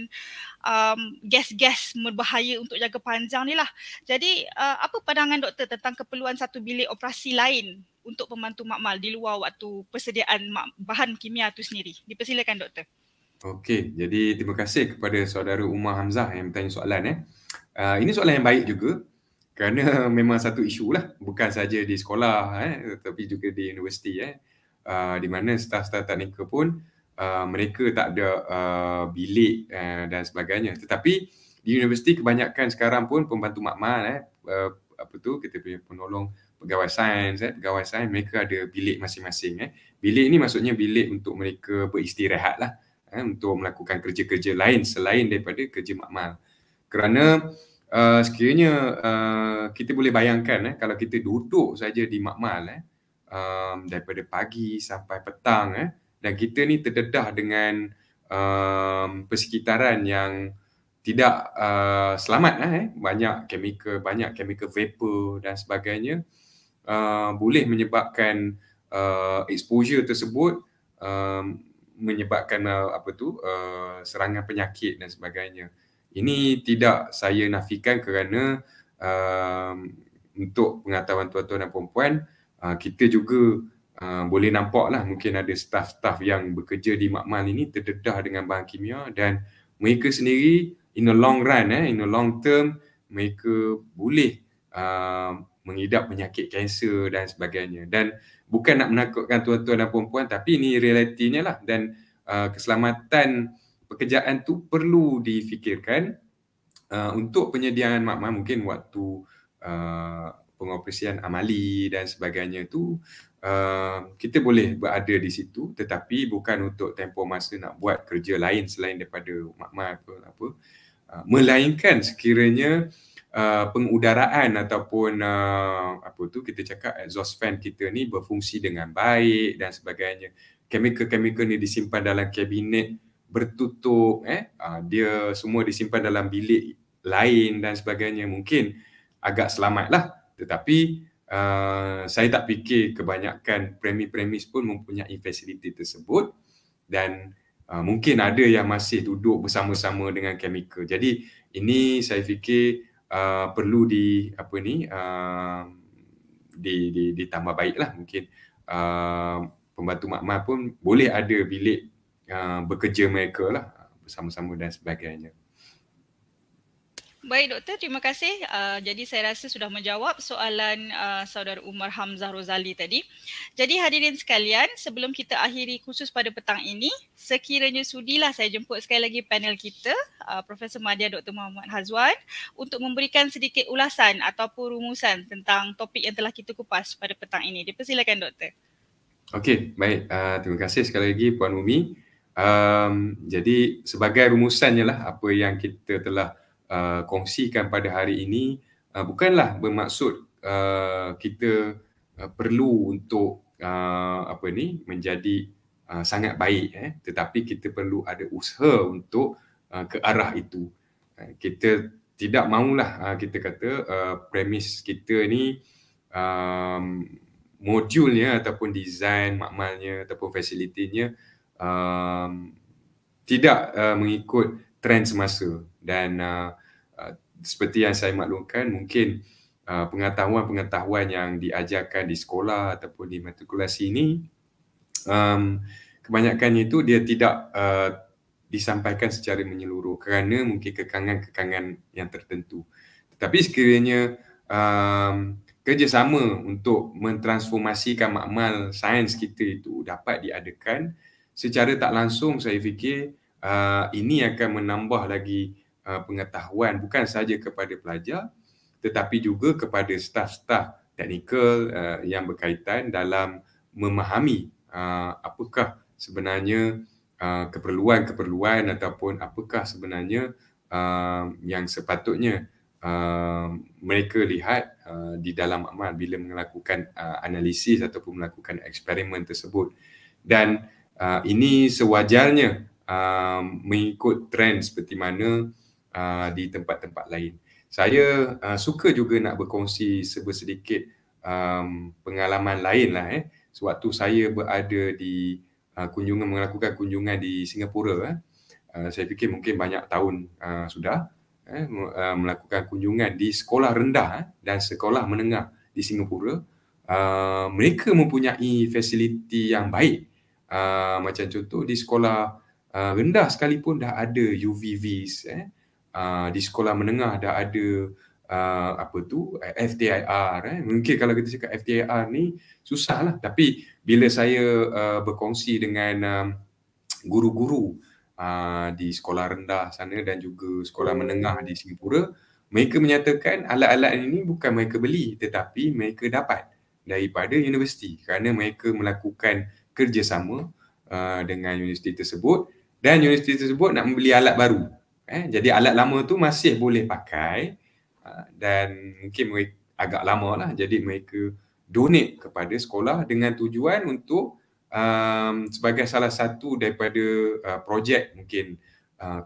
um, gas-gas berbahaya untuk jangka panjang ni lah jadi uh, apa pandangan doktor tentang keperluan satu bilik operasi lain untuk pembantu makmal di luar waktu persediaan bahan kimia tu sendiri dipersilakan doktor Okey, jadi terima kasih kepada saudara Umar Hamzah yang bertanya soalan eh. Uh, ini soalan yang baik juga kerana memang satu isu lah bukan saja di sekolah eh tetapi juga di universiti eh uh, di mana staf-staf teknikal pun uh, mereka tak ada uh, bilik uh, dan sebagainya tetapi di universiti kebanyakan sekarang pun pembantu makmal eh uh, apa tu kita punya penolong pegawai sains eh pegawai sains mereka ada bilik masing-masing eh bilik ni maksudnya bilik untuk mereka beristirahat lah eh untuk melakukan kerja-kerja lain selain daripada kerja makmal kerana Eh, sekiranya uh, kita boleh bayangkan eh kalau kita duduk saja di makmal eh um, daripada pagi sampai petang eh dan kita ni terdedah dengan um, persekitaran yang tidak uh, selamat eh banyak kimia banyak kimia vapor dan sebagainya uh, boleh menyebabkan uh, exposure tersebut um, menyebabkan uh, apa tu uh, serangan penyakit dan sebagainya ini tidak saya nafikan kerana uh, untuk pengetahuan tuan-tuan dan puan-puan uh, kita juga uh, boleh nampak lah mungkin ada staff-staff yang bekerja di makmal ini terdedah dengan bahan kimia dan mereka sendiri in the long run, eh, in the long term mereka boleh uh, mengidap penyakit kanser dan sebagainya dan bukan nak menakutkan tuan-tuan dan puan-puan tapi ini realitinya lah dan uh, keselamatan keselamatan pekerjaan tu perlu difikirkan uh, untuk penyediaan makmal mungkin waktu uh, pengoperasian amali dan sebagainya tu uh, kita boleh berada di situ tetapi bukan untuk tempoh masa nak buat kerja lain selain daripada makmal apa apa uh, melainkan sekiranya Uh, pengudaraan ataupun uh, apa tu kita cakap exhaust fan kita ni berfungsi dengan baik dan sebagainya kemikal-kemikal ni disimpan dalam kabinet bertutup eh uh, dia semua disimpan dalam bilik lain dan sebagainya mungkin agak selamatlah tetapi uh, saya tak fikir kebanyakan premis-premis pun mempunyai fasiliti tersebut dan uh, mungkin ada yang masih duduk bersama-sama dengan kemikal jadi ini saya fikir uh, perlu di apa ni uh, di, di, ditambah baiklah mungkin uh, pembantu makmal pun boleh ada bilik Ah, bekerja mereka lah ah, bersama-sama dan sebagainya. Baik doktor, terima kasih. Uh, jadi saya rasa sudah menjawab soalan uh, saudara Umar Hamzah Rozali tadi. Jadi hadirin sekalian, sebelum kita akhiri khusus pada petang ini, sekiranya sudilah saya jemput sekali lagi panel kita, uh, Profesor Madia Dr. Muhammad Hazwan untuk memberikan sedikit ulasan ataupun rumusan tentang topik yang telah kita kupas pada petang ini. Dipersilakan doktor. Okey, baik. Uh, terima kasih sekali lagi Puan Umi um, jadi sebagai rumusannya lah apa yang kita telah uh, kongsikan pada hari ini uh, bukanlah bermaksud uh, kita uh, perlu untuk uh, apa ni menjadi uh, sangat baik eh tetapi kita perlu ada usaha untuk uh, ke arah itu uh, kita tidak maulah uh, kita kata uh, premis kita ni um, modulnya ataupun desain makmalnya ataupun fasilitinya uh, um, tidak uh, mengikut trend semasa dan uh, uh, seperti yang saya maklumkan mungkin uh, pengetahuan-pengetahuan yang diajarkan di sekolah ataupun di matrikulasi ini um, kebanyakan itu dia tidak uh, disampaikan secara menyeluruh kerana mungkin kekangan-kekangan yang tertentu tetapi sekiranya um, kerjasama untuk mentransformasikan makmal sains kita itu dapat diadakan secara tak langsung saya fikir uh, ini akan menambah lagi uh, pengetahuan bukan saja kepada pelajar tetapi juga kepada staf-staf teknikal uh, yang berkaitan dalam memahami uh, apakah sebenarnya uh, keperluan-keperluan ataupun apakah sebenarnya uh, yang sepatutnya uh, mereka lihat uh, di dalam amal bila melakukan uh, analisis ataupun melakukan eksperimen tersebut dan uh, ini sewajarnya uh, mengikut trend seperti mana uh, di tempat-tempat lain. Saya uh, suka juga nak berkongsi sebersedikit um, pengalaman lain lah eh. Sewaktu saya berada di uh, kunjungan, melakukan kunjungan di Singapura eh. Uh, saya fikir mungkin banyak tahun uh, sudah eh, uh, melakukan kunjungan di sekolah rendah eh, dan sekolah menengah di Singapura uh, mereka mempunyai fasiliti yang baik Ah, macam contoh di sekolah uh, rendah sekalipun dah ada UVVs eh uh, di sekolah menengah dah ada uh, apa tu eh, FTIR eh mungkin kalau kita cakap FTIR ni susahlah tapi bila saya uh, berkongsi dengan guru-guru uh, di sekolah rendah sana dan juga sekolah menengah di Singapura mereka menyatakan alat-alat ini bukan mereka beli tetapi mereka dapat daripada universiti kerana mereka melakukan kerjasama uh, dengan universiti tersebut dan universiti tersebut nak membeli alat baru eh jadi alat lama tu masih boleh pakai uh, dan mungkin mereka agak lama lah jadi mereka donate kepada sekolah dengan tujuan untuk um, sebagai salah satu daripada uh, projek mungkin uh,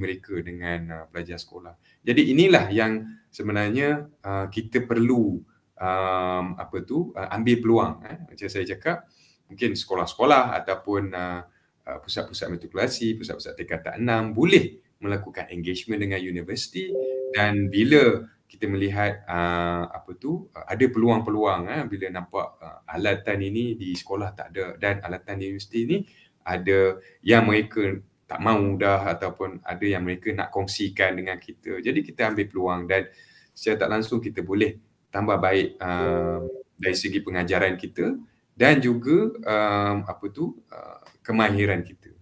mereka dengan uh, pelajar sekolah jadi inilah yang sebenarnya uh, kita perlu um, apa tu uh, ambil peluang eh macam saya cakap mungkin sekolah-sekolah ataupun uh, uh, pusat-pusat matrikulasi, pusat-pusat tingkatan enam boleh melakukan engagement dengan universiti dan bila kita melihat uh, apa tu uh, ada peluang-peluang uh, bila nampak uh, alatan ini di sekolah tak ada dan alatan di universiti ini ada yang mereka tak mahu dah ataupun ada yang mereka nak kongsikan dengan kita jadi kita ambil peluang dan secara tak langsung kita boleh tambah baik uh, dari segi pengajaran kita dan juga um, apa tu uh, kemahiran kita.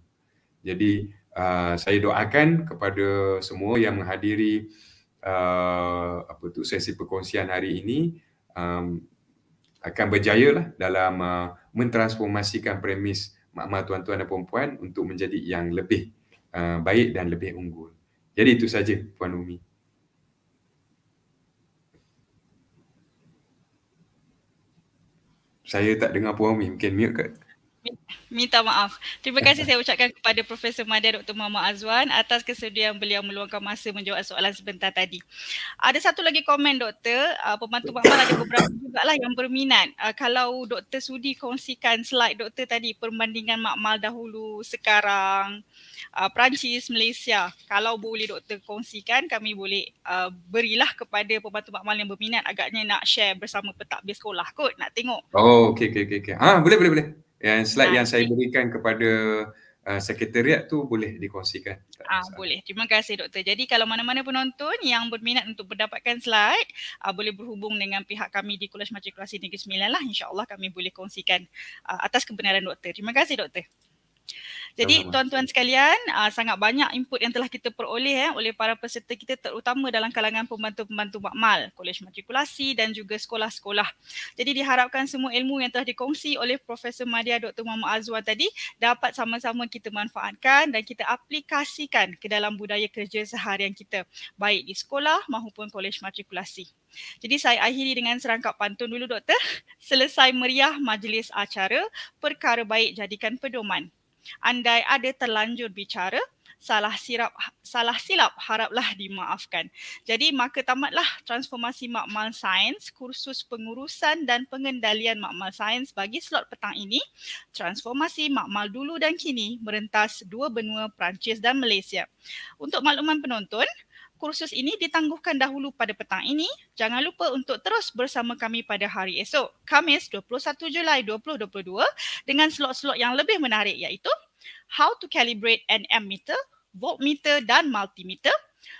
Jadi uh, saya doakan kepada semua yang menghadiri uh, apa tu sesi perkongsian hari ini um, akan berjaya lah dalam uh, mentransformasikan premis mak tuan-tuan dan puan-puan untuk menjadi yang lebih uh, baik dan lebih unggul. Jadi itu saja Puan Umi. saya tak dengar puan mi mungkin mute kot Minta maaf. Terima kasih saya ucapkan kepada Profesor Madya Dr. Muhammad Azwan atas kesediaan beliau meluangkan masa menjawab soalan sebentar tadi. Ada satu lagi komen doktor, uh, pembantu makmal ada beberapa juga lah yang berminat. Uh, kalau doktor sudi kongsikan slide doktor tadi perbandingan makmal dahulu sekarang uh, Perancis, Malaysia. Kalau boleh doktor kongsikan kami boleh uh, berilah kepada pembantu makmal yang berminat agaknya nak share bersama petakbir sekolah kot nak tengok. Oh okay, okay, Okay. Ah boleh boleh boleh yang slide ah, yang saya berikan kepada Uh, sekretariat tu boleh dikongsikan. Ah boleh. Terima kasih doktor. Jadi kalau mana-mana penonton yang berminat untuk mendapatkan slide, uh, boleh berhubung dengan pihak kami di Kolej Matrikulasi Negeri Sembilan lah. insya kami boleh kongsikan uh, atas kebenaran doktor. Terima kasih doktor. Jadi tuan-tuan sekalian, uh, sangat banyak input yang telah kita peroleh eh, oleh para peserta kita terutama dalam kalangan pembantu-pembantu makmal, kolej matrikulasi dan juga sekolah-sekolah. Jadi diharapkan semua ilmu yang telah dikongsi oleh Profesor Madia Dr. Muhammad Azwar tadi dapat sama-sama kita manfaatkan dan kita aplikasikan ke dalam budaya kerja seharian kita, baik di sekolah maupun kolej matrikulasi. Jadi saya akhiri dengan serangkap pantun dulu doktor. Selesai meriah majlis acara, perkara baik jadikan pedoman andai ada terlanjur bicara salah silap salah silap haraplah dimaafkan. Jadi maka tamatlah transformasi makmal sains kursus pengurusan dan pengendalian makmal sains bagi slot petang ini. Transformasi makmal dulu dan kini merentas dua benua Perancis dan Malaysia. Untuk makluman penonton, kursus ini ditangguhkan dahulu pada petang ini. Jangan lupa untuk terus bersama kami pada hari esok, Khamis 21 Julai 2022 dengan slot-slot yang lebih menarik iaitu How to calibrate an ammeter, voltmeter dan multimeter,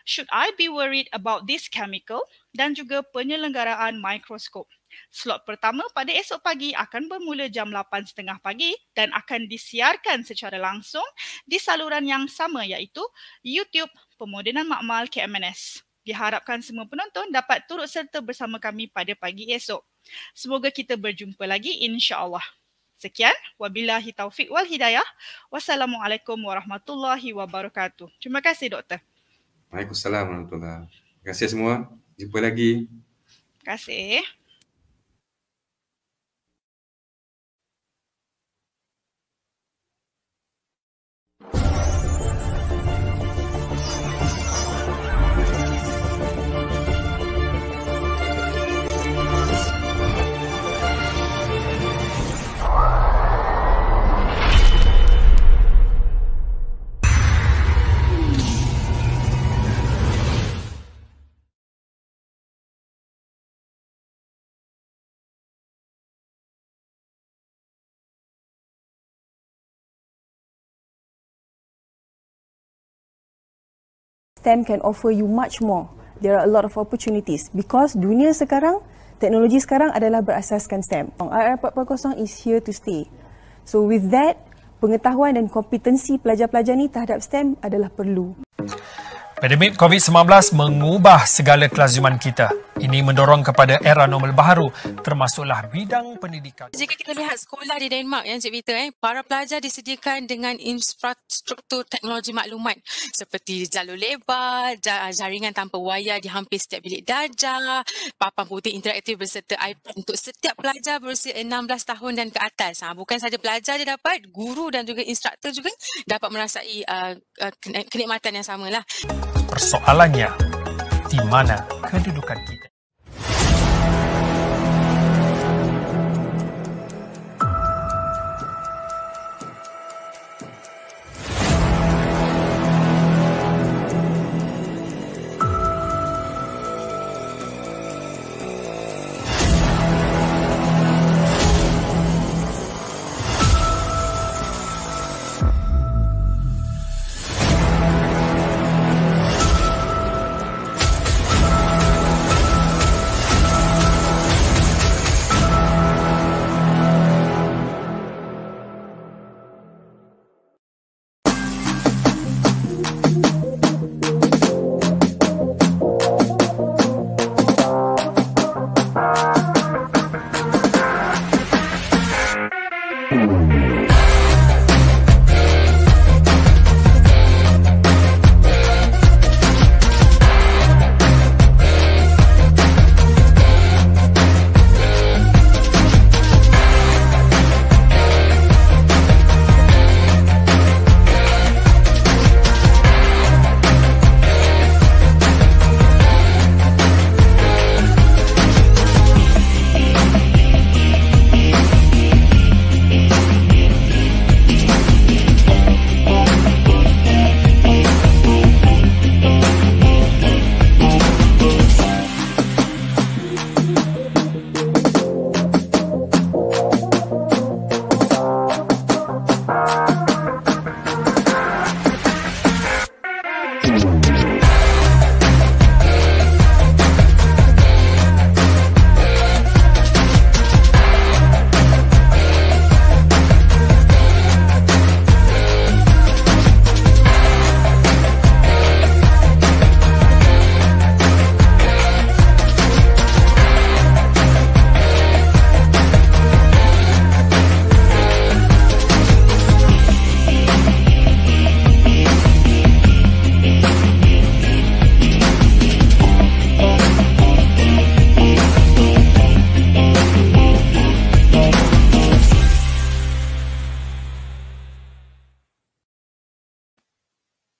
should I be worried about this chemical dan juga penyelenggaraan mikroskop. Slot pertama pada esok pagi akan bermula jam 8.30 pagi dan akan disiarkan secara langsung di saluran yang sama iaitu YouTube Pemodenan Makmal KMNS. Diharapkan semua penonton dapat turut serta bersama kami pada pagi esok. Semoga kita berjumpa lagi insya-Allah. Sekian, wabillahi taufik wal hidayah. Wassalamualaikum warahmatullahi wabarakatuh. Terima kasih doktor. Waalaikumsalam warahmatullahi. Terima kasih semua. Jumpa lagi. Terima kasih. STEM can offer you much more. There are a lot of opportunities because dunia sekarang, teknologi sekarang adalah berasaskan STEM. IR 4.0 is here to stay. So with that, pengetahuan dan kompetensi pelajar-pelajar ni terhadap STEM adalah perlu. Pandemik COVID-19 mengubah segala kelaziman kita. Ini mendorong kepada era normal baru termasuklah bidang pendidikan. Jika kita lihat sekolah di Denmark yang Cik Vita, eh, para pelajar disediakan dengan infrastruktur teknologi maklumat seperti jalur lebar, jaringan tanpa wayar di hampir setiap bilik darjah, papan putih interaktif berserta iPad untuk setiap pelajar berusia 16 tahun dan ke atas. Ha, bukan saja pelajar dia dapat, guru dan juga instruktur juga dapat merasai uh, uh, kenikmatan yang sama lah persoalannya di mana kedudukan kita.